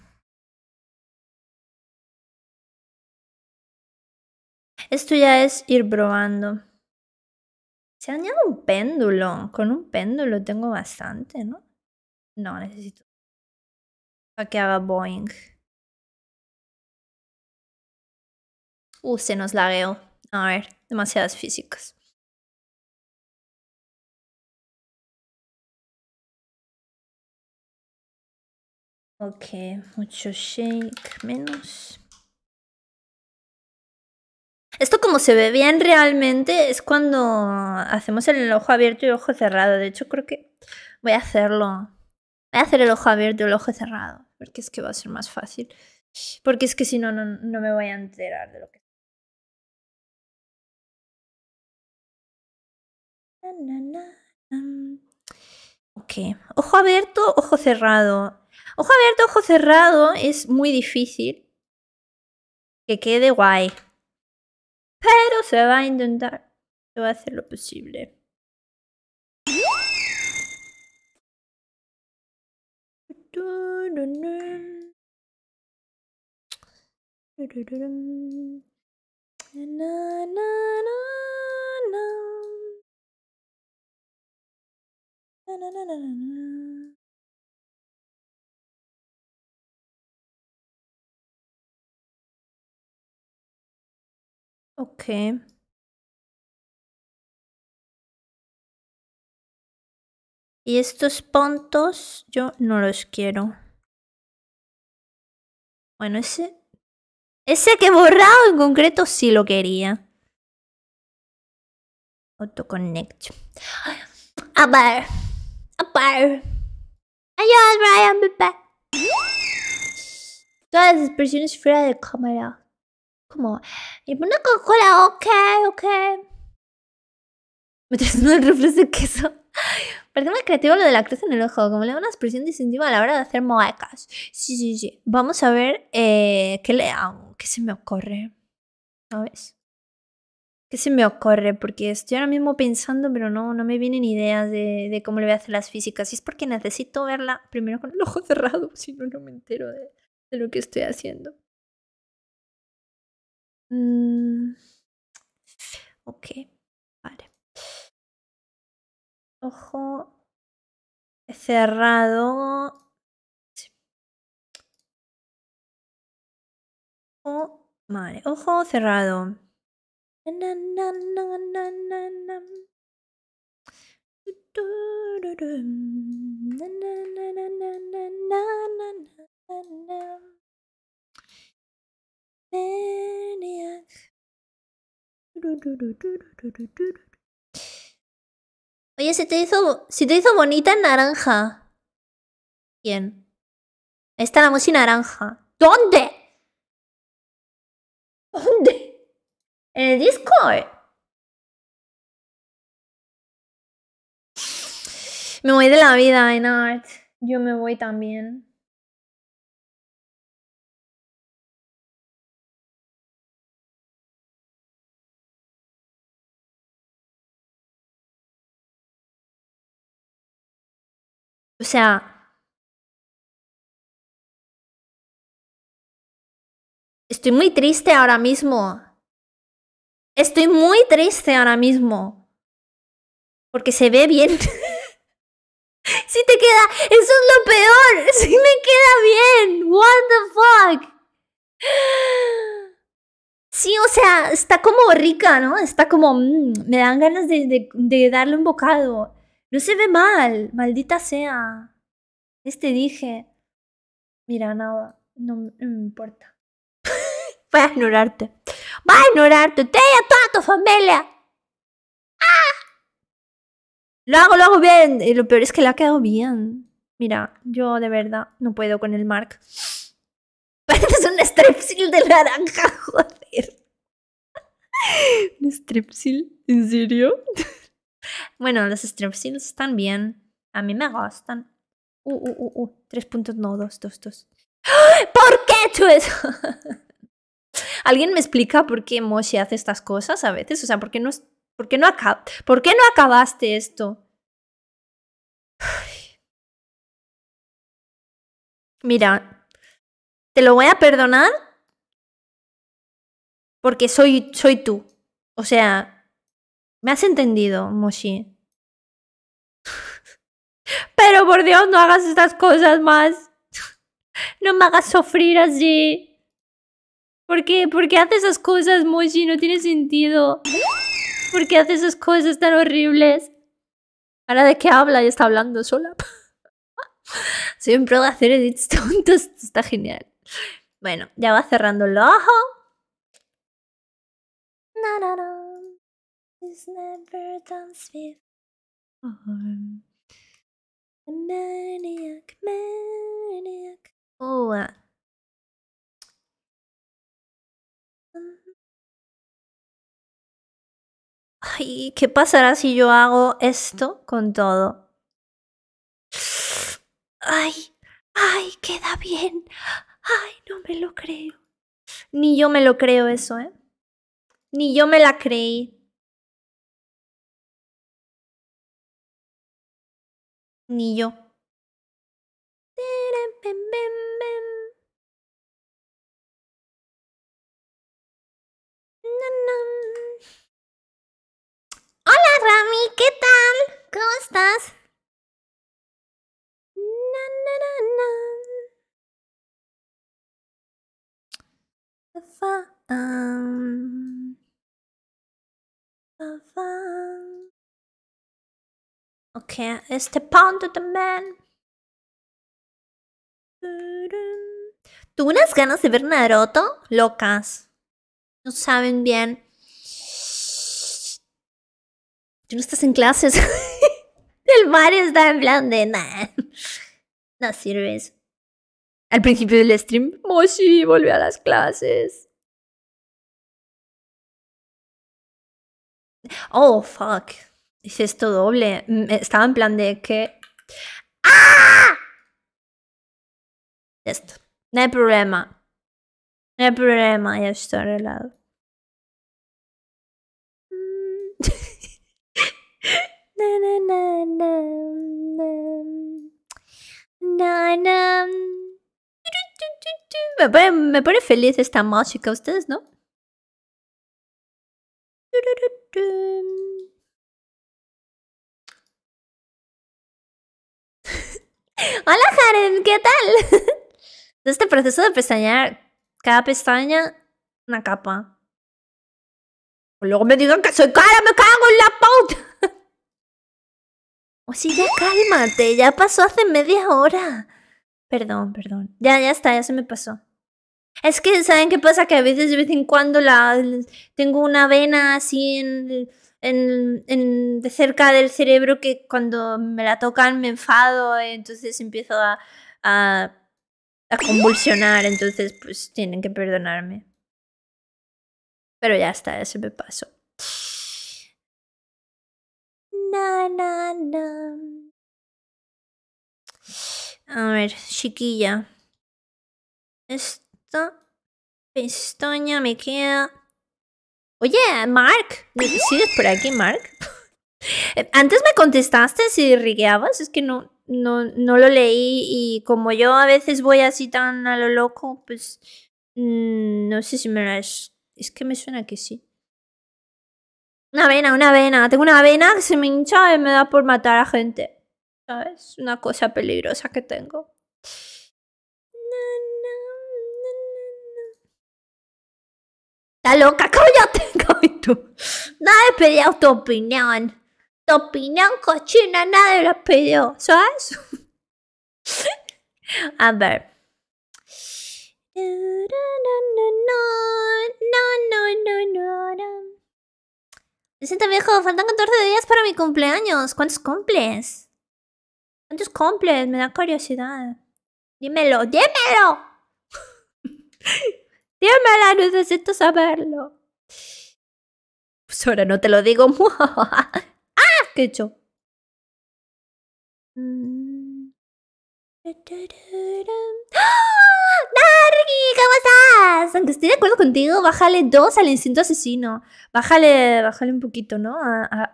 Esto ya es ir probando. Se ha añadido un péndulo. Con un péndulo tengo bastante, ¿no? No, necesito. Para que haga Boeing. Uh, se nos lagueó. A ver, demasiadas físicas. Ok, mucho shake, menos. Esto como se ve bien realmente es cuando hacemos el ojo abierto y el ojo cerrado. De hecho, creo que voy a hacerlo. Voy a hacer el ojo abierto y el ojo cerrado. Porque es que va a ser más fácil. Porque es que si no, no, me voy a enterar de lo que... Ok. Ojo abierto, ojo cerrado. Ojo abierto, ojo cerrado es muy difícil. Que quede guay. Pero se va a intentar. Se va a hacer lo posible. Ok Y estos puntos yo no los quiero. Bueno, ese... Ese que he borrado en concreto sí lo quería. Autoconnect. Apar Apar A Adiós, Brian, bye. Todas las expresiones fuera de cámara. Como, y una Coca-Cola, ok, ok. Me traes *laughs* un refresco de queso. Parece más creativo lo de la cruz en el ojo, como le da una expresión distintiva a la hora de hacer moecas. Sí, sí, sí. Vamos a ver eh, qué le hago, qué se me ocurre. ¿Sabes? ¿Qué se me ocurre? Porque estoy ahora mismo pensando, pero no, no me vienen ideas de, cómo le voy a hacer las físicas. Y es porque necesito verla primero con el ojo *laughs* cerrado, si no, no me entero de lo que estoy haciendo. Okay, mm, Ok, vale. Ojo cerrado. vale, ojo cerrado. Oye, se te hizo, se te hizo bonita naranja. Bien. Esta está la música naranja. ¿Dónde? ¿Dónde? En el Discord. Me voy de la vida, art. Yo me voy también. O sea, estoy muy triste ahora mismo. Estoy muy triste ahora mismo. Porque se ve bien. si *laughs* te queda, eso es lo peor. Si *laughs* me queda bien. What the fuck. Sí, o sea, está como rica, ¿no? Está como... Mm, me dan ganas de darle un bocado. No se ve mal, maldita sea. Este dije, mira, nada, no, me importa. *laughs* Voy a ignorarte. Va a ignorarte, te a toda tu familia. ¡Ah! Lo hago, lo hago bien. Y lo peor es que le ha quedado bien. Mira, yo de verdad no puedo con el Mark. Parece *laughs* un strepsil de naranja, *laughs* joder. ¿Un strepsil? ¿En serio? Bueno, los strepsils están bien. A mí me gustan. Uh, uh, uh, uh. puntos, no, dos, dos, dos. *gasps* ¿Por qué tú eso? *laughs* ¿Alguien me explica por qué Moshi hace estas cosas a veces? O sea, ¿por qué no, ¿por qué no acabaste esto? *sighs* Mira, te lo voy a perdonar porque soy, soy tú. O sea, me has entendido, Moshi. Pero por Dios, no hagas estas cosas más. No me hagas sufrir así. ¿Por qué? ¿Por qué haces esas cosas, Moshi? No tiene sentido. ¿Por qué haces esas cosas tan horribles? Ahora de qué habla y está hablando sola. Siempre *laughs* de hacer edits tontos. Está genial. Bueno, ya va cerrando el ojo. No, no, no. Oh, Ay, ¿qué pasará si yo hago esto con todo? Ay, ay, queda bien. Ay, no me lo creo. Ni yo me lo creo eso, ¿eh? Ni yo me la creí. Ni yo. Hola Rami, ¿qué tal? ¿Cómo estás? Okay, este Pound the Man. Tuve unas ganas de ver Naruto locas. No saben bien. Tú no estás en clases. *laughs* El mar está en plan de nada. No sirves. Al principio del stream, mosi, sí, volví a las clases. Oh, fuck. Hice esto doble. Mm, estaba en plan de que... ¡Ah! No hay problema. No hay problema. Ya estoy arreglado. *laughs* Me pone, me pone feliz esta música, ustedes, ¿no? Hola Jaren, ¿qué tal? *laughs* este proceso de pestañear, cada pestaña, una capa. Luego me digan que soy cara, me cago en la puta. *laughs* O ya cálmate, ya pasó hace media hora. Perdón, perdón. Ya, ya está, ya se me pasó. Es que, ¿saben qué pasa? Que a veces de vez en cuando la, tengo una vena así en en, de cerca del cerebro que cuando me la tocan me enfado, entonces empiezo a, a, convulsionar, entonces pues tienen que perdonarme. Pero ya está, se me pasó. Na, A ver, chiquilla. Esto pistoña me queda Oye, Mark, ¿sigues por aquí, Mark? *laughs* Antes me contestaste si rigueabas, es que no, no, no lo leí y como yo a veces voy así tan a lo loco, pues mm, no sé si me es. Es que me suena que sí. Una vena, una vena. Tengo una vena que se me hincha y me da por matar a gente. ¿Sabes? Una cosa peligrosa que tengo. Está loca, *laughs* como yo tengo y tú? Nadie pidió tu opinión. Tu opinión cochina, nadie la pidió, ¿sabes? *laughs* A ver. Me siento viejo, faltan 14 días para mi cumpleaños. ¿Cuántos cumples? ¿Cuántos cumples? Me da curiosidad. Dímelo, dímelo. *laughs* Dímela, necesito saberlo. Pues ahora no te lo digo. *laughs* ¡Ah! ¿Qué he hecho? Mm. ¡Ah! ¿Cómo estás? Aunque estoy de acuerdo contigo, bájale dos al instinto asesino. Bájale, bájale un poquito, ¿no?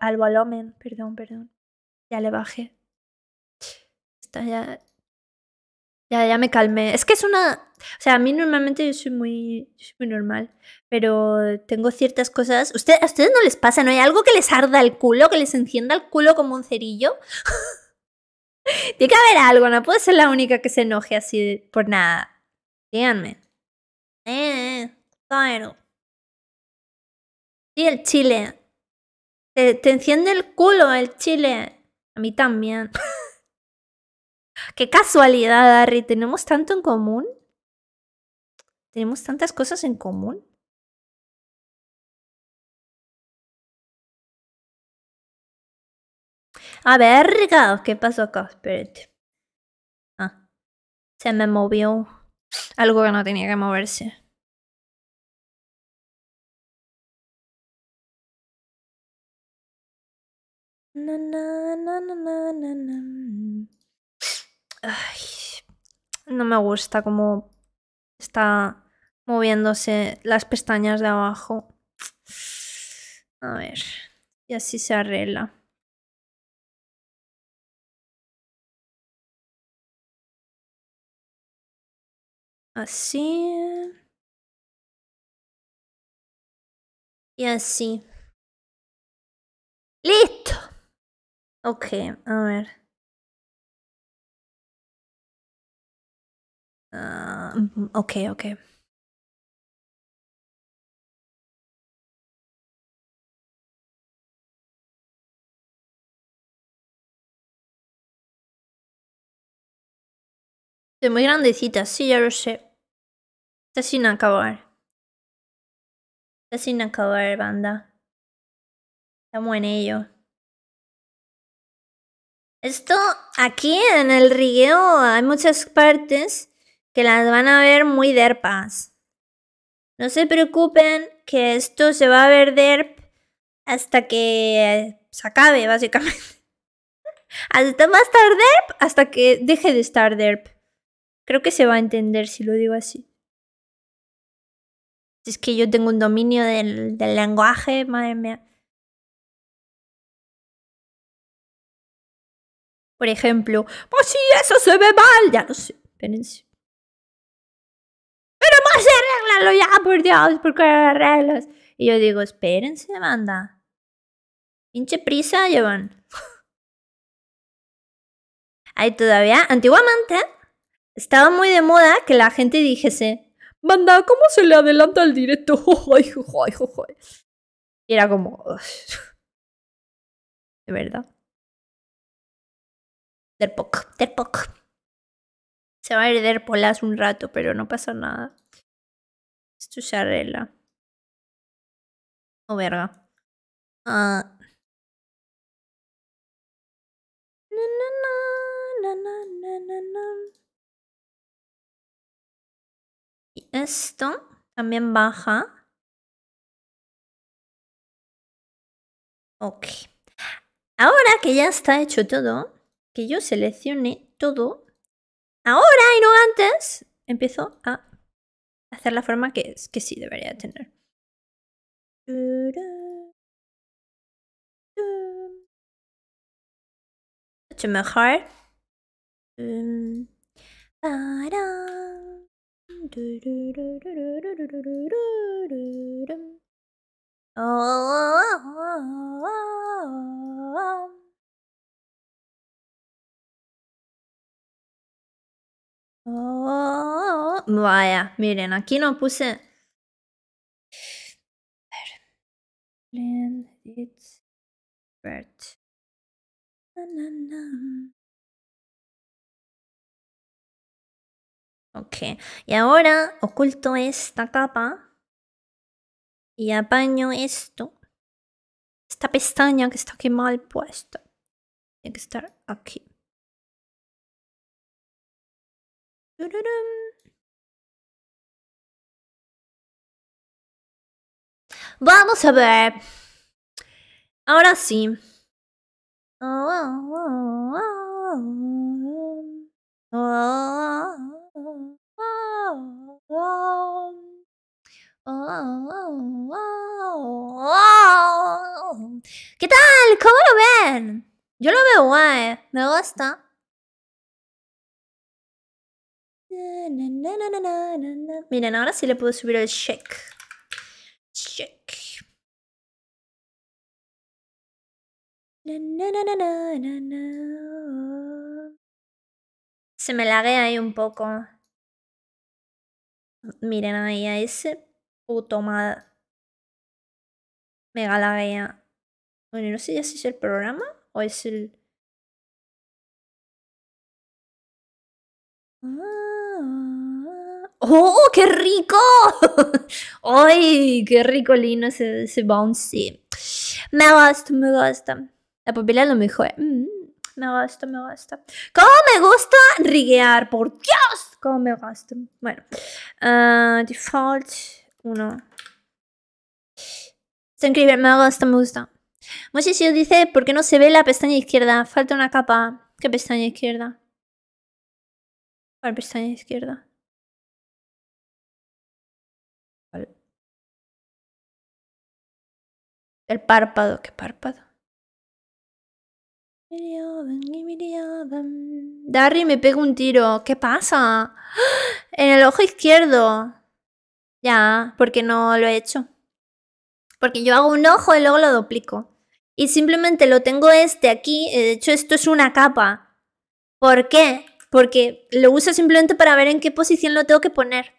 al volumen. Perdón, perdón. Ya le bajé. Está ya. Ya, ya me calmé. Es que es una... O sea, a mí normalmente yo soy muy, yo soy muy normal, pero tengo ciertas cosas... ¿A ustedes no les pasa? ¿No hay algo que les arda el culo, que les encienda el culo como un cerillo? *laughs* Tiene que haber algo, no puedo ser la única que se enoje así por nada. Díganme. Eh, claro. Sí, el chile. Te, te enciende el culo el chile. A mí también. *laughs* Qué casualidad, Harry. Tenemos tanto en común. Tenemos tantas cosas en común. A ah, ver, ¿qué pasó acá? Espérate. Ah, se me movió algo que no tenía que moverse. Mm. Ay, no me gusta cómo está moviéndose las pestañas de abajo. A ver, y así se arregla. Así. Y así. Listo. Ok, a ver. Ah, ok, ok. muy grandecita, sí, ya lo sé. Está sin acabar. Está sin acabar, banda. Estamos en ello. Esto aquí en el rigueo hay muchas partes que las van a ver muy derpas. No se preocupen que esto se va a ver derp hasta que se acabe, básicamente. *laughs* hasta va a derp hasta que deje de estar derp. Creo que se va a entender si lo digo así. Es que yo tengo un dominio del, lenguaje, madre mía. Por ejemplo, pues oh, si eso se ve mal, ya lo sé, espérense arregla arréglalo ya, por Dios, por qué arreglas Y yo digo, espérense, banda. Pinche prisa llevan. Ahí todavía, antiguamente, estaba muy de moda que la gente dijese, banda, ¿cómo se le adelanta el directo? *laughs* y era como, de verdad. poco Se va a herder polas un rato, pero no pasa nada. Esto se Oh, verga. Ah. Y esto también baja. Ok. Ahora que ya está hecho todo, que yo seleccione todo, ahora y no antes, empiezo a hacer la forma que, es que sí debería tener. Mucho mejor. Oh, vaya, miren, aquí no puse... Ok, y ahora oculto esta capa y apaño esto, esta pestaña que está aquí mal puesta. Tiene que estar aquí. Vamos a ver. Ahora sí. ¿Qué tal? ¿Cómo lo ven? Yo lo veo guay. Me gusta. Miren, ahora sí le puedo subir el check. Check. Se me laguea ahí un poco. Miren ahí a ese puto madre. Mega laguea. Bueno, no sé ya si es el programa o es el... Ah, ah, ah. ¡Oh, qué rico! *laughs* ¡Ay, qué rico lindo ese, ese bouncy! Me gusta, me gusta. La papilla lo mejor. Mm, me gusta, me gusta. ¿Cómo me gusta riguear? ¡Por Dios! ¿Cómo me gusta? Bueno. default 1. Está increíble, me gusta, me gusta. os dice, ¿por qué no se ve la pestaña izquierda? Falta una capa. ¿Qué pestaña izquierda? El la pestaña izquierda. El párpado, ¿qué párpado? Darry me pega un tiro. ¿Qué pasa? *gasps* En el ojo izquierdo. Ya, porque no lo he hecho. Porque yo hago un ojo y luego lo duplico. Y simplemente lo tengo este aquí. De hecho, esto es una capa. ¿Por qué? porque lo uso simplemente para ver en qué posición lo tengo que poner.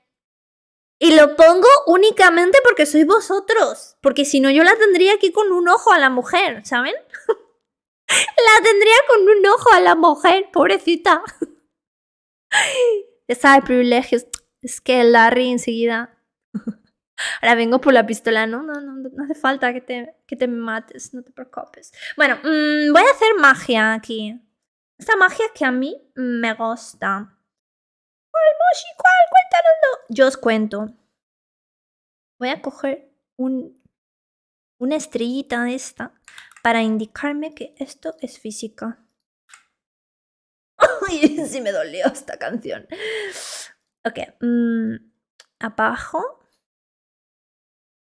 Y lo pongo únicamente porque sois vosotros, porque si no yo la tendría aquí con un ojo a la mujer, ¿saben? *laughs* la tendría con un ojo a la mujer, pobrecita. ya *laughs* sabe, privilegios. Es que Larry enseguida. *laughs* Ahora vengo por la pistola, no, no, hace falta que te, que te mates, no te preocupes. Bueno, mm, voy a hacer magia aquí. Esta magia que a mí me gusta. ¿Cuál, Moshi? ¿Cuál? Yo os cuento. Voy a coger una estrellita de esta para indicarme que esto es física. ¡Ay! *laughs* sí me dolió esta canción. Ok. Mm, abajo.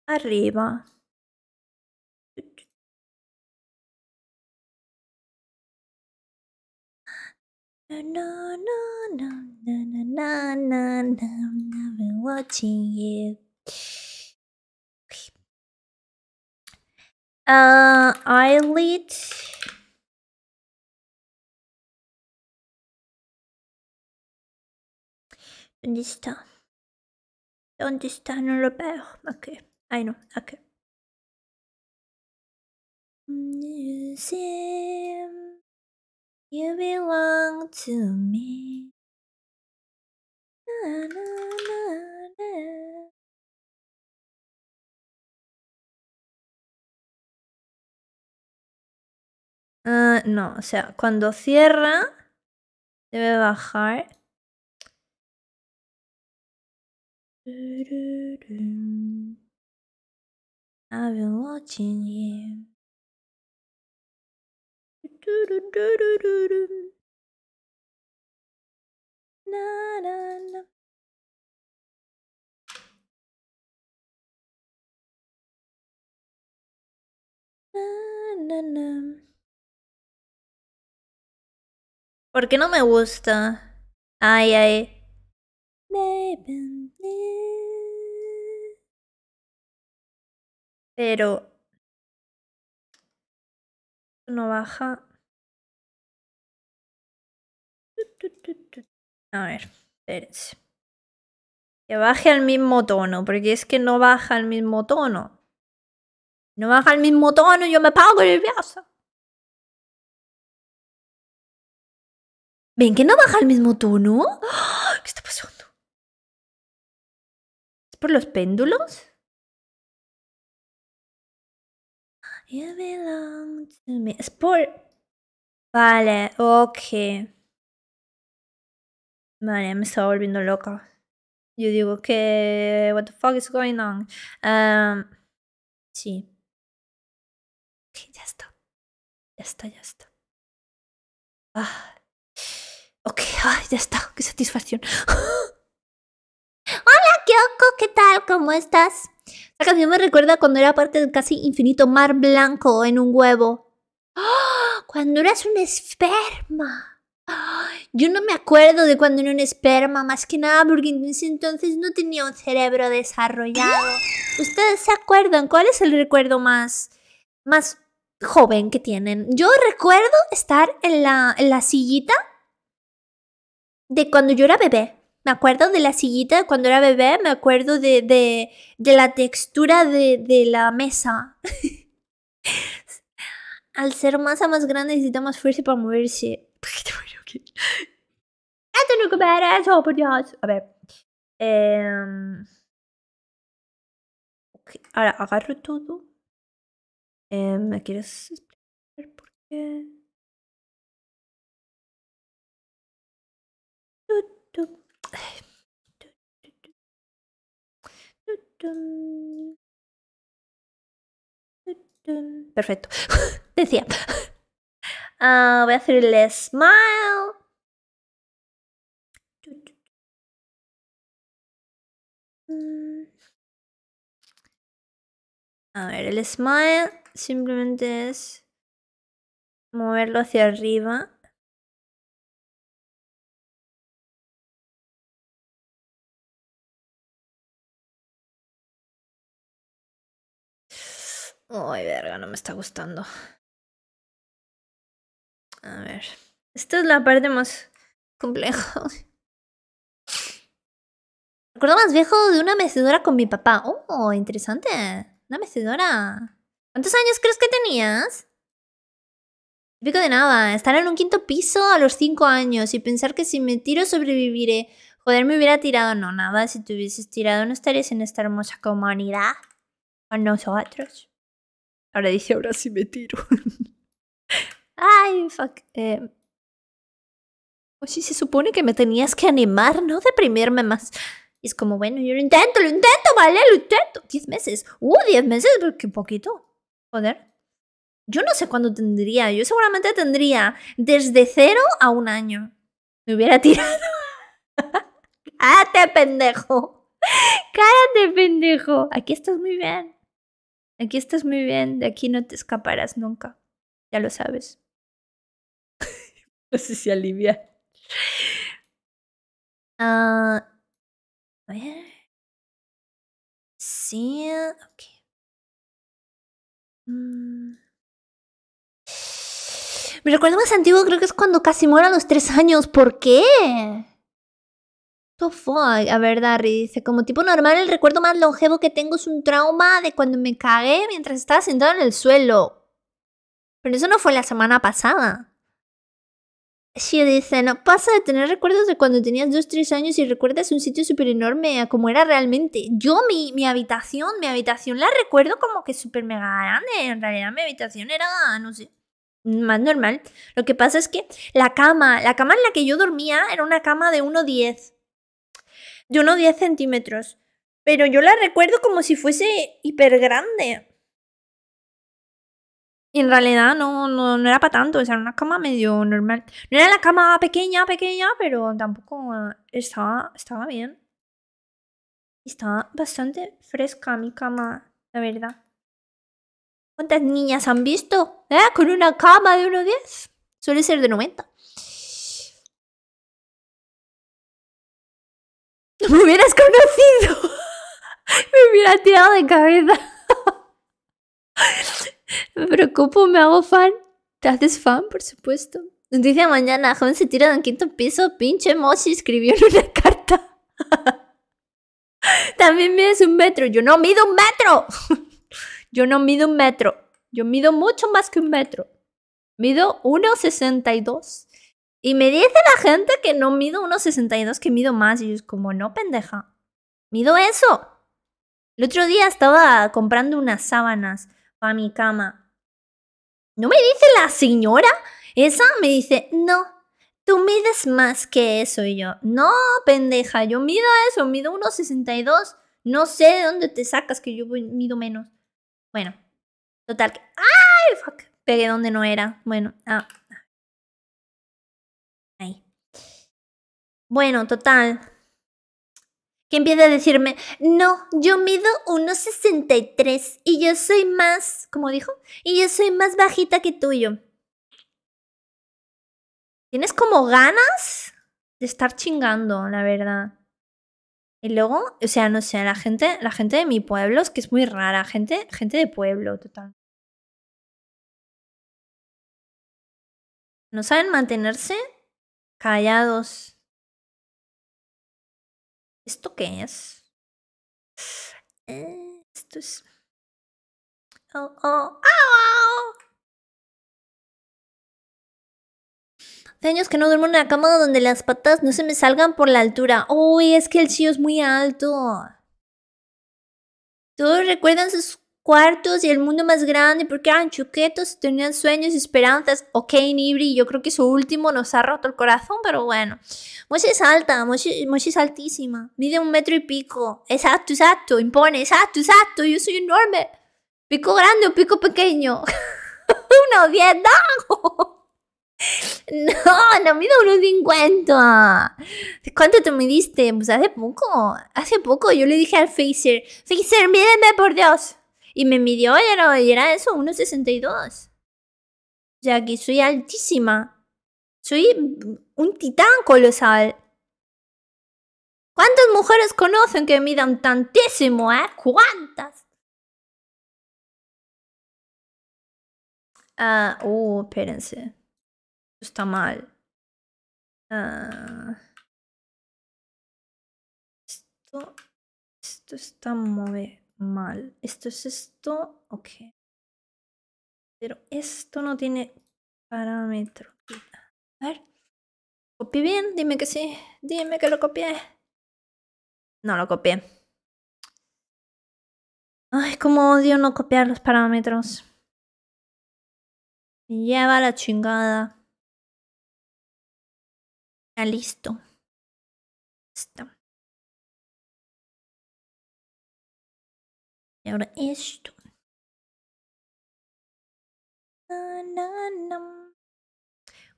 Arriba. no, no, no, no, no, no, no, no, no! I've been watching you. Uh, eyelid. ¿Dónde está? ¿Dónde está? No lo veo. Ok, I know, ok. Museum. You belong to me. Na, na, na, Uh, no, o sea, cuando cierra, debe bajar. I've been watching you. Na, ¿Por qué no me gusta? Ay, ay. Pero... No baja. A ver, espérense. Que baje al mismo tono, porque es que no baja al mismo tono. No baja al mismo tono, yo me el nerviosa. ¿Ven que no baja al mismo tono? ¡Ah! ¿Qué está pasando? ¿Es por los péndulos? Es por... Vale, ok. Madre, me estaba volviendo loca. Yo digo que, what the fuck is going on? sí. ya está. Ya está, ya está. Ah. Ok, ah, ya está. Qué satisfacción. *laughs* Hola, Kyoko, ¿qué tal? ¿Cómo estás? Esta canción me recuerda cuando era parte del casi infinito mar blanco en un huevo. ¡Oh! *gasps* Cuando eras un esperma. Yo no me acuerdo de cuando era un esperma, más que nada porque en ese entonces no tenía un cerebro desarrollado. *gasps* ¿Ustedes se acuerdan? ¿Cuál es el recuerdo más, más joven que tienen? Yo recuerdo estar en la, en la sillita de cuando yo era bebé. Me acuerdo de la sillita de cuando era bebé, me acuerdo de, de, la textura de, la mesa. *laughs* Al ser masa más grande necesita más fuerza para moverse. *laughs* Esto no comer eso, por Dios. A ver. Eh, okay. Ahora agarro todo. Eh, ¿Me quieres explicar por qué? Perfecto. Decía. Ah, voy a hacer el smile. Mm. A ver, el smile simplemente es moverlo hacia arriba. Ay, verga, no me está gustando. A ver. Esta es la parte más compleja. *laughs* Recuerdo más viejo de una mecedora con mi papá. Oh, interesante. Una mecedora. ¿Cuántos años crees que tenías? Típico de nada. Estar en un quinto piso a los cinco años y pensar que si me tiro sobreviviré. Joder, me hubiera tirado. No, nada. Si te hubieses tirado no estarías en esta hermosa comunidad. Con nosotros. Ahora dice, ahora sí me tiro. *laughs* Ay, fuck. Eh, em. pues sí, se supone que me tenías que animar, no deprimirme más. es como, bueno, yo lo intento, lo intento, vale, lo intento. Diez meses. Uh, diez meses, qué poquito. Joder. Yo no sé cuándo tendría. Yo seguramente tendría desde cero a un año. Me hubiera *laughs* tirado. ¡Cállate, pendejo! ¡Cállate, pendejo! Aquí estás muy bien. Aquí estás muy bien. De aquí no te escaparás nunca. Ya lo sabes. No sé si alivia. Ah, a ver. Sí, ok. Mm. Mi recuerdo más antiguo creo que es cuando casi muero a los tres años. ¿Por qué? The fuck? A ver, Darry dice, como tipo normal, el recuerdo más longevo que tengo es un trauma de cuando me cagué mientras estaba sentado en el suelo. Pero eso no fue la semana pasada. Si dice, no pasa de tener recuerdos de cuando tenías 2-3 años y recuerdas un sitio súper enorme como era realmente. Yo mi, mi habitación, mi habitación la recuerdo como que súper mega grande. En realidad mi habitación era, no sé, más normal. Lo que pasa es que la cama, la cama en la que yo dormía era una cama de 1,10. De 1,10 centímetros. Pero yo la recuerdo como si fuese hiper grande. Y en realidad no, no, era para tanto, o sea, era una cama medio normal. No era la cama pequeña, pequeña, pero tampoco ah, estaba, estaba bien. Estaba bastante fresca mi cama, la verdad. ¿Cuántas niñas han visto? ¿Eh? Con una cama de 1,10. Suele ser de 90. *laughs* Me hubieras conocido. *laughs* Me hubiera tirado de cabeza me preocupo, me hago fan. ¿Te haces fan, por supuesto? Dice mañana, joven se tira de un quinto piso, pinche Moshi escribió en una *laughs* carta. También mides un metro, yo no mido un metro. *laughs* yo no mido un metro, yo mido mucho más que un metro. Mido 1,62. Y me dice la gente que no mido 1,62, que mido más. Y es como, no, pendeja. Mido eso. El otro día estaba comprando unas sábanas a mi cama. ¿No me dice la señora? Esa me dice, no, tú mides más que eso. Y yo, no, pendeja, yo mido eso, mido 1,62. No sé de dónde te sacas que yo mido menos. Bueno, total que... ¡Ay, fuck! Pegué donde no era. Bueno, ah. ah. Ahí. Bueno, total que empieza a decirme, no, yo mido 1,63 y yo soy más, como dijo, y yo soy más bajita que tuyo. Tienes como ganas de estar chingando, la verdad. Y luego, o sea, no sé, la gente, la gente de mi pueblo es que es muy rara, gente, gente de pueblo, total. No saben mantenerse callados. ¿Esto qué es? Eh, esto es... Oh, oh, oh, Hace años que no duermo en una cama donde las patas no se me salgan por la altura. Uy, es que el chido es muy alto. Todos recuerdan sus cuartos y el mundo más grande porque eran chuquetos, tenían sueños y esperanzas. Ok, Nibri, yo creo que su último nos ha roto el corazón, pero bueno. Moshi es alta, Moshi, es altísima, mide un metro y pico. Exacto, exacto, impone, exacto, exacto, yo soy enorme. Pico grande o pico pequeño. *laughs* Una obviedad. *laughs* No, no mido unos 50. ¿Cuánto te midiste? Pues hace poco. Hace poco yo le dije al Facer, Facer, mídeme por Dios. Y me midió, era, era eso, 1,62. O sea que soy altísima. Soy un titán colosal. ¿Cuántas mujeres conocen que midan tantísimo, eh? ¿Cuántas? Ah, uh, oh, Esto Está mal. Ah. esto, esto está muy mal. Esto es esto, ok. Pero esto no tiene parámetro. A ver. Copié bien, dime que sí. Dime que lo copié. No lo copié. Ay, como odio no copiar los parámetros. Me lleva la chingada. Ya listo. Está. Y ahora esto.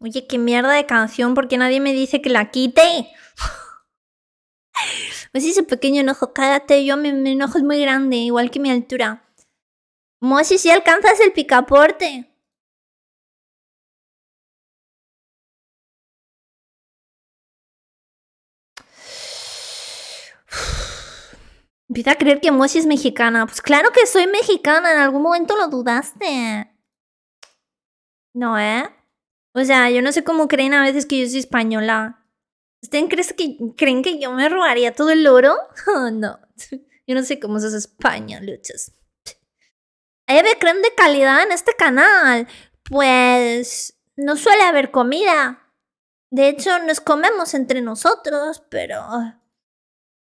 Oye, qué mierda de canción, porque nadie me dice que la quite. *laughs* pues ese pequeño enojo, cállate, yo mi enojo es muy grande, igual que mi altura. Mosi, si alcanzas el picaporte. Empieza a creer que Moshi es mexicana. Pues claro que soy mexicana, en algún momento lo dudaste. No, ¿eh? O sea, yo no sé cómo creen a veces que yo soy española. ¿Ustedes creen que, creen que yo me robaría todo el oro? *laughs* no. *laughs* Yo no sé cómo sos España, luchas. ¿Hay creen de calidad en este canal? Pues no suele haber comida. De hecho, nos comemos entre nosotros, pero...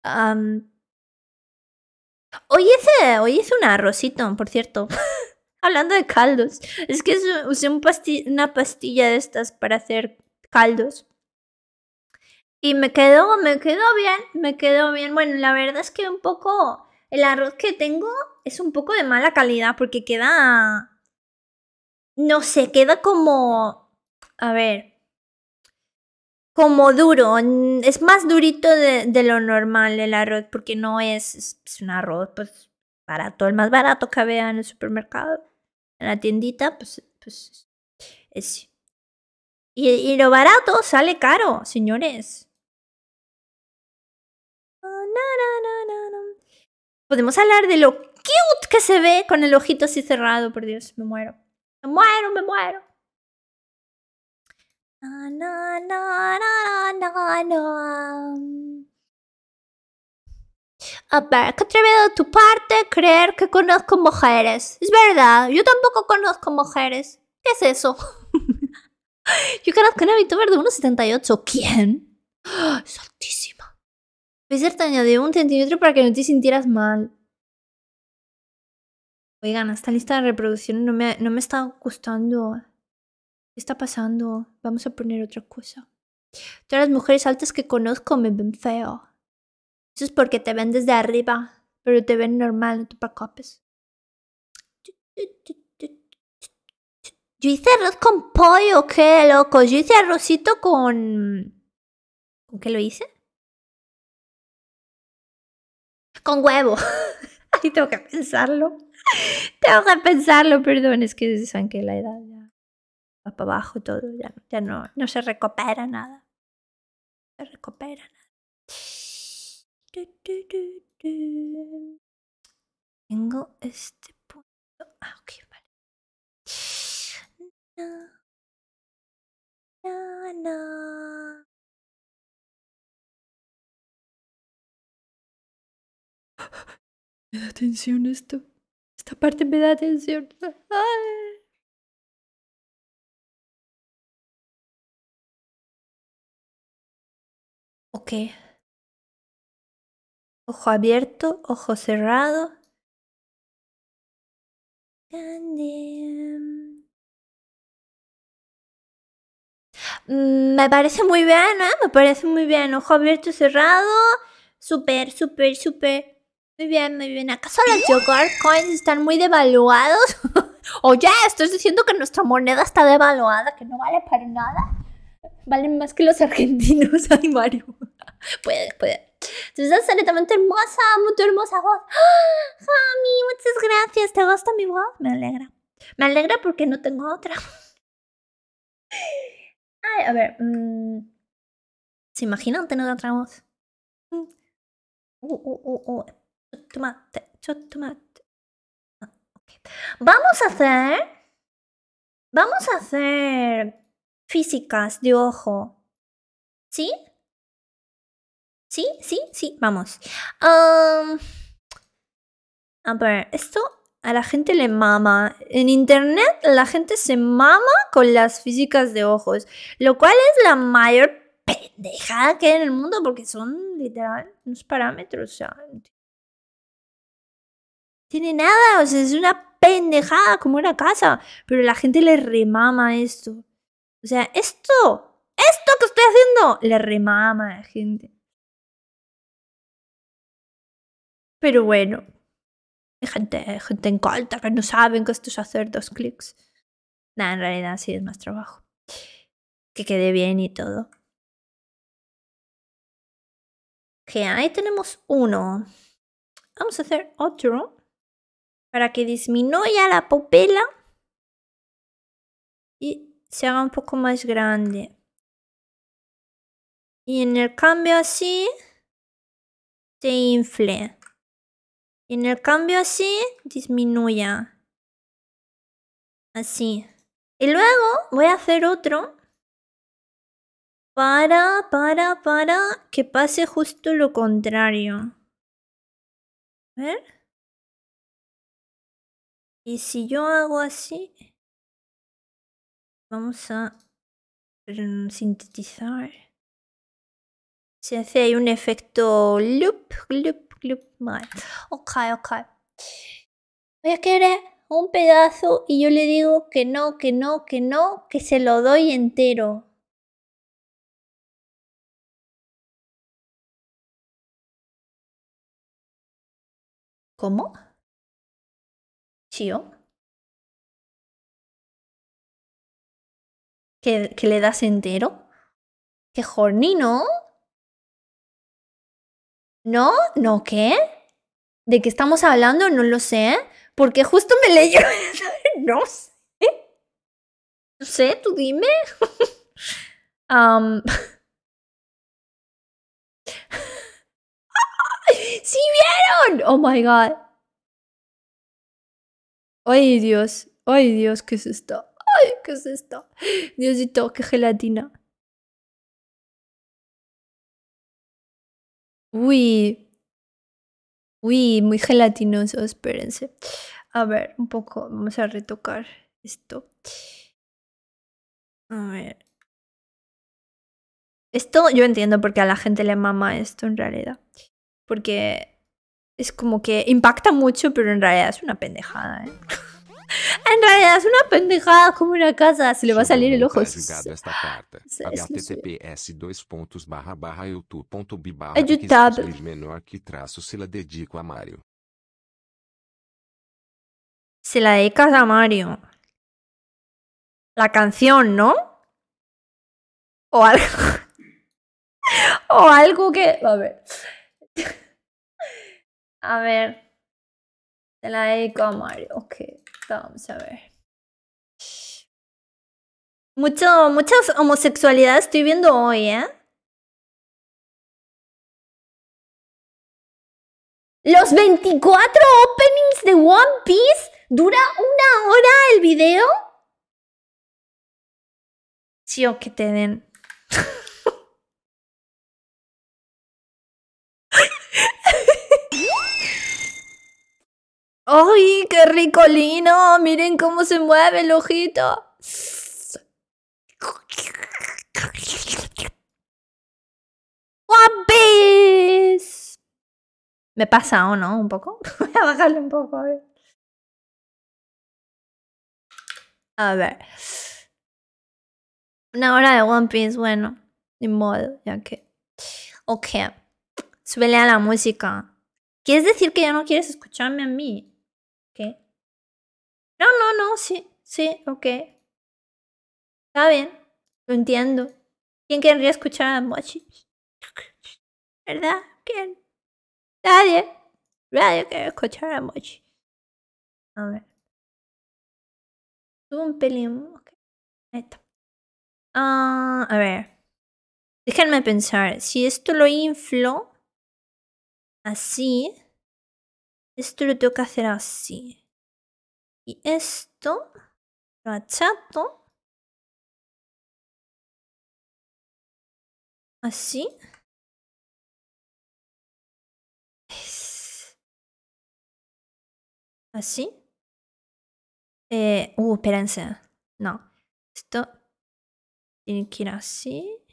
ah. Hoy hice, hoy un arrocito, por cierto. *laughs* Hablando de caldos. Es que usé una pastilla de estas para hacer caldos. Y me quedó, me quedó bien, me quedó bien. Bueno, la verdad es que un poco. El arroz que tengo es un poco de mala calidad porque queda. No sé, queda como. A ver como duro, mm, es más durito de, lo normal el arroz, porque no es, es, un arroz pues barato, el más barato que había en el supermercado, en la tiendita, pues, pues es... y lo barato sale caro, señores. Ah, Podemos hablar de lo cute que se ve con el ojito así cerrado, por Dios, me muero. Me muero, me muero. A ver, qué atrevido de tu parte creer que conozco mujeres. Es verdad, yo tampoco conozco mujeres. ¿Qué es eso? *laughs* yo conozco un VTuber de 1,78. ¿Quién? Saltísima *gasps* es altísima. Pfizer te añadió un centímetro para que no te sintieras mal. Oigan, esta lista de reproducción no me, no me está gustando. ¿Qué está pasando? Vamos a poner otra cosa. Todas las mujeres altas que conozco me ven feo. Eso es porque te ven desde arriba, pero te ven normal, no te preocupes. Yo hice arroz con pollo, qué loco. Yo hice arrocito con... ¿Con qué lo hice? Con huevo. Ahí *laughs* tengo que pensarlo. tengo que pensarlo, perdón, es que saben que la edad va para abajo todo, ya, ya no, no se recupera nada. se recupera nada. Tengo este punto. Ah, ok, vale. Me da tensión esto. Esta parte me da tensión. Ok. Ojo abierto, ojo cerrado. Mm, me parece muy bien, ¿eh? Me parece muy bien. Ojo abierto, cerrado. Super, super, súper. Muy bien, muy bien. ¿Acaso los yogurt coins están muy devaluados? *laughs* Oye, ¿estás diciendo que nuestra moneda está devaluada, que no vale para nada? valen más que los argentinos. *laughs* Ay, Mario. Puede, puede. Tú estás hermosa, muy hermosa voz. ¡Ah! Jami, muchas gracias. ¿Te gusta mi voz? Me alegra. Me alegra porque no tengo otra. *laughs* Ay, a ver. Mm, ¿Se imaginan tener otra voz? Mm. Uh, uh, uh, ah, vamos a hacer. Vamos a hacer físicas de ojo. ¿Sí? ¿Sí? ¿Sí? Sí, vamos. a ver, esto a la gente le mama. En internet la gente se mama con las físicas de ojos, lo cual es la mayor pendejada que hay en el mundo porque son literal unos parámetros. tiene nada, o sea, es una pendejada como una casa, pero la gente le remama esto. O sea, esto, esto que estoy haciendo, le remama a la gente. Pero bueno, hay gente, en gente que no saben que esto es hacer dos clics. Nada, en realidad sí es más trabajo. Que quede bien y todo. Que ahí tenemos uno. Vamos a hacer otro para que disminuya la popela. y se haga un poco más grande. Y en el cambio así, se infle. Y en el cambio así, disminuya. Así. Y luego voy a hacer otro para, para, para que pase justo lo contrario. A ver. Y si yo hago así. Vamos a sintetizar. Se hace ahí un efecto loop, loop, loop. Mal. Ok, ok. a querer un pedazo y yo le digo que no, que no, que no, que se lo doy entero. ¿Cómo? ¿Chio? que, le das entero. Que jorni, ¿no? ¿No? ¿No qué? ¿De qué estamos hablando? No lo sé. Porque justo me leyó. *laughs* no sé. No sé, tú dime. *laughs* *laughs* ¡Sí vieron! Oh my god. Ay Dios, ay Dios, ¿qué es esto? ¡Ay, qué es esto! Diosito, qué gelatina. Uy. Uy, muy gelatinoso, espérense. A ver, un poco, vamos a retocar esto. A ver. Esto yo entiendo porque a la gente le mama esto en realidad. Porque es como que impacta mucho, pero en realidad es una pendejada, ¿eh? En realidad es una pendejada como una casa, se le va a salir el ojo. esta carta. https dois pontos barra barra barra menor que trazo. se la dedico a Mario. Se la dedicas a Mario. La canción, ¿no? O algo. *laughs* o algo que. A ver. *laughs* a ver. Se la dedico a Mario, ok. Vamos a ver. Mucho, muchas homosexualidad estoy viendo hoy, ¿eh? Los 24 openings de One Piece dura una hora el video. Sí, o que te den. *laughs* ¡Ay, qué ricolino! Miren cómo se mueve el ojito. Piece! Me pasa, ¿o no? Un poco. *laughs* Voy a bajarle un poco. A ver. Una hora de One Piece, bueno. Ni modo, ya que. Ok. Suele a la música. ¿Quieres decir que ya no quieres escucharme a mí? ¿Qué? No, no, no, sí, sí, ok. Está bien, lo entiendo. ¿Quién querría escuchar a Mochi? ¿Verdad? ¿Quién? Nadie. Nadie quiere escuchar a Mochi. A ver. Tuvo un pelín. Ok. Ah, a ver. Déjenme pensar. Si esto lo inflo así. Esto lo tengo que hacer así. Y esto lo achato. Así. Así. Eh, uh, esperense, No. Esto tiene que ir así.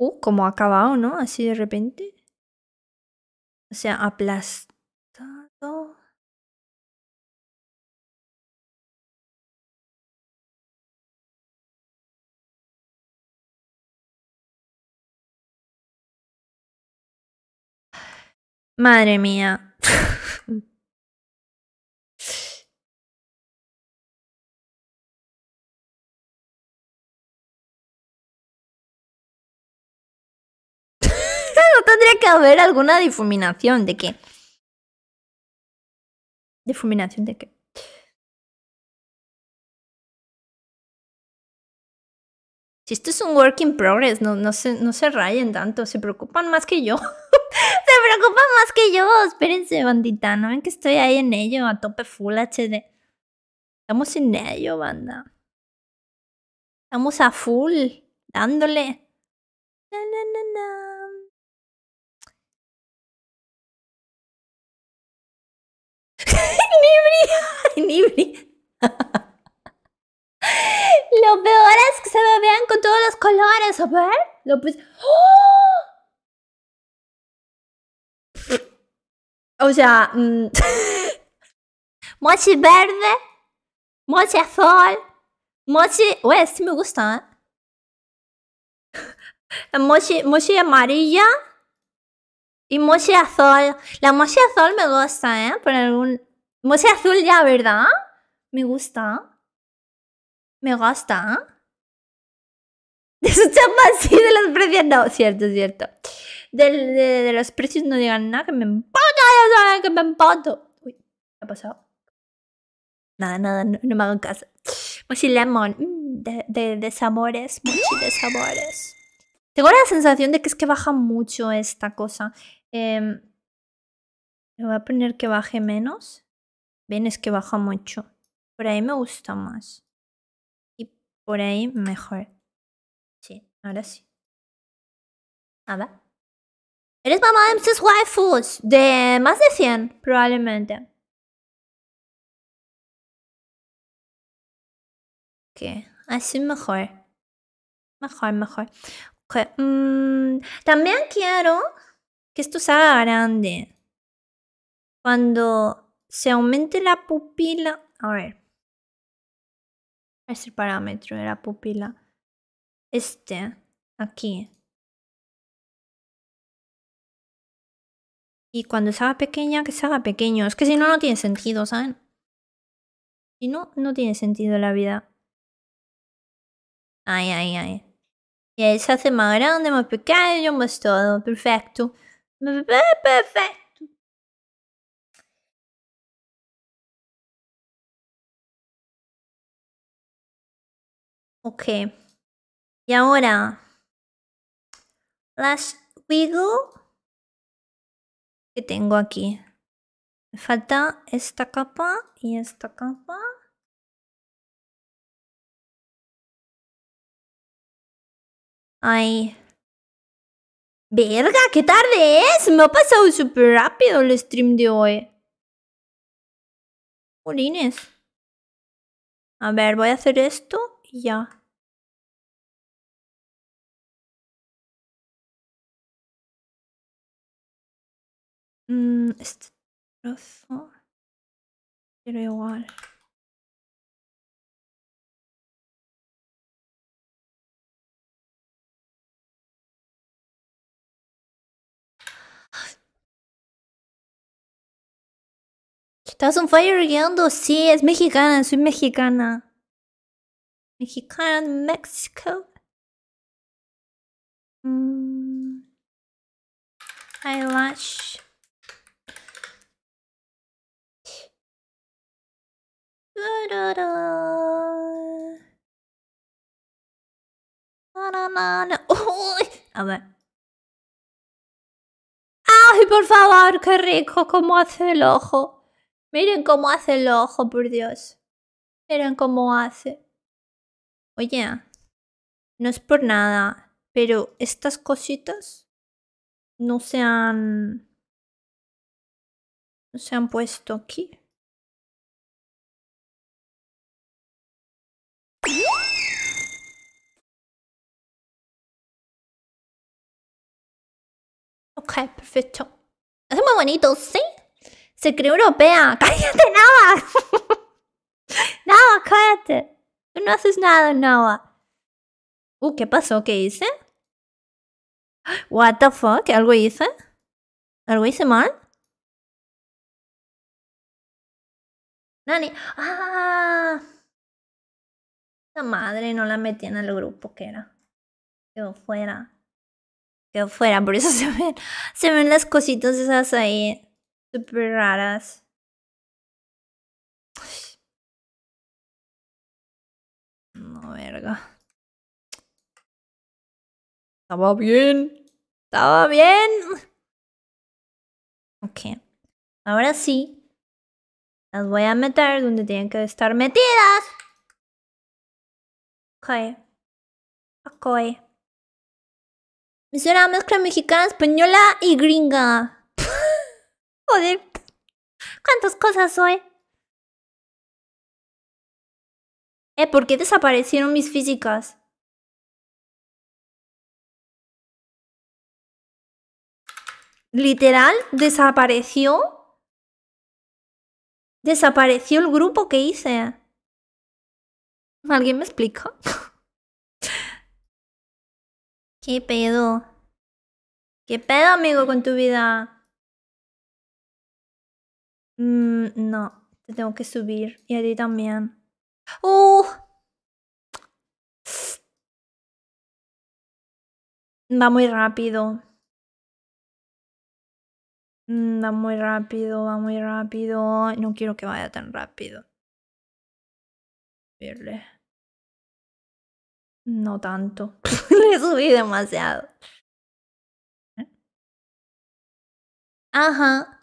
Uh, como ha acabado, ¿no? Así de repente. O sea, aplastado. Madre mía. *laughs* Mm. tendría que haber alguna difuminación de qué. ¿Difuminación de qué? Si esto es un work in progress, no, se, no rayen tanto, se preocupan más que yo. *laughs* se preocupan más que yo. Espérense, bandita, no ven que estoy ahí en ello, a tope full HD. Estamos en ello, banda. Estamos a full, dándole. Nibri, *laughs* Nibri. *laughs* Lo peor es que se me vean con todos los colores, a ver. Lo pues... *laughs* O sea, mm, mochi verde, mochi azul, mochi... Uy, este me gusta, ¿eh? Mochi, mochi amarilla. Y mochi Azul. La mochi Azul me gusta, ¿eh? Por algún... Mochi Azul ya, ¿verdad? Me gusta. Me gusta. De su chapa, sí, de los precios no. Cierto, cierto. De, de, los precios no digan nada, que me saben, que me empato. Uy, ¿qué ha pasado? Nada, nada, no, me hago caso. Mochi Lemon, mm, de, de, de sabores, mochi de sabores. Tengo la sensación de que es que baja mucho esta cosa. Eh, le voy a poner que baje menos. Ven, es que baja mucho. Por ahí me gusta más. Y por ahí mejor. Sí, ahora sí. Ah, a ver Eres mamá de muchas waifus. De más de 100, probablemente. Ok, así ah, mejor. Mejor, mejor. Mm, también quiero que esto se haga grande. Cuando se aumente la pupila, a ver, Es este el parámetro de la pupila, este, aquí. Y cuando se haga pequeña, que se haga pequeño. Es que si no, no tiene sentido, ¿saben? Si no, no tiene sentido la vida. Ay, ay, ay. Y ahí se hace más grande, más pequeño, más todo. Perfecto. Eh, perfecto. Ok. Y ahora, las wiggle que tengo aquí. Me falta esta capa y esta capa. Ahí. Verga, qué tarde es. Me ha pasado súper rápido el stream de hoy. Polines. A ver, voy a hacer esto y ya. Mm, este trozo. Pero igual. Estás un fire guiando. Sí, es mexicana, soy mexicana. Mexicana de México. Mm. Eyelash. A ver. ¡Ay, por favor! ¡Qué rico! ¿Cómo hace el ojo? Miren cómo hace el ojo, por Dios. Miren cómo hace. Oye, no es por nada, pero estas cositas no se han... No se han puesto aquí. Ok, perfecto. Hace muy bonito, ¿sí? se creó europea. *laughs* ¡Cállate, Nava! *laughs* ¡Nava, cállate! Tú no haces nada, Nava. Uh, ¿qué pasó? ¿Qué hice? *gasps* What the fuck? ¿Algo hice? ¿Algo hice mal? Nani. ¡Ah! La madre no la metí en el grupo que era. Quedó fuera. Quedó fuera. Por eso *laughs* se ven, se ven las cositas esas ahí super raras. No, verga. Estaba bien. Estaba bien. Ok. Ahora sí. Las voy a meter donde tienen que estar metidas. Ok. Ok. suena mezcla mexicana, española y gringa. Joder, ¿cuántas cosas soy? Eh, ¿por qué desaparecieron mis físicas? Literal, desapareció. Desapareció el grupo que hice. ¿Alguien me explica? *laughs* ¿Qué pedo? ¿Qué pedo, amigo, con tu vida? Mm, no, te tengo que subir. Y a ti también. ¡Oh! Va muy rápido. Mm, va muy rápido, va muy rápido. No quiero que vaya tan rápido. Verle. No tanto. *laughs* Le subí demasiado. Ajá.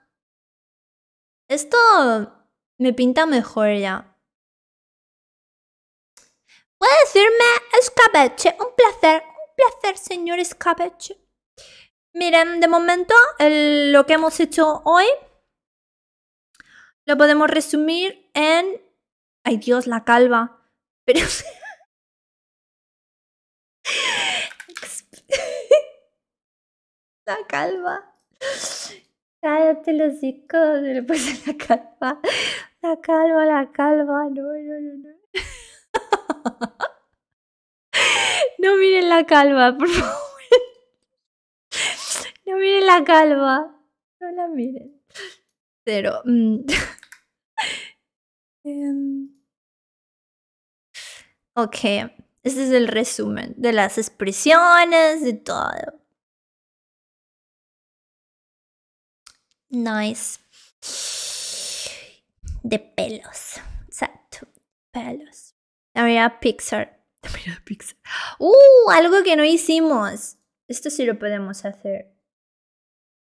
Esto me pinta mejor ya. ¿Puede decirme escabeche? Un placer, un placer, señor escabeche. Miren, de momento lo que hemos hecho hoy lo podemos resumir en... Ay Dios, la calva. Pero... *laughs* la calva cállate los hocico, le puse la calva, la calva, la calva, no, no, no, no. No miren la calva, por favor. No miren la calva. No la miren. Pero... Mm. *laughs* Em. Ok, este es el resumen de las expresiones, de todo. Nice, de pelos. Exacto, pelos. La Pixar. *laughs* Pixar. ¡Uh! Algo que no hicimos. Esto sí lo podemos hacer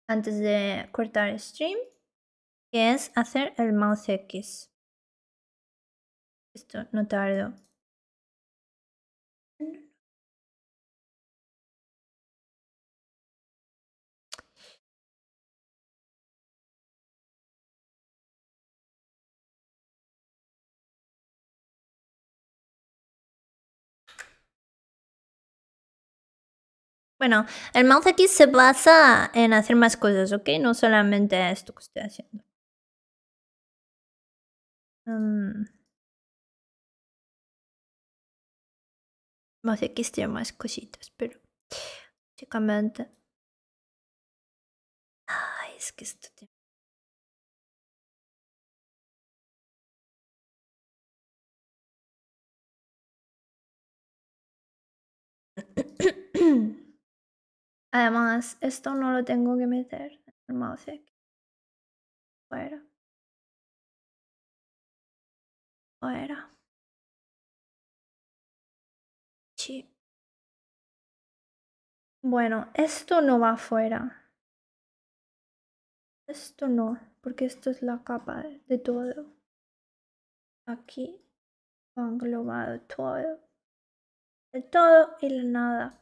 antes de cortar stream, que es hacer el mouse X. Esto no tardo. Bueno, el mouse aquí se basa en hacer más cosas, ¿ok? No solamente esto que estoy haciendo. Um, mouse tiene más cositas, pero básicamente... Ay, es que esto tiene... *clears throat* Además, esto no lo tengo que meter en el mouse Fuera. Fuera. Sí. Bueno, esto no va fuera Esto no, porque esto es la capa de todo. Aquí va englobado todo. De todo y la nada.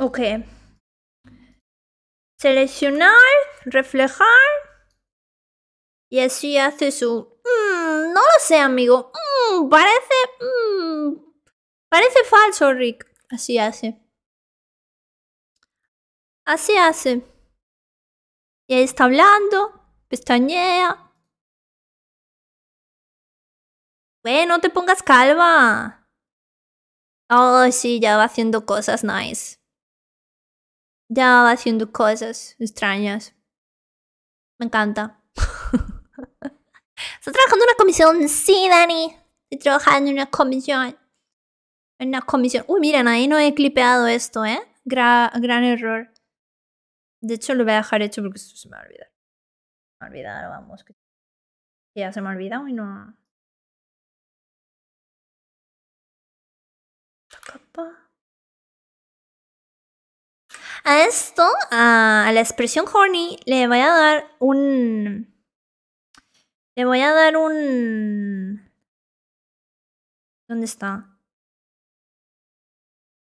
Ok. Seleccionar, reflejar. Y así hace su... Mm, no lo sé, amigo. Mm, parece... Mm, parece falso, Rick. Así hace. Así hace. Y ahí está hablando, pestañea. Bueno, no te pongas calva. Oh, sí, ya va haciendo cosas nice ya va haciendo cosas extrañas. Me encanta. *laughs* está trabajando en una comisión, sí, Dani. Estoy trabajando en una comisión. En una comisión. Uy, miren, ahí no he clipeado esto, ¿eh? gran error. De hecho, lo voy a dejar hecho porque esto se me va a olvidar. Me va a olvidar, vamos. ya se me ha olvidado y no, A esto, a, la expresión horny, le voy a dar un... Le voy a dar un... ¿Dónde está?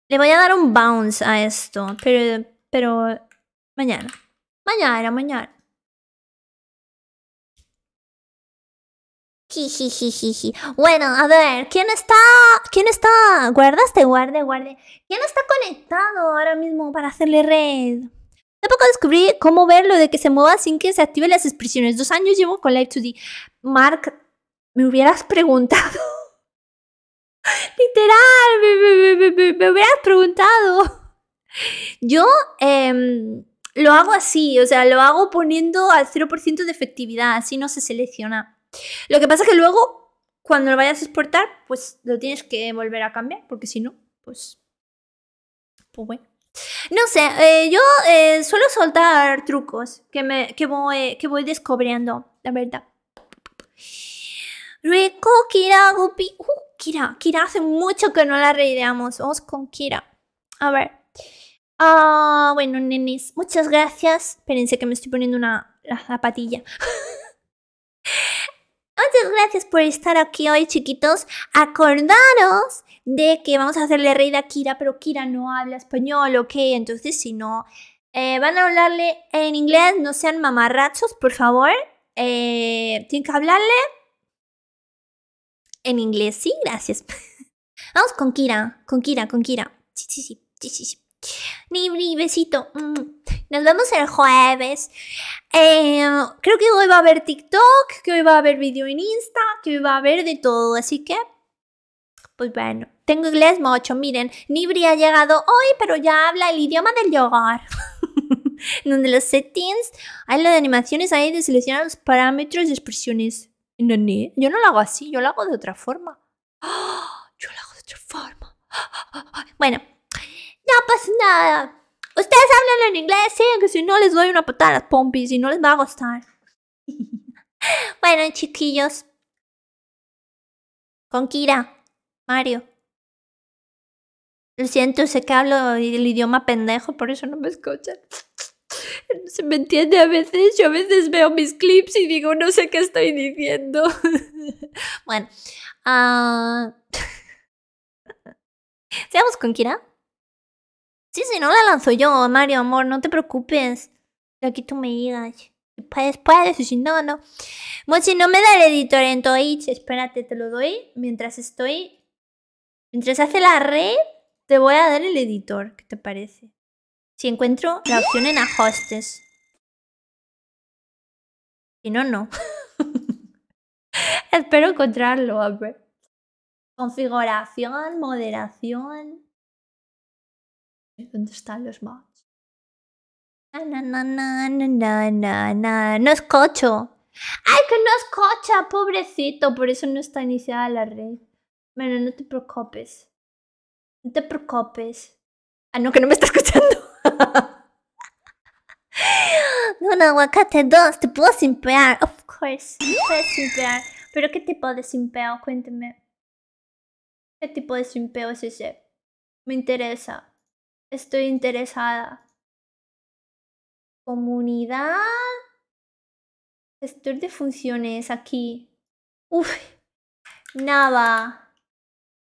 Le voy a dar un bounce a esto, pero, pero mañana. Mañana, mañana. Bueno, a ver, ¿quién está? ¿Quién está? Guardaste, guarde, guarde. ¿Quién está conectado ahora mismo para hacerle red? Tampoco descubrí cómo verlo de que se mueva sin que se active las expresiones. Dos años llevo con Live2D. Mark, me hubieras preguntado. *laughs* Literal, me, hubieras preguntado. Yo em, lo hago así, o sea, lo hago poniendo al 0% de efectividad, así no se selecciona. Lo que pasa es que luego, cuando lo vayas a exportar, pues lo tienes que volver a cambiar, porque si no, pues. pues bueno. No sé, eh, yo eh, suelo soltar trucos que, me, que, voy, que voy descubriendo, la verdad. Rico, Kira Gupi. Uh, Kira. Kira hace mucho que no la reideamos. Vamos con Kira. A ver. Ah, bueno, Nenis Muchas gracias. Espérense que me estoy poniendo una la zapatilla. *laughs* Muchas gracias por estar aquí hoy, chiquitos. Acordaros de que vamos a hacerle reír a Kira, pero Kira no habla español, ¿ok? Entonces, si no, eh, van a hablarle en inglés, no sean mamarrachos, por favor. Eh, tienen que hablarle en inglés, sí, gracias. *laughs* vamos con Kira, con Kira, con Kira. Sí, sí, sí, sí, sí. sí. Nibri, besito. Mm. Nos vemos el jueves. Eh, creo que hoy va a haber TikTok, que hoy va a haber video en Insta, que hoy va a haber de todo. Así que, pues bueno, tengo inglés mocho. Miren, Nibri ha llegado hoy, pero ya habla el idioma del En *laughs* Donde los settings, hay lo de animaciones, ahí de seleccionar los parámetros y expresiones. No, yo no lo hago así, yo lo hago de otra forma. *gasps* yo lo hago de otra forma. *gasps* Bueno, no pasa nada. Ustedes hablan en inglés, sí, que si no les doy una patada a las pompis y no les va a gustar. *laughs* bueno, chiquillos. Con Kira, Mario. Lo siento, sé que hablo el idioma pendejo, por eso no me escuchan. No *laughs* se me entiende a veces. Yo a veces veo mis clips y digo, no sé qué estoy diciendo. *laughs* bueno. ah Seamos con Kira. Sí, si no la lanzo yo, Mario, amor, no te preocupes. Y aquí tú me digas. Puedes, puedes, si no, no. Mochi, no me da el editor en Twitch. Espérate, te lo doy. Mientras estoy. Mientras hace la red, te voy a dar el editor. ¿Qué te parece? Si encuentro la opción en ajustes. Si no, no. *laughs* Espero encontrarlo, a ver. Configuración, moderación. ¿eh? donde están los mods? Na, na, na, na, na, na, No escucho. ¡Ay, que no escucha! Pobrecito, por eso no está iniciada la red. Bueno, no te preocupes. No te preocupes. Ah, no, que no me está escuchando. *laughs* no aguacate dos te puedo simpear. Of course, Pero ¿qué tipo de simpeo? Cuénteme. ¿Qué tipo de simpeo es ese? Me interesa. Estoy interesada. Comunidad. Gestor de funciones aquí. Uf. Nava.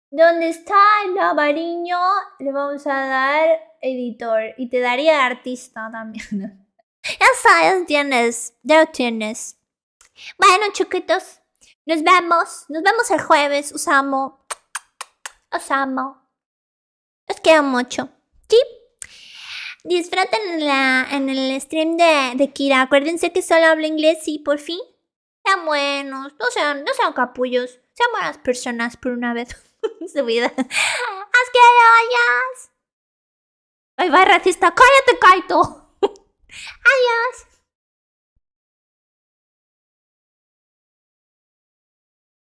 ¿Dónde está el labariño? Le vamos a dar editor. Y te daría artista también. *laughs* ya sabes, tienes. Ya lo tienes. Bueno, chiquitos. Nos vemos. Nos vemos el jueves. Os amo. Os amo. Os quiero mucho. Disfruten la, en el stream de, Kira. Acuérdense que solo hablo inglés y por fin. Sean buenos, no sean, no sean capullos. Sean buenas personas por una vez *laughs* en su vida. ¡Haz que ¡Adiós! Ay, va racista. ¡Cállate, Kaito! *laughs* ¡Adiós!